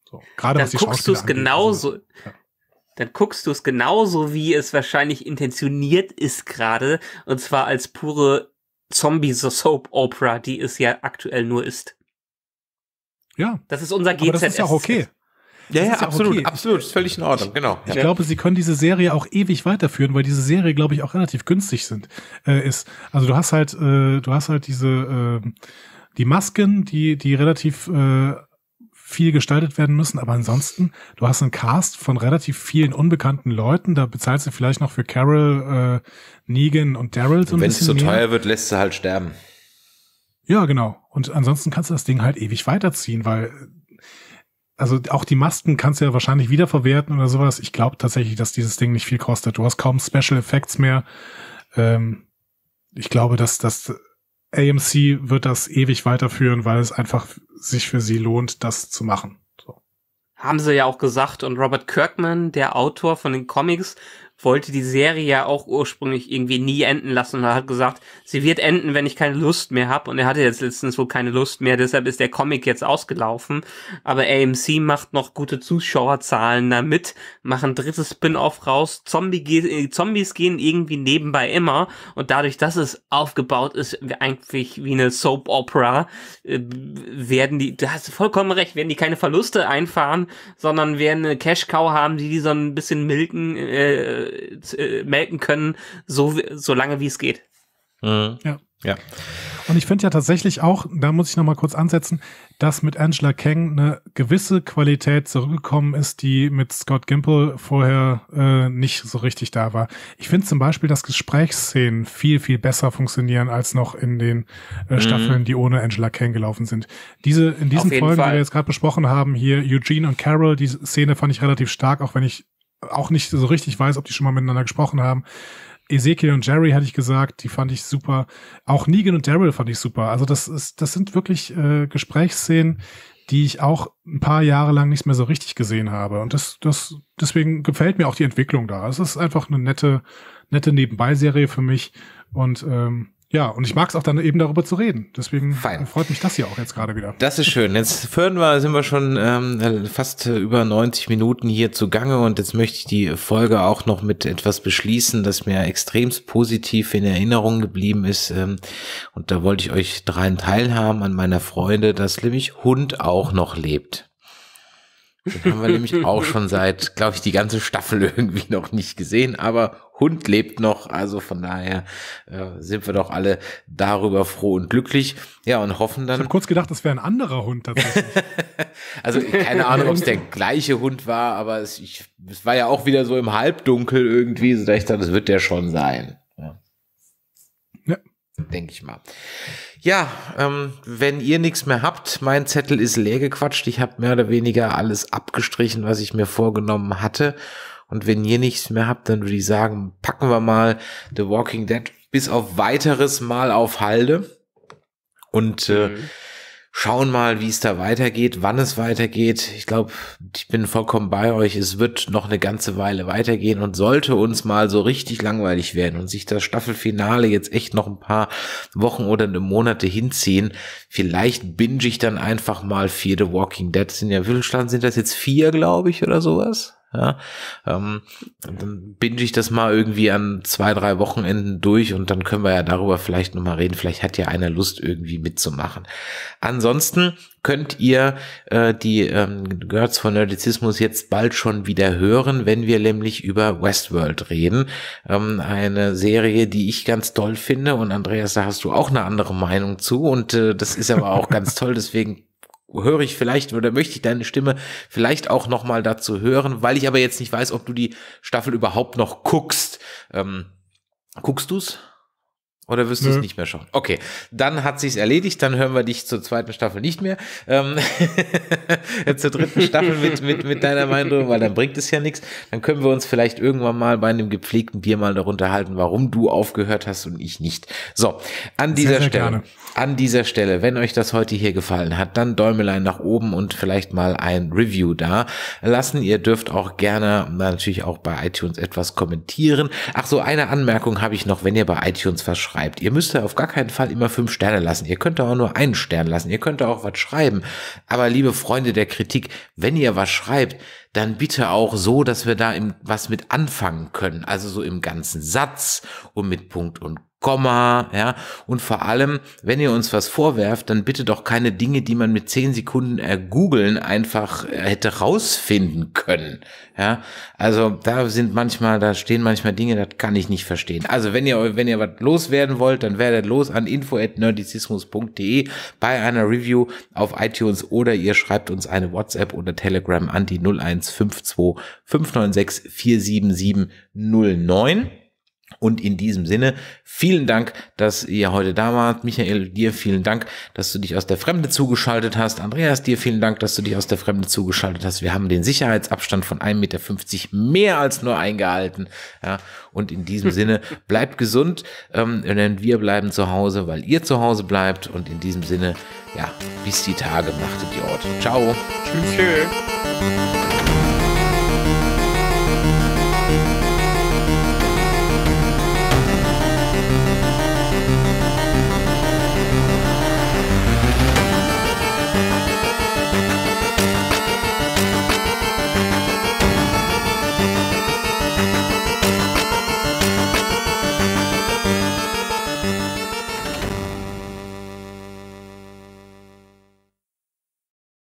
So, gerade dann was die guckst du es genauso. Also, ja dann guckst du es genauso, wie es wahrscheinlich intentioniert ist gerade, und zwar als pure Zombie-Soap-Opera, die es ja aktuell nur ist. Ja. Das ist unser GZS. Aber das ist ja auch okay. Ja, ja, absolut, okay. absolut, ist völlig in Ordnung, genau. Ich ja. glaube, sie können diese Serie auch ewig weiterführen, weil diese Serie, glaube ich, auch relativ günstig sind, äh, ist. Also du hast halt, äh, du hast halt diese, äh, die Masken, die, die relativ äh, viel gestaltet werden müssen, aber ansonsten, du hast einen Cast von relativ vielen unbekannten Leuten, da bezahlst du vielleicht noch für Carol, äh, Negan und Daryl so ein Wenn es zu so teuer wird, lässt sie halt sterben. Ja, genau. Und ansonsten kannst du das Ding halt ewig weiterziehen, weil also auch die Masken kannst du ja wahrscheinlich wiederverwerten oder sowas. Ich glaube tatsächlich, dass dieses Ding nicht viel kostet. Du hast kaum Special Effects mehr. Ähm, ich glaube, dass das AMC wird das ewig weiterführen, weil es einfach sich für sie lohnt, das zu machen. So. Haben sie ja auch gesagt. Und Robert Kirkman, der Autor von den Comics, wollte die Serie ja auch ursprünglich irgendwie nie enden lassen und hat gesagt, sie wird enden, wenn ich keine Lust mehr habe. Und er hatte jetzt letztens wohl keine Lust mehr, deshalb ist der Comic jetzt ausgelaufen. Aber AMC macht noch gute Zuschauerzahlen damit, machen drittes Spin-off raus. Zombie ge äh, Zombies gehen irgendwie nebenbei immer. Und dadurch, dass es aufgebaut ist, eigentlich wie eine Soap-Opera, äh, werden die, da hast du vollkommen recht, werden die keine Verluste einfahren, sondern werden eine Cash-Cow haben, die die so ein bisschen milken. Äh, äh, melken können, so, so lange wie es geht. Mhm. Ja. ja. Und ich finde ja tatsächlich auch, da muss ich nochmal kurz ansetzen, dass mit Angela Kang eine gewisse Qualität zurückgekommen ist, die mit Scott Gimple vorher äh, nicht so richtig da war. Ich finde zum Beispiel, dass Gesprächsszenen viel, viel besser funktionieren als noch in den äh, mhm. Staffeln, mhm. die ohne Angela Kang gelaufen sind. Diese, in diesen Folgen, Fall. die wir jetzt gerade besprochen haben, hier Eugene und Carol, die Szene fand ich relativ stark, auch wenn ich auch nicht so richtig weiß, ob die schon mal miteinander gesprochen haben. Ezekiel und Jerry hatte ich gesagt, die fand ich super. Auch Negan und Daryl fand ich super. Also das ist, das sind wirklich äh, Gesprächsszenen, die ich auch ein paar Jahre lang nicht mehr so richtig gesehen habe. Und das, das, deswegen gefällt mir auch die Entwicklung da. Es ist einfach eine nette, nette Nebenbeiserie für mich und ähm, ja, und ich mag es auch dann eben darüber zu reden. Deswegen Fein. freut mich das hier auch jetzt gerade wieder. Das ist schön. Jetzt führen wir, sind wir schon ähm, äh, fast äh, über 90 Minuten hier zugange und jetzt möchte ich die Folge auch noch mit etwas beschließen, das mir extremst positiv in Erinnerung geblieben ist. Ähm, und da wollte ich euch dreien teilhaben an meiner Freude, dass nämlich Hund auch noch lebt. Den haben wir nämlich auch schon seit, glaube ich, die ganze Staffel irgendwie noch nicht gesehen. Aber Hund lebt noch, also von daher äh, sind wir doch alle darüber froh und glücklich. Ja, und hoffen dann. Ich habe kurz gedacht, das wäre ein anderer Hund tatsächlich. also keine Ahnung, ob es der gleiche Hund war, aber es, ich, es war ja auch wieder so im Halbdunkel irgendwie, so dass ich dachte, das wird der schon sein denke ich mal. Ja, ähm, wenn ihr nichts mehr habt, mein Zettel ist leer gequatscht. Ich habe mehr oder weniger alles abgestrichen, was ich mir vorgenommen hatte. Und wenn ihr nichts mehr habt, dann würde ich sagen, packen wir mal The Walking Dead bis auf weiteres mal auf Halde. Und äh, mhm schauen mal, wie es da weitergeht, wann es weitergeht. Ich glaube, ich bin vollkommen bei euch. Es wird noch eine ganze Weile weitergehen und sollte uns mal so richtig langweilig werden und sich das Staffelfinale jetzt echt noch ein paar Wochen oder eine Monate hinziehen, vielleicht binge ich dann einfach mal vier The Walking Dead. Sind ja, wie viele Staffeln sind das jetzt? Vier, glaube ich, oder sowas? Ja, ähm, dann binge ich das mal irgendwie an zwei, drei Wochenenden durch und dann können wir ja darüber vielleicht nochmal reden. Vielleicht hat ja einer Lust, irgendwie mitzumachen. Ansonsten könnt ihr äh, die ähm, Girls von Nerdizismus jetzt bald schon wieder hören, wenn wir nämlich über Westworld reden. Ähm, eine Serie, die ich ganz toll finde und Andreas, da hast du auch eine andere Meinung zu und äh, das ist aber auch ganz toll, deswegen höre ich vielleicht oder möchte ich deine Stimme vielleicht auch nochmal dazu hören, weil ich aber jetzt nicht weiß, ob du die Staffel überhaupt noch guckst. Ähm, guckst du's? Oder wirst du es nicht mehr schauen? Okay, dann hat sich's erledigt, dann hören wir dich zur zweiten Staffel nicht mehr. Ähm zur dritten Staffel mit, mit, mit deiner Meinung, weil dann bringt es ja nichts. Dann können wir uns vielleicht irgendwann mal bei einem gepflegten Bier mal darunter halten, warum du aufgehört hast und ich nicht. So, an dieser Stelle, gerne. an dieser Stelle, wenn euch das heute hier gefallen hat, dann Däumelein nach oben und vielleicht mal ein Review da lassen. Ihr dürft auch gerne natürlich auch bei iTunes etwas kommentieren. Ach so, eine Anmerkung habe ich noch, wenn ihr bei iTunes was schreibt. Ihr müsst da auf gar keinen Fall immer fünf Sterne lassen. Ihr könnt da auch nur einen Stern lassen. Ihr könnt da auch was schreiben. Aber liebe Freunde der Kritik, wenn ihr was schreibt, dann bitte auch so, dass wir da im, was mit anfangen können. Also so im ganzen Satz und mit Punkt und Komma, ja. Und vor allem, wenn ihr uns was vorwerft, dann bitte doch keine Dinge, die man mit zehn Sekunden ergoogeln einfach äh, hätte rausfinden können, ja. Also da sind manchmal, da stehen manchmal Dinge, das kann ich nicht verstehen. Also wenn ihr, wenn ihr was loswerden wollt, dann werdet los an info@nerdizismus.de bei einer Review auf iTunes oder ihr schreibt uns eine WhatsApp oder Telegram an die 0152 596 47709. Und in diesem Sinne, vielen Dank, dass ihr heute da wart. Michael, dir vielen Dank, dass du dich aus der Fremde zugeschaltet hast. Andreas, dir vielen Dank, dass du dich aus der Fremde zugeschaltet hast. Wir haben den Sicherheitsabstand von 1,50 Meter mehr als nur eingehalten. Ja, und in diesem Sinne, bleibt gesund, ähm, denn wir bleiben zu Hause, weil ihr zu Hause bleibt. Und in diesem Sinne, ja, bis die Tage, machtet macht Idiot. Ciao. Tschüss. Tschüss.